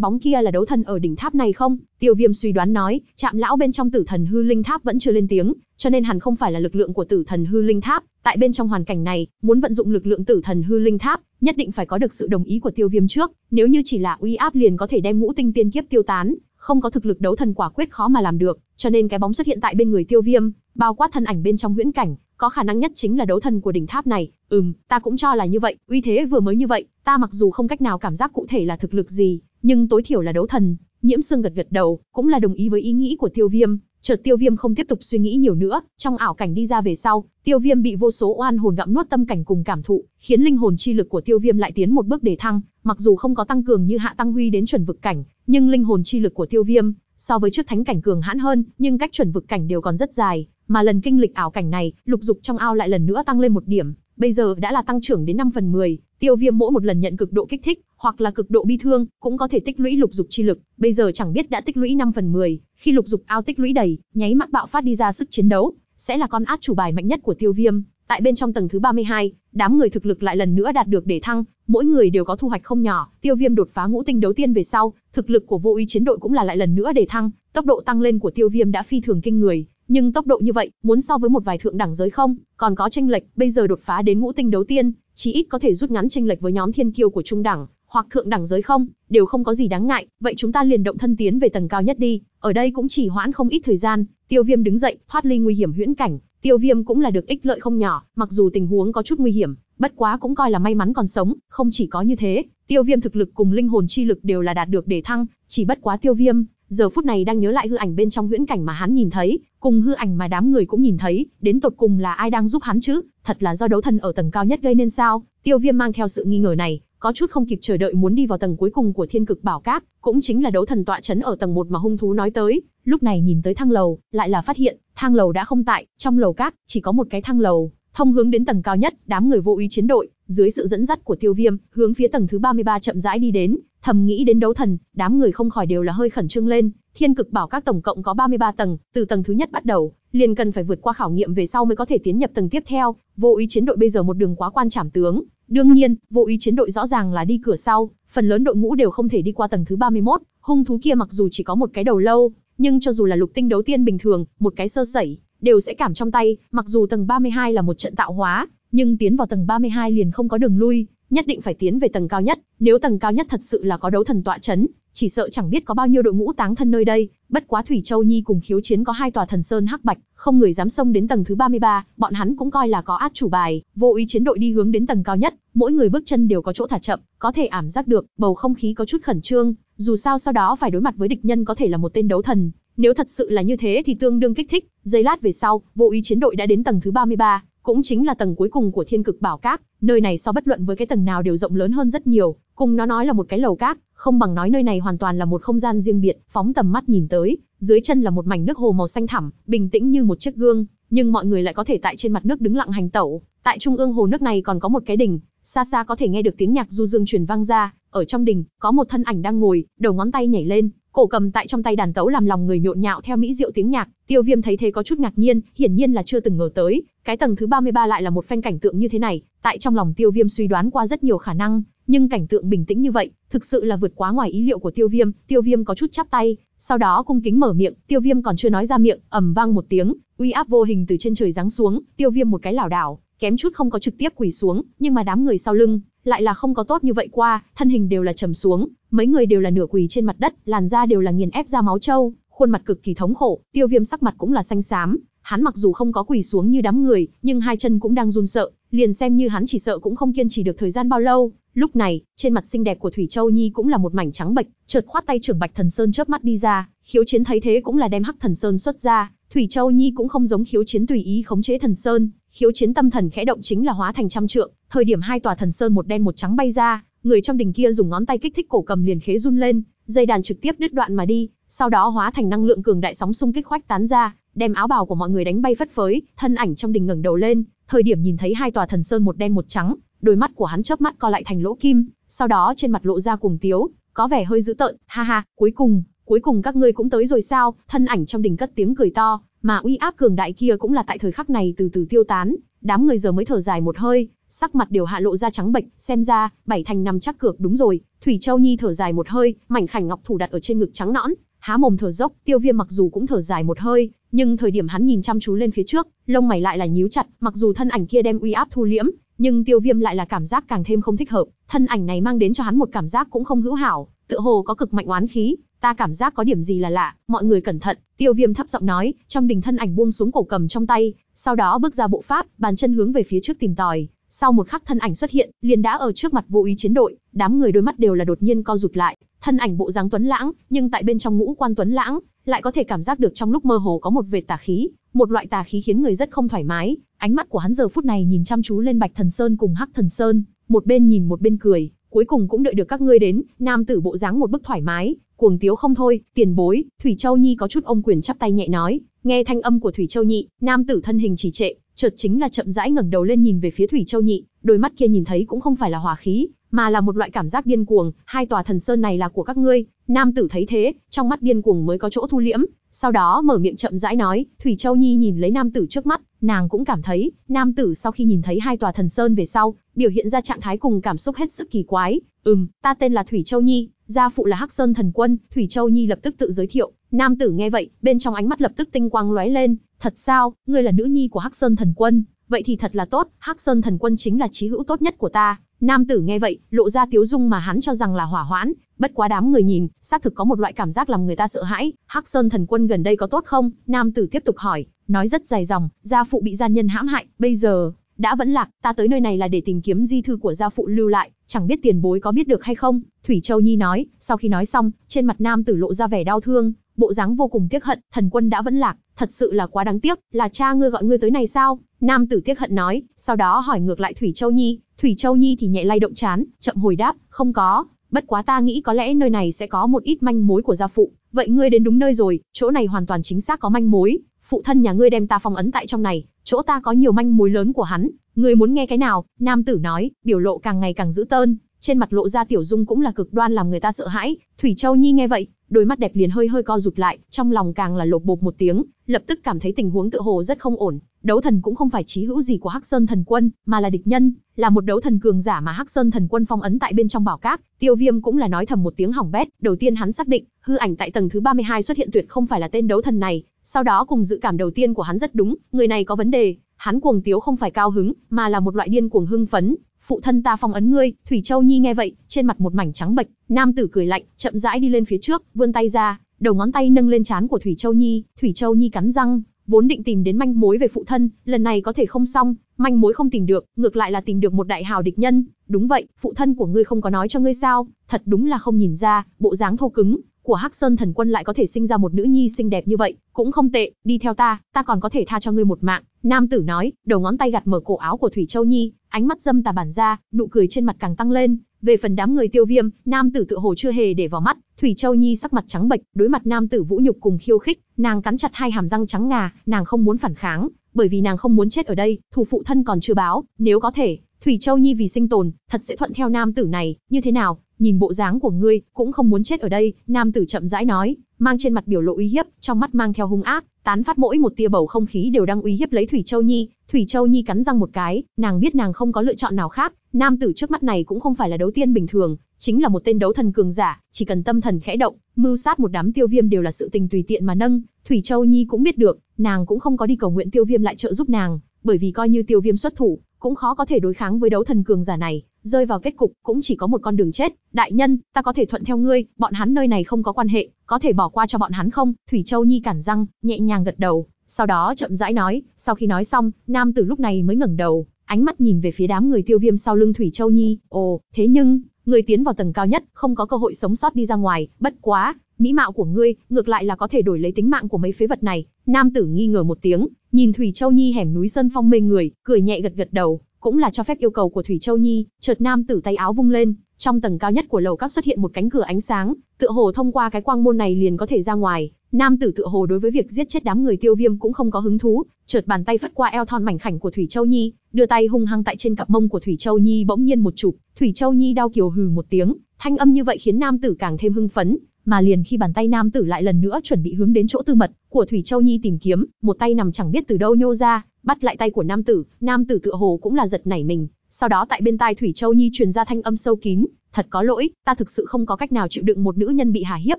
bóng kia là đấu thần ở đỉnh tháp này không? Tiêu Viêm suy đoán nói, Trạm lão bên trong tử thần hư linh tháp vẫn chưa lên tiếng, cho nên hẳn không phải là lực lượng của tử thần hư linh tháp. Tại bên trong hoàn cảnh này, muốn vận dụng lực lượng tử thần hư linh tháp, nhất định phải có được sự đồng ý của Tiêu Viêm trước, nếu như chỉ là uy áp liền có thể đem ngũ tinh tiên kiếp tiêu tán, không có thực lực đấu thần quả quyết khó mà làm được, cho nên cái bóng xuất hiện tại bên người Tiêu Viêm, bao quát thân ảnh bên trong huyễn cảnh, có khả năng nhất chính là đấu thần của đỉnh tháp này, ừm, ta cũng cho là như vậy, uy thế vừa mới như vậy, ta mặc dù không cách nào cảm giác cụ thể là thực lực gì, nhưng tối thiểu là đấu thần. Nhiễm Sương gật gật đầu, cũng là đồng ý với ý nghĩ của Tiêu Viêm, chợt Tiêu Viêm không tiếp tục suy nghĩ nhiều nữa, trong ảo cảnh đi ra về sau, Tiêu Viêm bị vô số oan hồn gặm nuốt tâm cảnh cùng cảm thụ, khiến linh hồn chi lực của Tiêu Viêm lại tiến một bước để thăng, mặc dù không có tăng cường như Hạ Tăng Huy đến chuẩn vực cảnh, nhưng linh hồn chi lực của Tiêu Viêm So với trước thánh cảnh cường hãn hơn, nhưng cách chuẩn vực cảnh đều còn rất dài, mà lần kinh lịch ảo cảnh này, lục dục trong ao lại lần nữa tăng lên một điểm, bây giờ đã là tăng trưởng đến 5 phần 10, tiêu viêm mỗi một lần nhận cực độ kích thích, hoặc là cực độ bi thương, cũng có thể tích lũy lục dục chi lực, bây giờ chẳng biết đã tích lũy 5 phần 10, khi lục dục ao tích lũy đầy, nháy mắt bạo phát đi ra sức chiến đấu, sẽ là con át chủ bài mạnh nhất của tiêu viêm. Tại bên trong tầng thứ 32, đám người thực lực lại lần nữa đạt được để thăng, mỗi người đều có thu hoạch không nhỏ. Tiêu Viêm đột phá ngũ tinh đấu tiên về sau, thực lực của vô ý chiến đội cũng là lại lần nữa đề thăng, tốc độ tăng lên của Tiêu Viêm đã phi thường kinh người, nhưng tốc độ như vậy, muốn so với một vài thượng đẳng giới không, còn có tranh lệch, bây giờ đột phá đến ngũ tinh đấu tiên, chí ít có thể rút ngắn tranh lệch với nhóm thiên kiêu của trung đẳng hoặc thượng đẳng giới không, đều không có gì đáng ngại, vậy chúng ta liền động thân tiến về tầng cao nhất đi, ở đây cũng chỉ hoãn không ít thời gian. Tiêu Viêm đứng dậy, thoát ly nguy hiểm huyễn cảnh, Tiêu Viêm cũng là được ích lợi không nhỏ, mặc dù tình huống có chút nguy hiểm, bất quá cũng coi là may mắn còn sống, không chỉ có như thế, tiêu viêm thực lực cùng linh hồn chi lực đều là đạt được để thăng, chỉ bất quá tiêu viêm, giờ phút này đang nhớ lại hư ảnh bên trong huyễn cảnh mà hắn nhìn thấy, cùng hư ảnh mà đám người cũng nhìn thấy, đến tột cùng là ai đang giúp hắn chứ, thật là do đấu thần ở tầng cao nhất gây nên sao, tiêu viêm mang theo sự nghi ngờ này, có chút không kịp chờ đợi muốn đi vào tầng cuối cùng của thiên cực bảo cát, cũng chính là đấu thần tọa chấn ở tầng một mà hung thú nói tới, lúc này nhìn tới thang lầu, lại là phát hiện, thang lầu đã không tại, trong lầu cát, chỉ có một cái thang lầu, Thông hướng đến tầng cao nhất, đám người vô ý chiến đội, dưới sự dẫn dắt của Tiêu Viêm, hướng phía tầng thứ 33 chậm rãi đi đến, thầm nghĩ đến đấu thần, đám người không khỏi đều là hơi khẩn trương lên, Thiên cực bảo các tổng cộng có 33 tầng, từ tầng thứ nhất bắt đầu, liền cần phải vượt qua khảo nghiệm về sau mới có thể tiến nhập tầng tiếp theo, vô ý chiến đội bây giờ một đường quá quan trảm tướng, đương nhiên, vô ý chiến đội rõ ràng là đi cửa sau, phần lớn đội ngũ đều không thể đi qua tầng thứ 31, hung thú kia mặc dù chỉ có một cái đầu lâu, nhưng cho dù là lục tinh đấu tiên bình thường, một cái sơ sẩy, đều sẽ cảm trong tay, mặc dù tầng 32 là một trận tạo hóa, nhưng tiến vào tầng 32 liền không có đường lui, nhất định phải tiến về tầng cao nhất, nếu tầng cao nhất thật sự là có đấu thần tọa chấn, chỉ sợ chẳng biết có bao nhiêu đội ngũ táng thân nơi đây, bất quá Thủy Châu Nhi cùng khiếu chiến có hai tòa thần sơn hắc bạch, không người dám xông đến tầng thứ 33, bọn hắn cũng coi là có át chủ bài, vô ý chiến đội đi hướng đến tầng cao nhất, mỗi người bước chân đều có chỗ thả chậm, có thể ảm giác được, bầu không khí có chút khẩn trương, dù sao sau đó phải đối mặt với địch nhân có thể là một tên đấu thần, nếu thật sự là như thế thì tương đương kích thích, giây lát về sau, vô ý chiến đội đã đến tầng thứ 33, cũng chính là tầng cuối cùng của thiên cực bảo các, nơi này so bất luận với cái tầng nào đều rộng lớn hơn rất nhiều, cùng nó nói là một cái lầu các, không bằng nói nơi này hoàn toàn là một không gian riêng biệt, phóng tầm mắt nhìn tới, dưới chân là một mảnh nước hồ màu xanh thẳm, bình tĩnh như một chiếc gương, nhưng mọi người lại có thể tại trên mặt nước đứng lặng hành tẩu, tại trung ương hồ nước này còn có một cái đỉnh, xa xa có thể nghe được tiếng nhạc du dương truyền vang ra, ở trong đỉnh, có một thân ảnh đang ngồi, đầu ngón tay nhảy lên, Cổ cầm tại trong tay đàn tấu làm lòng người nhộn nhạo theo mỹ diệu tiếng nhạc, Tiêu Viêm thấy thế có chút ngạc nhiên, hiển nhiên là chưa từng ngờ tới, cái tầng thứ 33 lại là một phen cảnh tượng như thế này, tại trong lòng Tiêu Viêm suy đoán qua rất nhiều khả năng, nhưng cảnh tượng bình tĩnh như vậy, thực sự là vượt quá ngoài ý liệu của Tiêu Viêm, Tiêu Viêm có chút chắp tay, sau đó cung kính mở miệng, Tiêu Viêm còn chưa nói ra miệng, ầm vang một tiếng, uy áp vô hình từ trên trời giáng xuống, Tiêu Viêm một cái lảo đảo, kém chút không có trực tiếp quỳ xuống, nhưng mà đám người sau lưng lại là không có tốt như vậy qua, thân hình đều là trầm xuống, mấy người đều là nửa quỳ trên mặt đất, làn da đều là nghiền ép ra máu trâu, khuôn mặt cực kỳ thống khổ, Tiêu Viêm sắc mặt cũng là xanh xám, hắn mặc dù không có quỳ xuống như đám người, nhưng hai chân cũng đang run sợ, liền xem như hắn chỉ sợ cũng không kiên trì được thời gian bao lâu. Lúc này, trên mặt xinh đẹp của Thủy Châu Nhi cũng là một mảnh trắng bệch, chợt khoát tay trưởng Bạch Thần Sơn chớp mắt đi ra, Khiếu Chiến thấy thế cũng là đem Hắc Thần Sơn xuất ra, Thủy Châu Nhi cũng không giống Khiếu Chiến tùy ý khống chế Thần Sơn, khiếu chiến tâm thần khẽ động chính là hóa thành trăm trượng, thời điểm hai tòa thần sơn một đen một trắng bay ra, người trong đình kia dùng ngón tay kích thích cổ cầm liền khế run lên, dây đàn trực tiếp đứt đoạn mà đi, sau đó hóa thành năng lượng cường đại sóng xung kích khoách tán ra, đem áo bào của mọi người đánh bay phất phới, thân ảnh trong đình ngẩng đầu lên, thời điểm nhìn thấy hai tòa thần sơn một đen một trắng, đôi mắt của hắn chớp mắt co lại thành lỗ kim, sau đó trên mặt lộ ra cuồng tiếu, có vẻ hơi dữ tợn, ha ha, cuối cùng, cuối cùng các ngươi cũng tới rồi sao? Thân ảnh trong đình cất tiếng cười to, mà uy áp cường đại kia cũng là tại thời khắc này từ từ tiêu tán, đám người giờ mới thở dài một hơi, sắc mặt đều hạ lộ ra trắng bệch, xem ra, bảy thành nằm chắc cược đúng rồi, Thủy Châu Nhi thở dài một hơi, mảnh khảnh ngọc thủ đặt ở trên ngực trắng nõn, há mồm thở dốc, Tiêu Viêm mặc dù cũng thở dài một hơi, nhưng thời điểm hắn nhìn chăm chú lên phía trước, lông mày lại là nhíu chặt, mặc dù thân ảnh kia đem uy áp thu liễm, nhưng Tiêu Viêm lại là cảm giác càng thêm không thích hợp, thân ảnh này mang đến cho hắn một cảm giác cũng không hữu hảo, tựa hồ có cực mạnh oán khí, ta cảm giác có điểm gì là lạ, mọi người cẩn thận, tiêu viêm thấp giọng nói, trong đình thân ảnh buông xuống cổ cầm trong tay, sau đó bước ra bộ pháp, bàn chân hướng về phía trước tìm tòi, sau một khắc thân ảnh xuất hiện, liền đã ở trước mặt vô ý chiến đội, đám người đôi mắt đều là đột nhiên co rụt lại, thân ảnh bộ dáng tuấn lãng, nhưng tại bên trong ngũ quan tuấn lãng, lại có thể cảm giác được trong lúc mơ hồ có một vệt tà khí, một loại tà khí khiến người rất không thoải mái, ánh mắt của hắn giờ phút này nhìn chăm chú lên Bạch Thần Sơn cùng Hắc Thần Sơn, một bên nhìn một bên cười, cuối cùng cũng đợi được các ngươi đến, nam tử bộ dáng một bức thoải mái, cuồng tiếu không thôi, tiền bối, Thủy Châu Nhi có chút ông quyền chắp tay nhẹ nói, nghe thanh âm của Thủy Châu Nhị, nam tử thân hình chỉ trệ, chợt chính là chậm rãi ngẩng đầu lên nhìn về phía Thủy Châu Nhị, đôi mắt kia nhìn thấy cũng không phải là hòa khí, mà là một loại cảm giác điên cuồng, hai tòa thần sơn này là của các ngươi, nam tử thấy thế, trong mắt điên cuồng mới có chỗ thu liễm, sau đó mở miệng chậm rãi nói, Thủy Châu Nhi nhìn lấy nam tử trước mắt, nàng cũng cảm thấy, nam tử sau khi nhìn thấy hai tòa thần sơn về sau, biểu hiện ra trạng thái cùng cảm xúc hết sức kỳ quái, ừm, ta tên là Thủy Châu Nhi, Gia phụ là Hắc Sơn thần quân, Thủy Châu Nhi lập tức tự giới thiệu, nam tử nghe vậy, bên trong ánh mắt lập tức tinh quang lóe lên, thật sao, ngươi là nữ nhi của Hắc Sơn thần quân, vậy thì thật là tốt, Hắc Sơn thần quân chính là chí hữu tốt nhất của ta. Nam tử nghe vậy, lộ ra tiếu dung mà hắn cho rằng là hỏa hoãn, bất quá đám người nhìn, xác thực có một loại cảm giác làm người ta sợ hãi, Hắc Sơn thần quân gần đây có tốt không? Nam tử tiếp tục hỏi, nói rất dài dòng, gia phụ bị gia nhân hãm hại, bây giờ đã vẫn lạc, ta tới nơi này là để tìm kiếm di thư của gia phụ lưu lại, chẳng biết tiền bối có biết được hay không, Thủy Châu Nhi nói, sau khi nói xong, trên mặt nam tử lộ ra vẻ đau thương, bộ dáng vô cùng tiếc hận, thần quân đã vẫn lạc, thật sự là quá đáng tiếc, là cha ngươi gọi ngươi tới này sao, nam tử tiếc hận nói, sau đó hỏi ngược lại Thủy Châu Nhi, Thủy Châu Nhi thì nhẹ lay động chán, chậm hồi đáp, không có, bất quá ta nghĩ có lẽ nơi này sẽ có một ít manh mối của gia phụ, vậy ngươi đến đúng nơi rồi, chỗ này hoàn toàn chính xác có manh mối, phụ thân nhà ngươi đem ta phong ấn tại trong này, chỗ ta có nhiều manh mối lớn của hắn, ngươi muốn nghe cái nào?" Nam tử nói, biểu lộ càng ngày càng dữ tợn, trên mặt lộ ra tiểu dung cũng là cực đoan làm người ta sợ hãi, Thủy Châu Nhi nghe vậy, đôi mắt đẹp liền hơi hơi co rụt lại, trong lòng càng là lột bột một tiếng, lập tức cảm thấy tình huống tự hồ rất không ổn, đấu thần cũng không phải chí hữu gì của Hắc Sơn thần quân, mà là địch nhân, là một đấu thần cường giả mà Hắc Sơn thần quân phong ấn tại bên trong bảo cát, Tiêu Viêm cũng là nói thầm một tiếng hỏng bét, đầu tiên hắn xác định, hư ảnh tại tầng thứ 32 xuất hiện tuyệt không phải là tên đấu thần này, sau đó cùng dự cảm đầu tiên của hắn rất đúng, người này có vấn đề, hắn cuồng tiếu không phải cao hứng, mà là một loại điên cuồng hưng phấn. Phụ thân ta phong ấn ngươi, Thủy Châu Nhi nghe vậy, trên mặt một mảnh trắng bệch, nam tử cười lạnh, chậm rãi đi lên phía trước, vươn tay ra, đầu ngón tay nâng lên trán của Thủy Châu Nhi, Thủy Châu Nhi cắn răng, vốn định tìm đến manh mối về phụ thân, lần này có thể không xong, manh mối không tìm được, ngược lại là tìm được một đại hào địch nhân. Đúng vậy, phụ thân của ngươi không có nói cho ngươi sao? Thật đúng là không nhìn ra, bộ dáng thô cứng, của Hắc Sơn Thần Quân lại có thể sinh ra một nữ nhi xinh đẹp như vậy, cũng không tệ, đi theo ta, ta còn có thể tha cho ngươi một mạng." Nam tử nói, đầu ngón tay gạt mở cổ áo của Thủy Châu Nhi, ánh mắt dâm tà bản ra, nụ cười trên mặt càng tăng lên. Về phần đám người Tiêu Viêm, nam tử tự hồ chưa hề để vào mắt, Thủy Châu Nhi sắc mặt trắng bệch, đối mặt nam tử vũ nhục cùng khiêu khích, nàng cắn chặt hai hàm răng trắng ngà, nàng không muốn phản kháng, bởi vì nàng không muốn chết ở đây, thủ phụ thân còn chưa báo, nếu có thể, Thủy Châu Nhi vì sinh tồn, thật sẽ thuận theo nam tử này, như thế nào? nhìn bộ dáng của ngươi, cũng không muốn chết ở đây, nam tử chậm rãi nói, mang trên mặt biểu lộ uy hiếp, trong mắt mang theo hung ác, tán phát mỗi một tia bầu không khí đều đang uy hiếp lấy Thủy Châu Nhi, Thủy Châu Nhi cắn răng một cái, nàng biết nàng không có lựa chọn nào khác, nam tử trước mắt này cũng không phải là đấu tiên bình thường, chính là một tên đấu thần cường giả, chỉ cần tâm thần khẽ động, mưu sát một đám tiêu viêm đều là sự tình tùy tiện mà nâng, Thủy Châu Nhi cũng biết được, nàng cũng không có đi cầu nguyện tiêu viêm lại trợ giúp nàng, bởi vì coi như tiêu viêm xuất thủ, cũng khó có thể đối kháng với đấu thần cường giả này, rơi vào kết cục cũng chỉ có một con đường chết. Đại nhân, ta có thể thuận theo ngươi, bọn hắn nơi này không có quan hệ, có thể bỏ qua cho bọn hắn không? Thủy Châu Nhi cản răng, nhẹ nhàng gật đầu, sau đó chậm rãi nói, sau khi nói xong, nam tử lúc này mới ngẩng đầu, ánh mắt nhìn về phía đám người tiêu viêm sau lưng Thủy Châu Nhi, ồ, thế nhưng, người tiến vào tầng cao nhất, không có cơ hội sống sót đi ra ngoài, bất quá, mỹ mạo của ngươi, ngược lại là có thể đổi lấy tính mạng của mấy phế vật này. Nam tử nghi ngờ một tiếng, nhìn Thủy Châu Nhi hẻm núi sơn phong mê người, cười nhẹ gật gật đầu, cũng là cho phép yêu cầu của Thủy Châu Nhi, chợt nam tử tay áo vung lên, trong tầng cao nhất của lầu các xuất hiện một cánh cửa ánh sáng, tựa hồ thông qua cái quang môn này liền có thể ra ngoài. Nam tử tựa hồ đối với việc giết chết đám người Tiêu Viêm cũng không có hứng thú, chợt bàn tay phất qua eo thon mảnh khảnh của Thủy Châu Nhi, đưa tay hung hăng tại trên cặp mông của Thủy Châu Nhi bỗng nhiên một chụp, Thủy Châu Nhi đau kiều hừ một tiếng, thanh âm như vậy khiến nam tử càng thêm hưng phấn, mà liền khi bàn tay nam tử lại lần nữa chuẩn bị hướng đến chỗ tư mật của Thủy Châu Nhi tìm kiếm, một tay nằm chẳng biết từ đâu nhô ra, bắt lại tay của nam tử, nam tử tựa hồ cũng là giật nảy mình, sau đó tại bên tai Thủy Châu Nhi truyền ra thanh âm sâu kín, thật có lỗi, ta thực sự không có cách nào chịu đựng một nữ nhân bị hà hiếp,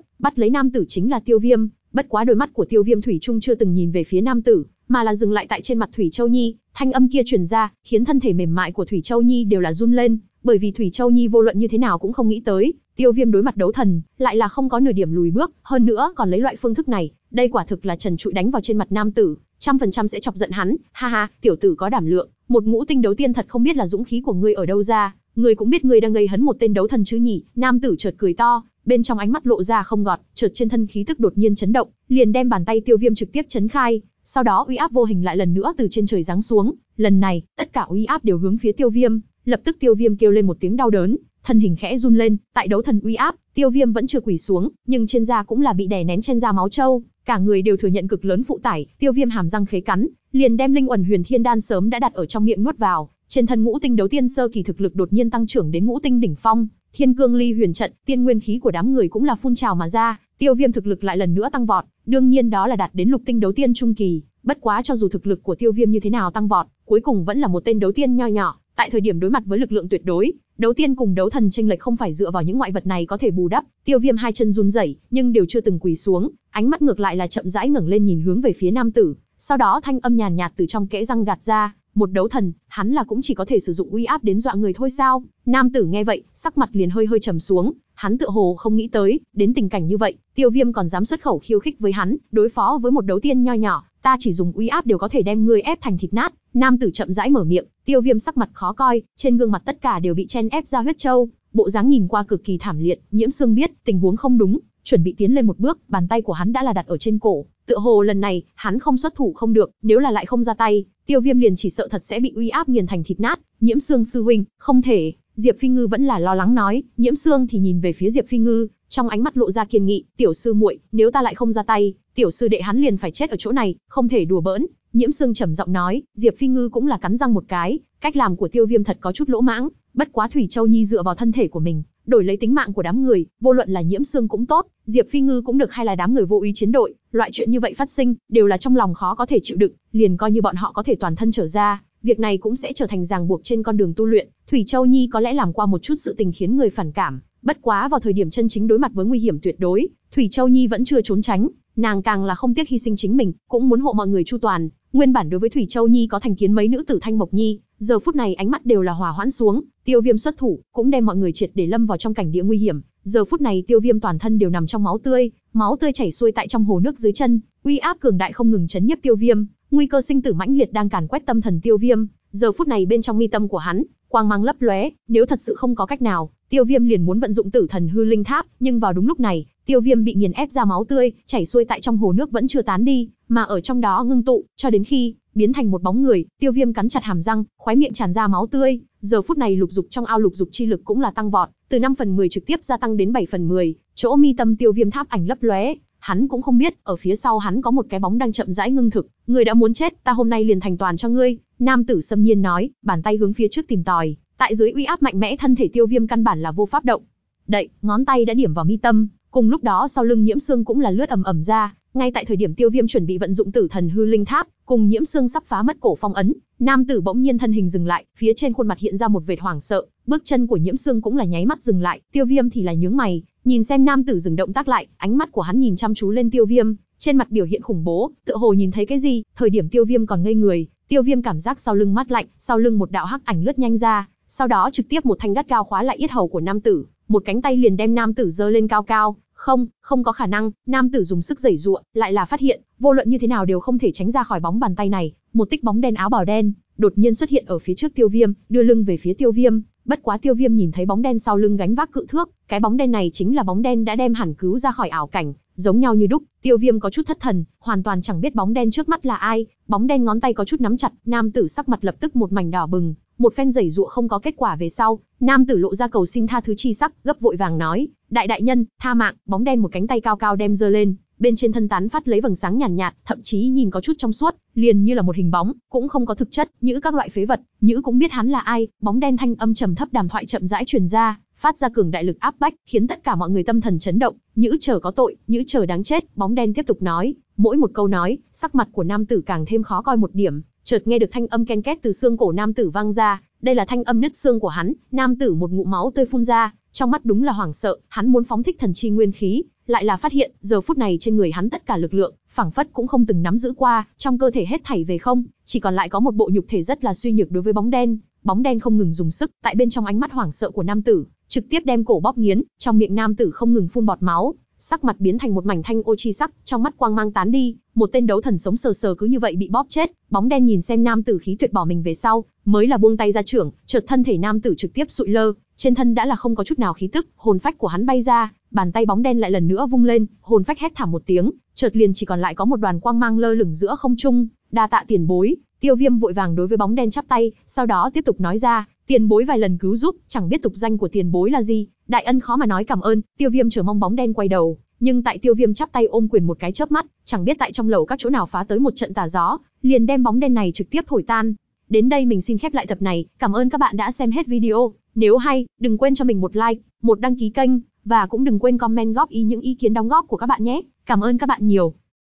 bắt lấy nam tử chính là Tiêu Viêm, bất quá đôi mắt của Tiêu Viêm Thủy Trung chưa từng nhìn về phía nam tử, mà là dừng lại tại trên mặt Thủy Châu Nhi, thanh âm kia truyền ra, khiến thân thể mềm mại của Thủy Châu Nhi đều là run lên, bởi vì Thủy Châu Nhi vô luận như thế nào cũng không nghĩ tới, Tiêu Viêm đối mặt đấu thần, lại là không có nửa điểm lùi bước, hơn nữa còn lấy loại phương thức này, đây quả thực là trần trụi đánh vào trên mặt nam tử, trăm phần trăm sẽ chọc giận hắn, ha ha, tiểu tử có đảm lượng, một ngũ tinh đấu tiên thật không biết là dũng khí của ngươi ở đâu ra, ngươi cũng biết ngươi đang gây hấn một tên đấu thần chứ nhỉ? Nam tử chợt cười to, bên trong ánh mắt lộ ra không ngọt, chợt trên thân khí tức đột nhiên chấn động, liền đem bàn tay Tiêu Viêm trực tiếp chấn khai, sau đó uy áp vô hình lại lần nữa từ trên trời giáng xuống, lần này, tất cả uy áp đều hướng phía Tiêu Viêm, lập tức Tiêu Viêm kêu lên một tiếng đau đớn, thân hình khẽ run lên, tại đấu thần uy áp, Tiêu Viêm vẫn chưa quỳ xuống, nhưng trên da cũng là bị đè nén trên da máu trâu, cả người đều thừa nhận cực lớn phụ tải, Tiêu Viêm hàm răng khế cắn, liền đem linh ẩn huyền thiên đan sớm đã đặt ở trong miệng nuốt vào, trên thân ngũ tinh đấu tiên sơ kỳ thực lực đột nhiên tăng trưởng đến ngũ tinh đỉnh phong, thiên cương ly huyền trận, tiên nguyên khí của đám người cũng là phun trào mà ra, Tiêu Viêm thực lực lại lần nữa tăng vọt, Đương nhiên đó là đạt đến lục tinh đấu tiên trung kỳ, bất quá cho dù thực lực của Tiêu Viêm như thế nào tăng vọt, cuối cùng vẫn là một tên đấu tiên nho nhỏ, tại thời điểm đối mặt với lực lượng tuyệt đối, đấu tiên cùng đấu thần chênh lệch không phải dựa vào những ngoại vật này có thể bù đắp. Tiêu Viêm hai chân run rẩy, nhưng đều chưa từng quỳ xuống, ánh mắt ngược lại là chậm rãi ngẩng lên nhìn hướng về phía nam tử, sau đó thanh âm nhàn nhạt từ trong kẽ răng gạt ra, một đấu thần, hắn là cũng chỉ có thể sử dụng uy áp đến dọa người thôi sao? Nam tử nghe vậy, sắc mặt liền hơi hơi trầm xuống, Hắn tựa hồ không nghĩ tới, đến tình cảnh như vậy, Tiêu Viêm còn dám xuất khẩu khiêu khích với hắn, đối phó với một đấu tiên nho nhỏ, ta chỉ dùng uy áp đều có thể đem ngươi ép thành thịt nát. Nam tử chậm rãi mở miệng, Tiêu Viêm sắc mặt khó coi, trên gương mặt tất cả đều bị chen ép ra huyết châu, bộ dáng nhìn qua cực kỳ thảm liệt, Nhiễm Sương biết tình huống không đúng, chuẩn bị tiến lên một bước, bàn tay của hắn đã là đặt ở trên cổ, tựa hồ lần này hắn không xuất thủ không được, nếu là lại không ra tay, Tiêu Viêm liền chỉ sợ thật sẽ bị uy áp nghiền thành thịt nát, Nhiễm Sương sư huynh, không thể, Diệp Phi Ngư vẫn là lo lắng nói, Nhiễm Sương thì nhìn về phía Diệp Phi Ngư, trong ánh mắt lộ ra kiên nghị, "Tiểu sư muội, nếu ta lại không ra tay, tiểu sư đệ hắn liền phải chết ở chỗ này, không thể đùa bỡn." Nhiễm Sương trầm giọng nói, Diệp Phi Ngư cũng là cắn răng một cái, cách làm của Tiêu Viêm thật có chút lỗ mãng, bất quá Thủy Châu Nhi dựa vào thân thể của mình, đổi lấy tính mạng của đám người, vô luận là Nhiễm Sương cũng tốt, Diệp Phi Ngư cũng được hay là đám người vô ý chiến đội, loại chuyện như vậy phát sinh, đều là trong lòng khó có thể chịu đựng, liền coi như bọn họ có thể toàn thân trở ra, việc này cũng sẽ trở thành ràng buộc trên con đường tu luyện, Thủy Châu Nhi có lẽ làm qua một chút sự tình khiến người phản cảm, bất quá vào thời điểm chân chính đối mặt với nguy hiểm tuyệt đối, Thủy Châu Nhi vẫn chưa trốn tránh, nàng càng là không tiếc hy sinh chính mình, cũng muốn hộ mọi người chu toàn. Nguyên bản đối với Thủy Châu Nhi có thành kiến mấy nữ tử Thanh Mộc Nhi, giờ phút này ánh mắt đều là hòa hoãn xuống, Tiêu Viêm xuất thủ, cũng đem mọi người triệt để lâm vào trong cảnh địa nguy hiểm. Giờ phút này Tiêu Viêm toàn thân đều nằm trong máu tươi, máu tươi chảy xuôi tại trong hồ nước dưới chân, uy áp cường đại không ngừng chấn nhiếp Tiêu Viêm, nguy cơ sinh tử mãnh liệt đang càn quét tâm thần Tiêu Viêm. Giờ phút này bên trong mi tâm của hắn, quang mang lấp lóe, nếu thật sự không có cách nào, Tiêu Viêm liền muốn vận dụng Tử Thần Hư Linh Tháp, nhưng vào đúng lúc này, Tiêu Viêm bị nghiền ép ra máu tươi, chảy xuôi tại trong hồ nước vẫn chưa tán đi, mà ở trong đó ngưng tụ, cho đến khi biến thành một bóng người, Tiêu Viêm cắn chặt hàm răng, khóe miệng tràn ra máu tươi, giờ phút này lục dục trong ao lục dục chi lực cũng là tăng vọt, từ 5 phần 10 trực tiếp gia tăng đến 7 phần 10, chỗ mi tâm Tiêu Viêm tháp ảnh lấp lóe, hắn cũng không biết, ở phía sau hắn có một cái bóng đang chậm rãi ngưng thực, người đã muốn chết, ta hôm nay liền thành toàn cho ngươi, nam tử xâm nhiên nói, bàn tay hướng phía trước tìm tòi, tại dưới uy áp mạnh mẽ thân thể tiêu viêm căn bản là vô pháp động. Đậy, ngón tay đã điểm vào mi tâm, cùng lúc đó sau lưng nhiễm xương cũng là lướt ầm ầm ra, ngay tại thời điểm tiêu viêm chuẩn bị vận dụng tử thần hư linh tháp, cùng nhiễm xương sắp phá mất cổ phong ấn, nam tử bỗng nhiên thân hình dừng lại, phía trên khuôn mặt hiện ra một vệt hoảng sợ, bước chân của nhiễm xương cũng là nháy mắt dừng lại, tiêu viêm thì là nhướng mày, Nhìn xem nam tử dừng động tác lại, ánh mắt của hắn nhìn chăm chú lên Tiêu Viêm, trên mặt biểu hiện khủng bố, tựa hồ nhìn thấy cái gì, thời điểm Tiêu Viêm còn ngây người, Tiêu Viêm cảm giác sau lưng mát lạnh, sau lưng một đạo hắc ảnh lướt nhanh ra, sau đó trực tiếp một thanh gắt cao khóa lại yết hầu của nam tử, một cánh tay liền đem nam tử giơ lên cao cao, không, không có khả năng, nam tử dùng sức giày giụa, lại là phát hiện, vô luận như thế nào đều không thể tránh ra khỏi bóng bàn tay này, một tích bóng đen áo bào đen, đột nhiên xuất hiện ở phía trước Tiêu Viêm, đưa lưng về phía Tiêu Viêm, Bất quá tiêu viêm nhìn thấy bóng đen sau lưng gánh vác cự thước, cái bóng đen này chính là bóng đen đã đem hẳn cứu ra khỏi ảo cảnh, giống nhau như đúc, tiêu viêm có chút thất thần, hoàn toàn chẳng biết bóng đen trước mắt là ai, bóng đen ngón tay có chút nắm chặt, nam tử sắc mặt lập tức một mảnh đỏ bừng, một phen rẩy dụa không có kết quả về sau, nam tử lộ ra cầu xin tha thứ chi sắc, gấp vội vàng nói, đại đại nhân, tha mạng, bóng đen một cánh tay cao cao đem giơ lên, bên trên thân tán phát lấy vầng sáng nhàn nhạt, nhạt, thậm chí nhìn có chút trong suốt, liền như là một hình bóng, cũng không có thực chất, nhữ các loại phế vật, nhữ cũng biết hắn là ai, bóng đen thanh âm trầm thấp đàm thoại chậm rãi truyền ra, phát ra cường đại lực áp bách, khiến tất cả mọi người tâm thần chấn động, nhữ chờ có tội, nhữ chờ đáng chết, bóng đen tiếp tục nói, mỗi một câu nói, sắc mặt của nam tử càng thêm khó coi một điểm, chợt nghe được thanh âm ken két từ xương cổ nam tử vang ra, đây là thanh âm nứt xương của hắn, nam tử một ngụm máu tươi phun ra, trong mắt đúng là hoảng sợ, hắn muốn phóng thích thần chi nguyên khí, lại là phát hiện, giờ phút này trên người hắn tất cả lực lượng, phảng phất cũng không từng nắm giữ qua, trong cơ thể hết thảy về không, chỉ còn lại có một bộ nhục thể rất là suy nhược đối với bóng đen, bóng đen không ngừng dùng sức, tại bên trong ánh mắt hoảng sợ của nam tử, trực tiếp đem cổ bóp nghiến, trong miệng nam tử không ngừng phun bọt máu, sắc mặt biến thành một mảnh thanh ô chi sắc, trong mắt quang mang tán đi, một tên đấu thần sống sờ sờ cứ như vậy bị bóp chết, bóng đen nhìn xem nam tử khí tuyệt bỏ mình về sau, mới là buông tay ra trưởng, chợt thân thể nam tử trực tiếp sụi lơ, trên thân đã là không có chút nào khí tức, hồn phách của hắn bay ra, bàn tay bóng đen lại lần nữa vung lên, hồn phách hét thảm một tiếng, chợt liền chỉ còn lại có một đoàn quang mang lơ lửng giữa không trung, đa tạ tiền bối, Tiêu Viêm vội vàng đối với bóng đen chắp tay, sau đó tiếp tục nói ra, tiền bối vài lần cứu giúp, chẳng biết tục danh của tiền bối là gì, đại ân khó mà nói cảm ơn, Tiêu Viêm chờ mong bóng đen quay đầu, nhưng tại Tiêu Viêm chắp tay ôm quyền một cái chớp mắt, chẳng biết tại trong lầu các chỗ nào phá tới một trận tà gió, liền đem bóng đen này trực tiếp thổi tan. Đến đây mình xin khép lại tập này, cảm ơn các bạn đã xem hết video, nếu hay, đừng quên cho mình một like, một đăng ký kênh và cũng đừng quên comment góp ý những ý kiến đóng góp của các bạn nhé. Cảm ơn các bạn nhiều.